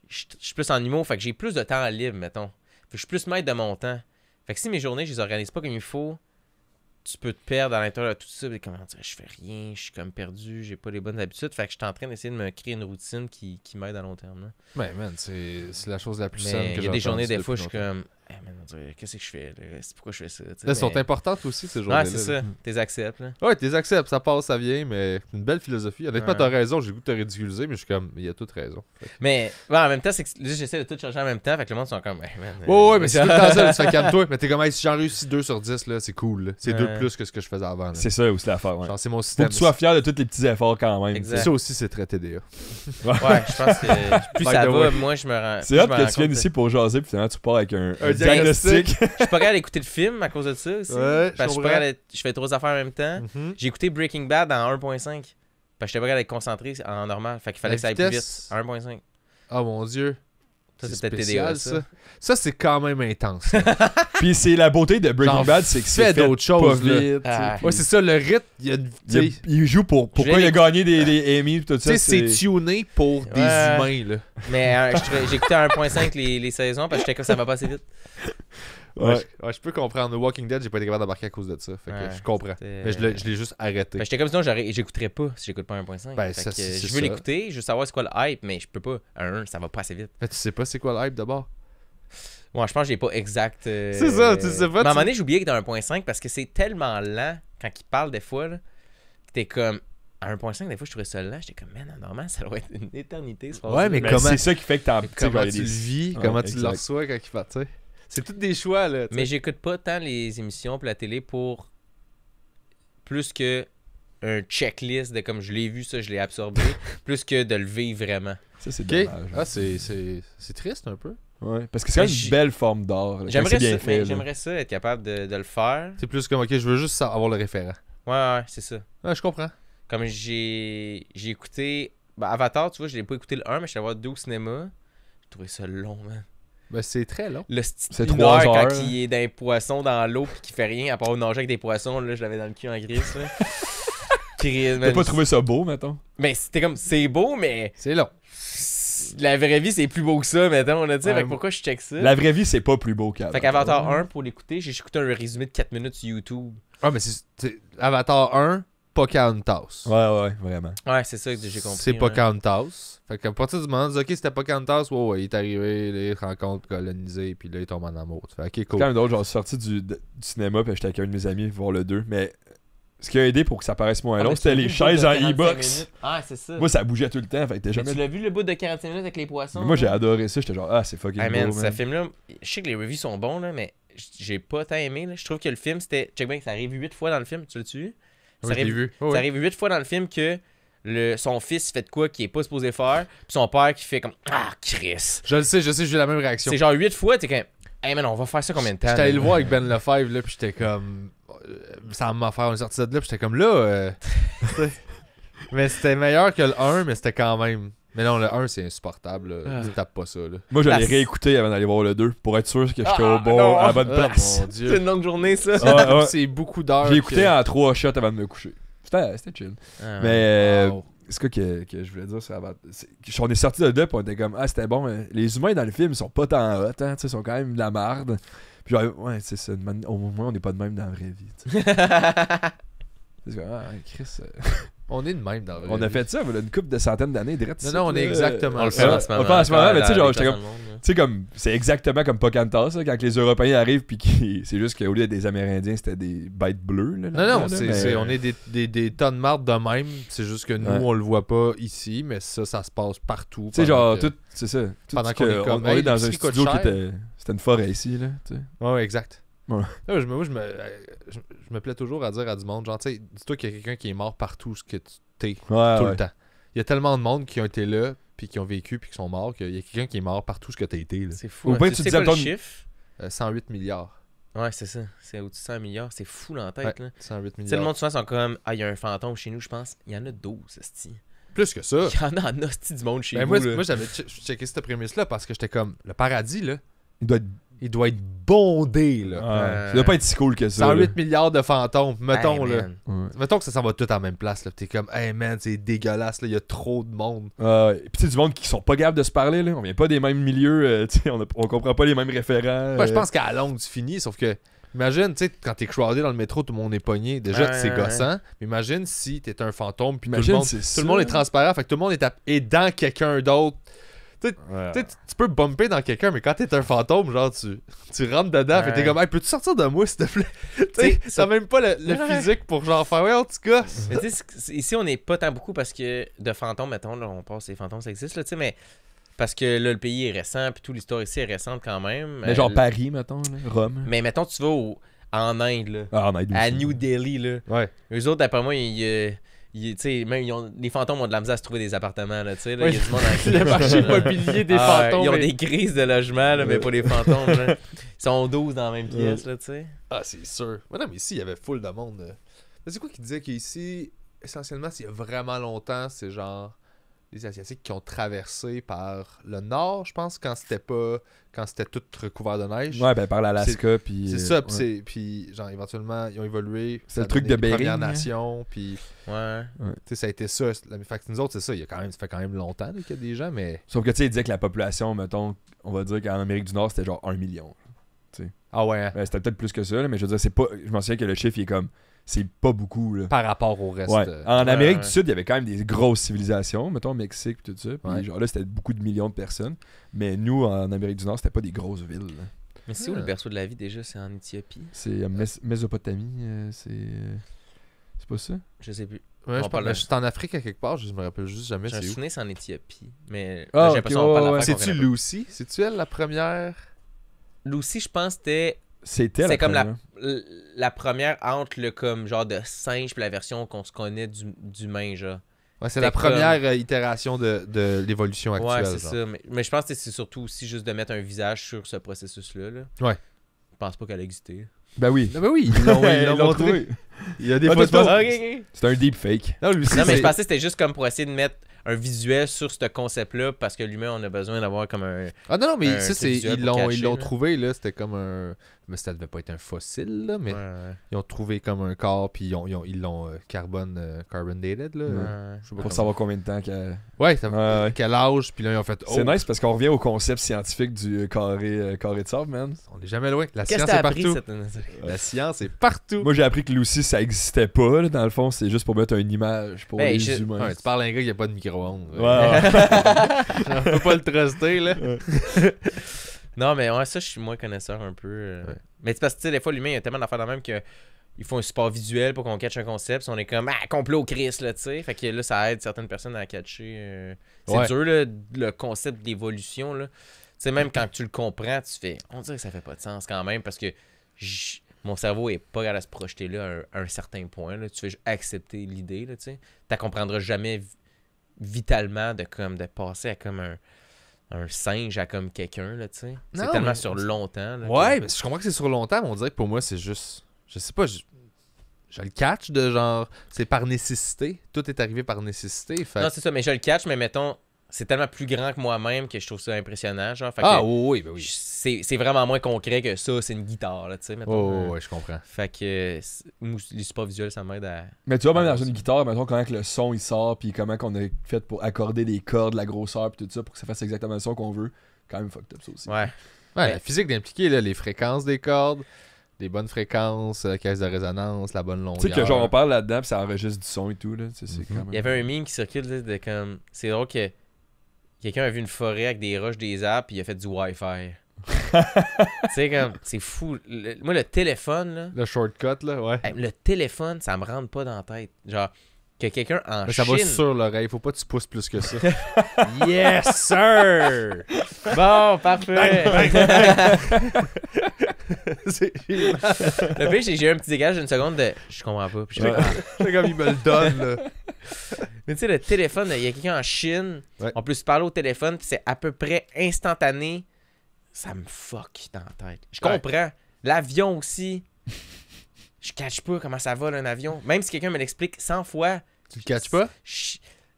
je, suis plus en humour, fait que j'ai plus de temps libre, mettons. Fait je suis plus maître de mon temps. Fait que si mes journées, je les organise pas comme il faut, tu peux te perdre à l'intérieur de tout ça. Comment dire, je fais rien, je suis comme perdu, j'ai pas les bonnes habitudes. Fait que je suis en train d'essayer de me créer une routine qui, qui m'aide à long terme.
Ben, man, c'est, la chose la plus simple Il y a des journées, des fois, je
comme, eh, qu'est-ce que je fais Pourquoi je fais ça Elles sont importantes aussi, ces journées-là. Ouais, c'est ça. T'es acceptes.
Ouais, t'es acceptes. Ça passe, ça vient, mais c'est une belle philosophie. Honnêtement, ouais. t'as raison. J'ai goût de te ridiculiser, mais je suis comme, il y a toute raison.
Mais en même temps, c'est que j'essaie de tout changer en même temps. Fait que le monde sont comme, ouais, ouais, mais euh, c'est tout le temps [laughs] ça. Tu fais calme-toi.
Mais t'es comme, si j'en réussis 2 sur 10, c'est cool. C'est 2 plus que ce que je faisais avant.
C'est ça aussi l'affaire. Ouais. C'est mon système. Faut que tu sois fier de tous les petits efforts quand même. Ça aussi, c'est très TDA. ouais, je pense que [laughs] plus ça va, moi, je me rends. C'est hâte que tu viennes ici pour jaser, puis finalement, tu pars avec un [laughs] je suis pas à écouter le film à cause de ça aussi. Ouais, parce je, que je,
je fais trois affaires en même temps. Mhm. J'ai écouté Breaking Bad en 1.5. Parce que j'étais pas à d'être concentré en normal. Fait qu'il fallait que ça aille plus vite.
1.5. oh, ah, mon dieu. Ça, c'est c'est quand même
intense. [laughs] puis c'est la beauté de Breaking Bad, c'est que c'est fait, d'autres choses. Ah, ouais, c'est ça, le rythme, il, joue pour pourquoi il a gagné des, [laughs] Emmy tout ça. Tu c'est tuné pour des humains, là.
Mais euh, écouté 1.5 les, les saisons parce que j'étais comme ça va pas assez vite.
Ouais. Je, peux comprendre. The Walking Dead, j'ai pas été capable d'embarquer à cause de ça. Fait que je comprends. Mais euh, je l'ai juste arrêté. Ben, j'étais comme sinon, j'écouterais pas si j'écoute pas 1.5. Ben, je veux l'écouter, je veux savoir
c'est quoi le hype, mais je peux pas. Un, 1 ça va pas assez vite. tu
sais pas c'est quoi le hype d'abord?
Moi, je pense que j'ai pas exact. Euh, c'est ça, tu sais pas. à un moment donné, j'oubliais que dans 1.5, parce que c'est tellement lent quand il parle des fois, là, que t'es comme. À 1.5, des fois, je trouvais ça lent. J'étais comme, man, ça doit être une éternité. Ce ouais, mais, comment. C'est ça qui fait que t'as. Comment tu le vis, comment tu le reçois quand il part, tu sais.
C'est tous des choix, là. Mais
j'écoute pas tant les émissions pour la télé pour plus que un checklist de comme je l'ai vu, ça, je l'ai absorbé, [laughs] plus que de le vivre
vraiment. Ça, c'est dommage. Hein. Ah,
c'est
triste un peu. Ouais, parce que c'est une belle forme d'art. J'aimerais ça,
ça être capable de, le faire.
C'est plus comme, ok, je veux juste avoir le référent.
Ouais, ouais, c'est ça. Ouais, je comprends. Comme j'ai écouté. Ben, Avatar, tu vois, je l'ai pas écouté le 1, mais je suis allé voir 2 au cinéma.
J'ai trouvé ça long, man. Ben, c'est très long. Le c'est
trois heures. Quand
il est d'un poisson dans l'eau puis qu'il fait rien, à part nager avec des poissons, là, je l'avais dans le cul en gris. [laughs] T'as
pas trouvé ça beau, mettons?
Mais ben, c'était comme, c'est beau, mais. C'est long. La vraie vie, c'est plus beau que ça, mettons. on a fait pourquoi je check ça? La vraie
vie, c'est pas
plus beau qu'Avatar. Fait qu'Avatar 1,
pour l'écouter, j'ai écouté un résumé de 4 minutes sur YouTube.
Ah, mais c'est. Avatar 1, pas Pocahontas. Ouais, ouais, vraiment. Ouais, c'est ça que j'ai compris. C'est ouais. Pocahontas. Fait qu'à partir du moment, on OK, c'était Pocahontas, ouais, ouais, il est arrivé, les il rencontre colonisé, puis là, il tombe
en amour. Fait OK, cool. Quand même d'autres, genre, sorti du, du cinéma, puis j'étais avec un de mes amis voir le 2, mais ce qui a aidé pour que ça paraisse moins ah, long, c'était les chaises en e-box. Ah, c'est ça. Moi, ça bougeait tout le temps. Fait que jamais... Tu l'as
vu le bout de 45 minutes avec les poissons? moi, j'ai adoré ça. J'étais genre, ah, c'est fucking ah, man, Ce film-là, je sais que les reviews sont bons, là, mais j'ai pas tant aimé. Je trouve que le film, c'était. Check bien, ça arrive 8 fois dans le film. Tu le tu ça, arrive, 8 ça arrive huit fois dans le film que le, son fils fait de quoi qu'il est pas supposé faire, puis son père qui fait comme Ah, Chris.
Je le sais, je sais, j'ai eu la même réaction. C'est
genre huit fois, t'es comme Hey non, on va faire ça combien de temps J'étais allé le voir avec
Ben Lefebvre, là, puis j'étais comme euh, Ça m'a fait, une sortie de là, puis j'étais comme là. Euh, [laughs] [laughs] mais c'était meilleur que le 1, mais c'était quand même.
Mais non, le 1, c'est insupportable. Ah. Tu tapes pas ça. Là. Moi, j'allais réécouter avant d'aller voir le 2 pour être sûr que j'étais au ah, bon, à la bonne oh, place. [laughs] c'est une longue journée, ça. [laughs] C'est beaucoup d'heures. J'ai écouté en 3 shots avant de me coucher. C'était chill. Ah, mais. Euh, ce C'est que, que, je voulais dire c'est va est, On est sorti de deux pis on était comme Ah, c'était bon. Les humains dans le film, ils sont pas tant hot, hein, ils sont quand même de la marde. Puis ouais, c'est ça. Au moins, on n'est pas de même dans la vraie vie. [laughs] c'est
comme Ah, Chris. Euh, on est de même dans le On a fait
ça, une couple de centaines d'années, direct. Non, non, on est exactement on le fait en ce moment. On le fait en ce moment, mais tu sais, genre, j'étais comme. Tu sais, comme, c'est exactement comme Pocantas, quand les Européens arrivent, puis [laughs] c'est juste qu'au lieu des Amérindiens, c'était des bêtes bleues. Là, non, non, c'est, c'est, on est
des, des, des tonnes mardes de même, c'est juste que nous, on le voit pas ici, mais ça, ça se passe
partout. Tu sais, genre, tout, c'est ça. pendant qu'on est, comme, on, est dans un studio qui était. C'était une forêt ici, là. Tu sais.
ouais, exact. Ah je, me, plais toujours à dire à du monde, genre, tu sais, dis-toi qu'il y a quelqu'un qui est mort partout ce que tu t'es, tout le temps. Il y a tellement de monde qui ont été là, puis qui ont vécu, puis qui sont morts, qu'il y a quelqu'un qui est mort partout ce que as été. C'est fou. Au hein. tu, sais chiffre 108 euh, milliards. Ouais, c'est ça.
C'est au-dessus de 100 milliards. C'est fou l'entête. là. 108 milliards. le monde souvent sont comme Ah, il y a un fantôme chez nous, je pense. Il y en a 12, Sti.
Plus que ça. Il y en a un du monde chez ben, nous. Moi, moi j'avais
checké cette prémisse-là parce que j'étais comme Le paradis, là.
Il doit être il doit être bondé. Là. ça doit pas être si cool que ça. 108
milliards de fantômes, mettons. là.
Mettons que ça s'en va tout en même place. T'es comme, hey man, c'est dégueulasse, il y a trop de monde. Euh, Puis tu du monde qui sont pas capables de se parler. Là. On vient pas des mêmes milieux, euh, on, comprend pas les mêmes référents. je euh. pense qu'à la longue, tu finis, sauf que. Imagine, tu sais, quand t'es croisé dans le métro, tout le monde est pogné. Déjà, c'est gossant.
Mais imagine si es un fantôme, puis tout le monde, tout le monde est transparent, fait tout le monde est dans quelqu'un d'autre. Tu, tu peux bumper dans quelqu'un, mais quand t'es un fantôme, genre, tu, tu rentres dedans, et t'es comme, hey, peux-tu sortir de moi, s'il te plaît? [laughs] Tu sais, ça... même pas le, [laughs] physique pour genre
faire, ouais, en tout cas ici, on n'est pas tant beaucoup parce que de fantômes, mettons, là, on passe les fantômes, ça existe, là, tu sais, mais. Parce que là, le pays est récent, puis toute l'histoire ici est récente quand même. Mais genre euh, Paris, mettons, Rome. Mais mettons, tu vas en Inde, là. Ah, à New
Delhi, là. Ouais.
Eux autres, d'après moi, ils. Euh, les fantômes ont de la misère à se trouver des appartements. Là, là, il y a du monde dans [laughs] le marché immobilier des [laughs] ah, fantômes. Ils ont des crises de logement, là, mais pas les fantômes. [laughs] Ils sont 12 dans la
même pièce. Là, sais ah, c'est sûr. Mais non, mais ici, il y avait full de monde. C'est quoi qui disait qu'ici, essentiellement, s'il y a vraiment longtemps, c'est genre les Asiatiques qui ont traversé par le nord, je pense, quand c'était pas quand c'était tout recouvert de neige. Ouais, ben par l'Alaska puis C'est euh, ça, puis genre éventuellement ils ont évolué, c'est le truc de Berry. Première hein. Nation, puis ouais. Tu sais ça a été ça, la fait nous autres c'est ça, il y a quand même ça fait quand même longtemps qu'il y a des gens mais
sauf que tu sais disait que la population mettons, on va dire qu'en Amérique du Nord, c'était genre un million. Ah ouais. Hein. Ben, c'était peut-être plus que ça, mais je veux dire c'est pas je m'en souviens que le chiffre il est comme c'est pas beaucoup. Par rapport au reste. Euh, en Amérique du Sud, il y avait quand même des grosses civilisations, mettons Mexique tout ça. Puis genre là, c'était beaucoup de millions de personnes. Mais nous, en Amérique du Nord, c'était pas des grosses villes. Mais c'est où le ah. berceau
de la vie déjà C'est en Éthiopie C'est
en euh, Mésopotamie, euh, c'est. C'est pas ça
Je sais plus. Ouais, je parle en Afrique à quelque part, je me rappelle juste jamais. Je me c'est en Éthiopie. Mais ah, j'ai l'impression qu'on parle ouais. C'est-tu
Lucy C'est-tu elle la première Lucy,
je pense, c'était. C'était la comme la euh, la première entre le comme genre de singe puis la version qu'on se connaît du, d'humain, genre. Ouais, c'est la première
euh, itération de, l'évolution actuelle. Ouais, c'est ça.
Mais, je pense que c'est surtout aussi juste de mettre un visage sur ce processus-là. Ouais.
Je pense pas qu'elle existé. Ben oui. Ah, ben oui, [laughs] ils l'ont, [laughs] Trouvé. Il y a des ah, photos. C'est un deep fake. Non, mais je pensais que
c'était juste comme pour essayer de mettre un visuel sur ce concept-là parce que l'humain, on a besoin d'avoir comme un. Ah non, non, mais ça, c'est. Ils l'ont, ils l'ont
trouvé, là. C'était comme un mais ça devait pas être un fossile, là, mais ils ont trouvé comme un corps, puis ils l'ont euh, carbon dated. Euh, là, pour savoir combien de temps qu'elle...
Ouais, ça, quel âge, puis là, ils ont fait... C'est oh! nice, parce qu'on revient au concept scientifique du euh, carré, carré de sable, man.
On est jamais loin. La science est partout. La science est partout.
Moi, j'ai appris que Lucy, ça existait pas, là, dans le fond. C'est juste pour mettre une image pour ben, les humains. tu
parles un gars qui a pas de micro-ondes. [laughs]
on peut
pas le truster, là.
[laughs]
Non, mais ouais, ça, je suis moins connaisseur un peu. Euh. Mais c'est parce que, tu sais, des fois, l'humain, il y a tellement d'affaires le même que. Ils font un support visuel pour qu'on catche un concept. on est comme, ah, complot Chris, là, tu sais. Fait que là, ça aide certaines personnes à catcher. Euh. C'est dur, là, le concept d'évolution, là. Tu sais, même [laughs] quand tu le comprends, tu fais, on dirait que ça fait pas de sens quand même parce que mon cerveau est pas à se projeter là à un, certain point. Là. Tu fais accepter l'idée, là, tu sais. Tu comprendras jamais vitalement de comme de passer à comme un un singe à comme quelqu'un, là, tu sais. C'est tellement sur longtemps. Là, ouais, mais
je comprends que c'est sur longtemps, mais on dirait que pour moi, c'est juste. Je sais pas, je... le catch de genre. C'est par nécessité. Tout est arrivé par nécessité. Non, c'est
ça, mais je le catch, mais mettons, c'est tellement plus grand que moi-même que je trouve ça impressionnant. Genre. ah oui, oui.
Ben c'est
vraiment moins concret que ça, c'est une guitare, là, tu sais. Oh, oh, oh, je comprends. Fait que les supports visuels, ça m'aide à.
Mais tu vois, même dans une guitare, mettons comment que le son il sort, puis comment qu'on a fait pour accorder les cordes, la grosseur, puis tout ça, pour que ça fasse exactement le son qu'on veut, quand même fucked up ça aussi. Ouais. Ouais, la physique d'impliquer, les
fréquences des cordes les bonnes fréquences, la caisse de résonance, la bonne longueur. Tu sais que genre on parle là-dedans,
et ça enregistre du son et tout là, mhm. quand même... Il y
avait un meme qui circule de comme c'est drôle que Quelqu'un a vu une forêt avec des roches, des arbres, puis il a fait du Wi-Fi. [laughs] tu sais, comme, c'est fou. moi, le téléphone, là. Le shortcut, là, ouais. Le téléphone, ça me rentre pas dans la tête. Genre, que quelqu'un en Mais ça va sur
l'oreille, faut pas que tu pousses plus que ça. [laughs] yes, sir! [laughs] bon, parfait!
[laughs] [laughs] le pire, j'ai eu un petit dégage d'une seconde de je comprends pas. Puis C'est ah. [laughs] comme il me le donne. Mais tu sais, le téléphone, il y a quelqu'un en Chine, on peut se parler au téléphone, c'est à peu près instantané. Ça me fuck dans la tête. Je comprends. L'avion aussi. je catch pas comment ça vole un avion. Même si quelqu'un me l'explique 100 fois. Tu le catches pas?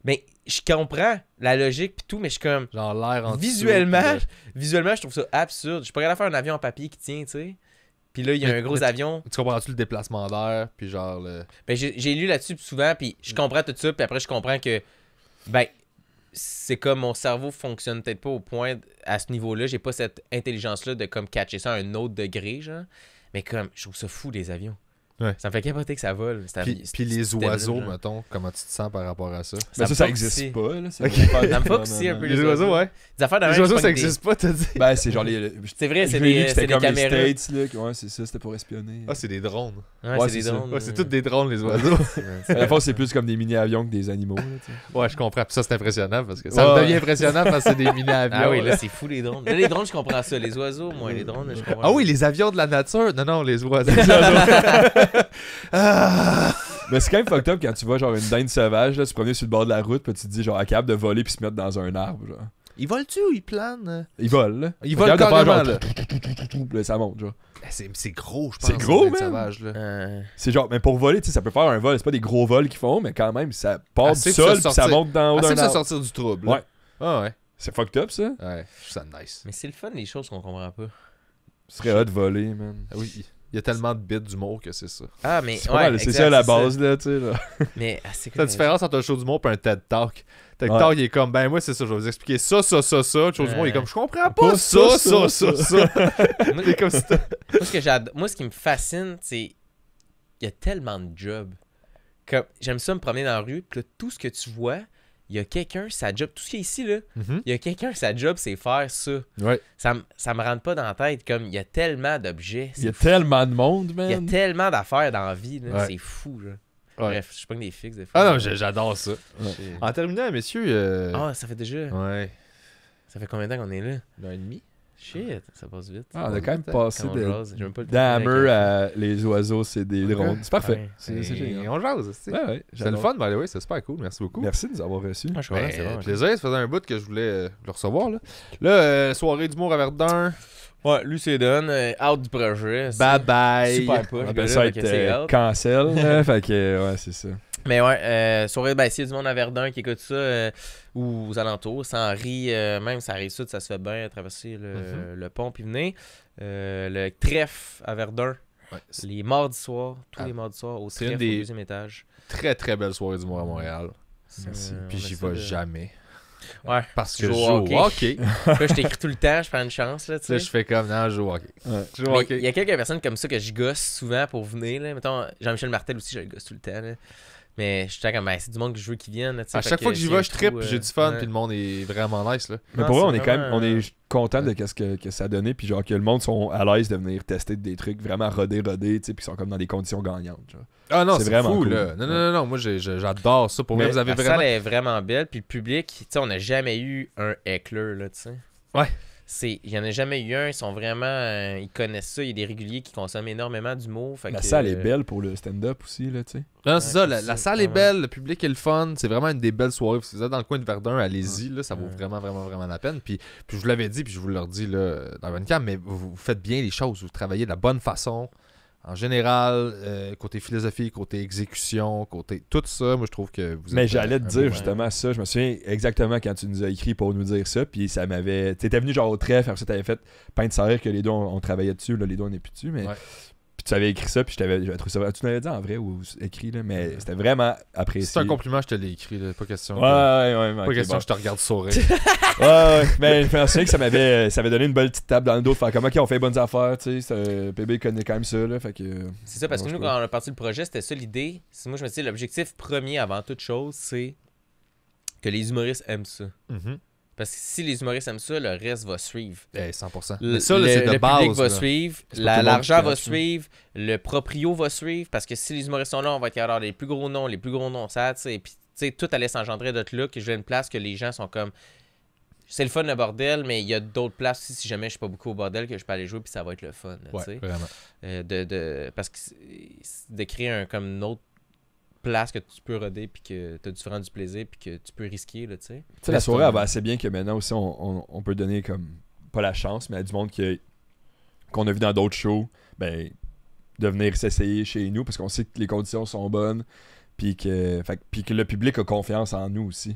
Mais je comprends la logique puis tout, mais je suis comme.
Genre l'air en Visuellement,
visuellement, je trouve ça absurde. Je pourrais pas faire un avion en papier qui tient, tu sais. Puis là, il y a un gros avion.
Tu comprends-tu le déplacement d'air, puis genre le... Ben, j'ai
lu là-dessus souvent, puis je comprends tout ça, puis après, je comprends que, ben, c'est comme mon cerveau fonctionne peut-être pas au point, à ce niveau-là, j'ai pas cette intelligence-là de comme catcher ça à un autre degré, genre. Mais comme, je trouve ça fou, les avions. Ouais. Ça me fait capoter que ça vole. Puis, puis, les oiseaux,
mettons, comment tu te sens par rapport à ça? Ben, ça, ça n'existe pas. Là, Ça me aussi un peu les, oiseaux, ouais. Les, oiseaux, ça n'existe pas, t'as dit? Ben, c'est genre les. C'est vrai, c'est des, caméras. Les
States, c'est ça, c'était pour espionner. Ah, c'est des drones. Ouais, c'est des drones. c'est toutes des drones, les oiseaux. [laughs] À la fois, c'est plus comme des mini-avions que des animaux.
Ouais, je comprends. ça, c'est impressionnant parce que ça devient impressionnant parce que c'est des mini-avions. Ah oui, là, c'est fou, les drones. les
drones, je comprends ça. Les oiseaux, moi, les drones, je comprends. Ah oui,
les avions de la nature. Non, non, les oiseaux. [laughs] [laughs]
Ah. Mais c'est quand même fucked up quand tu vois genre une dinde sauvage, là, tu prenais sur le bord de la route, puis tu te dis genre, capable de voler puis se mettre dans un arbre. Genre. Ils volent-tu ou ils planent Ils volent. Là. Ils volent carrément, genre, [laughs] là. Ça monte, genre. Eh, c'est gros, je pense. C'est gros, mais Sauvage, là. Euh. C'est genre, mais pour voler, tu sais, ça peut faire un vol. C'est pas des gros vols qu'ils font, mais quand même, ça part du sol ça monte dans haut d'un ça sortir du trouble. Ouais.
Ah ouais. C'est fucked up, ça. Ouais, ça nice. Mais c'est le fun, les choses qu'on comprend pas. Ce serait hot de voler, man. Ah oui. Il y a tellement de bits d'humour que c'est ça. Ah, mais ouais c'est ça la base, là, tu sais. Là. [laughs] Mais ah, c'est La différence entre un show d'humour et un TED Talk. TED Talk, il est comme, ben moi, c'est ça, je vais vous expliquer ça, ça, ça, ça. Le show d'humour, il est comme, je comprends pas, ça, ça, ça, ça. [laughs] moi, comme moi, ce
que moi, ce qui me fascine, c'est. Il y a tellement de jobs. Comme, j'aime ça me promener dans la rue, puis là, tout ce que tu vois, il y a quelqu'un, sa job, tout ce qui est ici, là, mhm. il y a quelqu'un, sa job, c'est faire ça. Ouais. Ça, ça me rentre pas dans la tête. Comme, il y a tellement d'objets. Il y a
tellement de monde, man. Il y a
tellement d'affaires dans la vie. C'est
fou, Bref, je suis
pas que des fixes, des Ah non, j'adore ça. En
terminant, messieurs. Euh, ah,
ça fait déjà. Ouais. Ça fait combien de temps qu'on est là? an et demi. Shit, ça passe vite. Ah, on a quand même passé
des dammer
à les oiseaux, c'est des drones. C'est parfait. C'est génial. On jase aussi. Ouais, ouais, c'est le fun, by the way. C'est super cool. Merci beaucoup. Merci de nous avoir reçus. Ah, je suis euh, hein. ça
faisait un bout que je voulais euh, le recevoir. Là, euh, soirée d'humour à Verdun. Ouais, lui c'est done, out du projet. Bye bye. Super push. On va
être cancel. [laughs] fait que ouais, c'est ça.
Mais ouais, euh, soirée, de ben, s'il du monde à Verdun qui écoute ça, euh, ou aux alentours, ça en rit, euh, même ça arrive sud, ça se fait bien traverser mhm. le, pont, puis venez. le trèfle à Verdun, ouais, les mardis soirs, tous les ah. les mardis soirs, au trèfle, des... au deuxième étage.
Très, très belle soirée du mois à Montréal. Merci. puis j'y vais jamais. Ouais. Parce que je joue au hockey. [laughs] je t'écris tout le temps, je prends une chance.
Là, tu sais. je fais comme, non, je joue
au hockey.
Il y a quelques personnes comme ça que je gosse souvent pour venir. Là. Mettons, Jean-Michel Martel aussi, je le gosse tout le temps. Mais j'étais comme, ben, c'est du monde que je veux qui vienne. À chaque fois que, j'y vais, je trippe, j'ai euh, du fun, puis le
monde est vraiment nice. Là. Mais pour eux, on est quand même on
est content de ce que, ça a donné, puis genre que le monde sont à l'aise de venir tester des trucs vraiment rodés, rodés, tu sais, sont comme dans des conditions gagnantes. Ah non, c'est vraiment fou, là. Non,
non,
non, moi j'adore ça. Pour
moi, La salle est vraiment belle, puis le public, tu sais, on n'a jamais eu un éclair, là, tu sais. Ouais c'est il n'y en a jamais eu un. Ils sont vraiment. Euh, ils connaissent ça. Il y a des réguliers qui consomment énormément du mot La salle est euh,
belle pour le stand-up aussi, là, tu sais.
Non, c'est ça. La, salle est belle, le public est le fun. C'est vraiment une des belles soirées. Si vous êtes dans le coin de Verdun, allez-y. Là, ça vaut vraiment, vraiment, vraiment la peine. Puis, je vous l'avais dit, puis je vous le redis là, dans un cas mais vous, faites bien les choses. Vous travaillez de la bonne façon. En général, euh, côté philosophie, côté exécution,
côté tout ça, moi je trouve que vous. Êtes Mais euh, j'allais te dire justement ça. Je me souviens exactement quand tu nous as écrit pour nous dire ça. Puis ça m'avait. Tu venu genre au trèfle, après ça, t'avais fait peindre de rire que les deux on, travaillait dessus. Là, les deux on n'est plus dessus. Mais tu avais écrit ça, puis je t'avais trouvé ça. Tu l'avais dit en vrai ou écrit, là, mais c'était vraiment apprécié. C'est un compliment, je te l'ai écrit, là, pas question. Ouais, ouais, ouais. Pas question, je te regarde sourire. [laughs] ouais, ouais. Mais je pensais que ça m'avait, euh, ça donné une belle petite table dans le dos faire comme, ok, on fait bonnes affaires, tu sais. PB connaît quand même ça, là. Fait que. Euh, c'est ça, parce que nous, quand
on a parti le projet, c'était ça l'idée. Moi, je me suis dit, l'objectif premier avant toute chose, c'est que les humoristes aiment ça. Mm -hmm. Parce que si les humoristes aiment ça, le reste va suivre. 100%.
Ben, le, ça, public va
suivre, l'argent va suivre, le proprio va suivre. Parce que si les humoristes sont là, on va être alors les plus gros noms, les plus gros noms, ça, tu sais. Et puis, tu sais, tout allait s'engendrer d'autres looks. j'ai une place que les gens sont comme. C'est le fun le bordel, mais il y a d'autres places aussi, si jamais je suis pas beaucoup au bordel, que je peux aller jouer, puis ça va être le fun. vraiment. Euh, de, de, parce que de créer un, comme une autre que tu peux roder, puis que tu as du du plaisir, puis que tu peux risquer, là, tu sais. la soirée, elle euh, va assez
bien que maintenant aussi, on, peut donner comme, pas la chance, mais à du monde qui qu'on a vu dans d'autres shows, ben, de venir s'essayer chez nous, parce qu'on sait que les conditions sont bonnes, puis que, fait, que le public a confiance en nous aussi.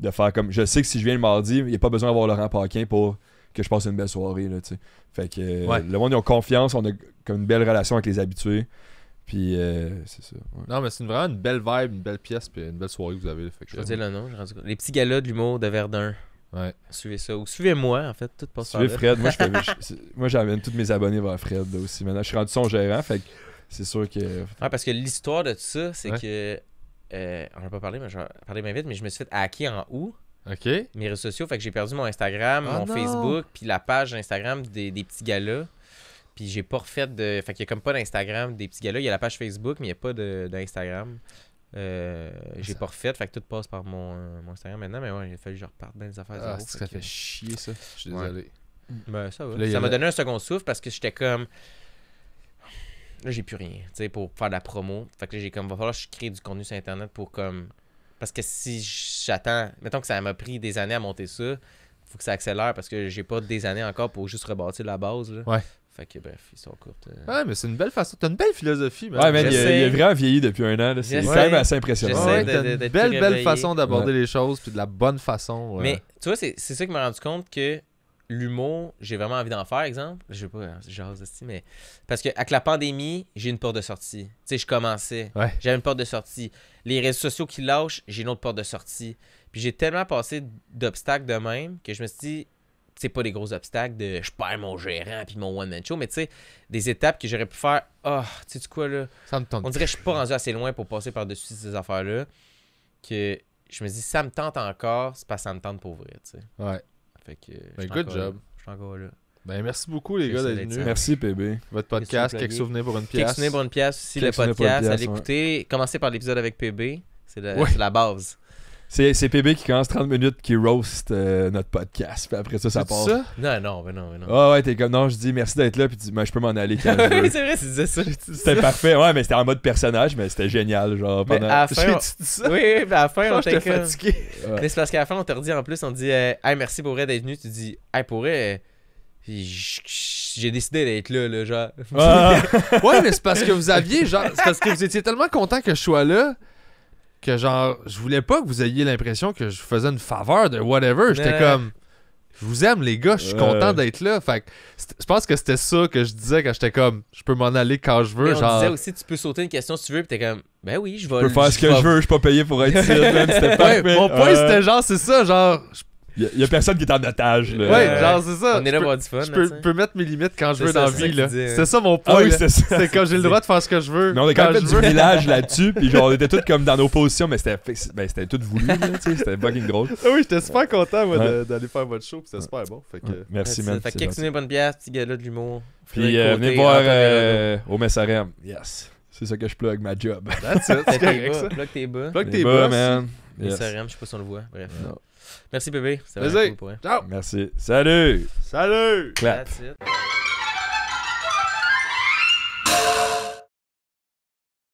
De faire comme, je sais que si je viens le mardi, il n'y a pas besoin d'avoir Laurent Paquin pour que je passe une belle soirée, là, tu Fait que, le monde, a confiance, on a comme une belle relation avec les habitués. Puis euh, c'est ça.
Non, mais c'est vraiment une belle vibe, une belle pièce, puis une belle soirée que vous avez. Je vais euh, dire le nom. Les petits galas de l'humour de Verdun.
Ouais.
Suivez ça. Ou suivez-moi, en fait. Tout passe Suivez Fred.
[laughs] Moi, j'amène tous mes abonnés vers Fred là, aussi. Maintenant, je suis rendu son gérant. Fait que c'est sûr que. Ouais,
ah, parce que l'histoire de tout ça, c'est que. Euh, on va pas parlé, mais je vais parler bien vite, mais je me suis fait hacker en août, Ok. mes réseaux sociaux. Fait que j'ai perdu mon Instagram, ah mon Facebook, puis la page Instagram des, des petits galas. Puis j'ai pas refait de. Fait qu'il y a comme pas d'Instagram des petits gars-là. Il y a la page Facebook, mais il n'y a pas d'Instagram. Euh, j'ai pas refait, fait que tout passe par euh, mon, Instagram maintenant, mais ouais, il a fallu que je reparte dans les affaires. Ah, ça fait,
chier ça, je suis désolé. Mm. Ben, ça va. ça m'a donné
un second souffle parce que j'étais comme. Là, j'ai plus rien, tu sais, pour faire de la promo. Fait que là, j'ai comme. Va falloir que je crée du contenu sur Internet pour comme. Parce que si j'attends. Mettons que ça m'a pris des années à monter ça faut que ça accélère parce que j'ai pas des années encore pour juste rebâtir la base. Ouais. Fait que bref,
ils sont courtes. Euh. Ouais, mais c'est une belle façon. T'as une belle philosophie, Ouais, mais il, a- vraiment
vieilli depuis un an. C'est quand même
assez impressionnant. une belle, belle façon d'aborder les choses, puis de la bonne façon. Mais tu vois,
c'est ça qui m'a rendu compte que l'humour, j'ai vraiment envie d'en faire, exemple. Je sais pas, hein, j'ose aussi, mais. Parce que avec la pandémie, j'ai une porte de sortie. Tu sais, je commençais. J'avais une porte de sortie. Les réseaux sociaux qui lâchent, j'ai une autre porte de sortie. Puis j'ai tellement passé d'obstacles de même que je me suis dit, c'est pas des gros obstacles de je perds mon gérant puis mon one-man show, mais tu sais, des étapes que j'aurais pu faire. Ah, oh, tu sais, quoi, là ça me tente. On dirait que je suis pas rendu assez loin pour passer par-dessus ces affaires-là. Que je me dis, ça me tente encore, c'est pas ça me tente pour vrai, tu sais.
Ouais. Fait que. Ben, good job. Je suis encore là. Ben, merci beaucoup, les gars, d'être venus. Merci, PB. Votre podcast, Quelques souvenirs pour une pièce. Quelques souvenirs pour une pièce aussi, le
podcast. à Allez écouter. Commencez par l'épisode avec PB. C'est la base.
C'est PB qui commence 30 minutes qui roast euh, notre podcast. Puis après ça, ça part. ça? Non, non, mais non, mais non. Ah ouais, t'es comme non, je dis merci d'être là, puis tu dis, ben, je peux m'en aller quand même. [laughs] Oui, c'est vrai, tu disais ça. C'était parfait, ouais, mais c'était en mode personnage, mais c'était génial, genre pendant. à la [laughs] fin, ça? Oui, mais à la fin, on t'a comme- [laughs] Mais
c'est parce qu'à la fin, on te redit en plus, on dit ah Hey, merci pour être d'être venu. Tu dis Hey, pour euh, j'ai décidé d'être là, là, genre. Ah. Ouais, mais c'est parce que vous aviez, genre, c'est
parce que vous étiez tellement content que je sois là que genre, je voulais pas que vous ayez l'impression que je faisais une faveur de whatever. J'étais comme, je vous aime les gars, je suis content d'être là. Fait je pense que c'était ça que je disais quand j'étais comme, je peux m'en aller quand je veux. genre on disait
aussi, tu peux sauter une question si tu veux, pis t'es comme, ben oui, je vais. Je peux faire
ce que je veux, je suis pas payé pour être ici. [laughs] mon point c'était genre, c'est ça, genre,
je il y, a personne qui est en otage. Là. Ouais, genre, c'est ça. On est là pour du fun. Je peux, mettre mes limites quand je veux dans la vie. Ah là. C'est ça mon point. c'est quand j'ai le droit de faire ce que je veux. Mais on est quand, même du village là-dessus. [laughs] Puis genre, on était tous comme dans nos positions, mais c'était, ben, c'était tout voulu. tu sais C'était fucking drôle. Ah oui, j'étais super content
d'aller faire votre show. c'était super bon. Fait que, Merci, man. Fait que une bonne bière, petit gars-là de l'humour. Puis euh, venez voir euh,
au Messarem. Yes. C'est ça que je plug, ma job. That's it. Plug tes bas. Plug tes bas, man. Messarem, je sais pas si on le voit. Bref.
Merci bébé. c'est bon
Cool pour Ciao. Merci. Salut. Salut. Clap.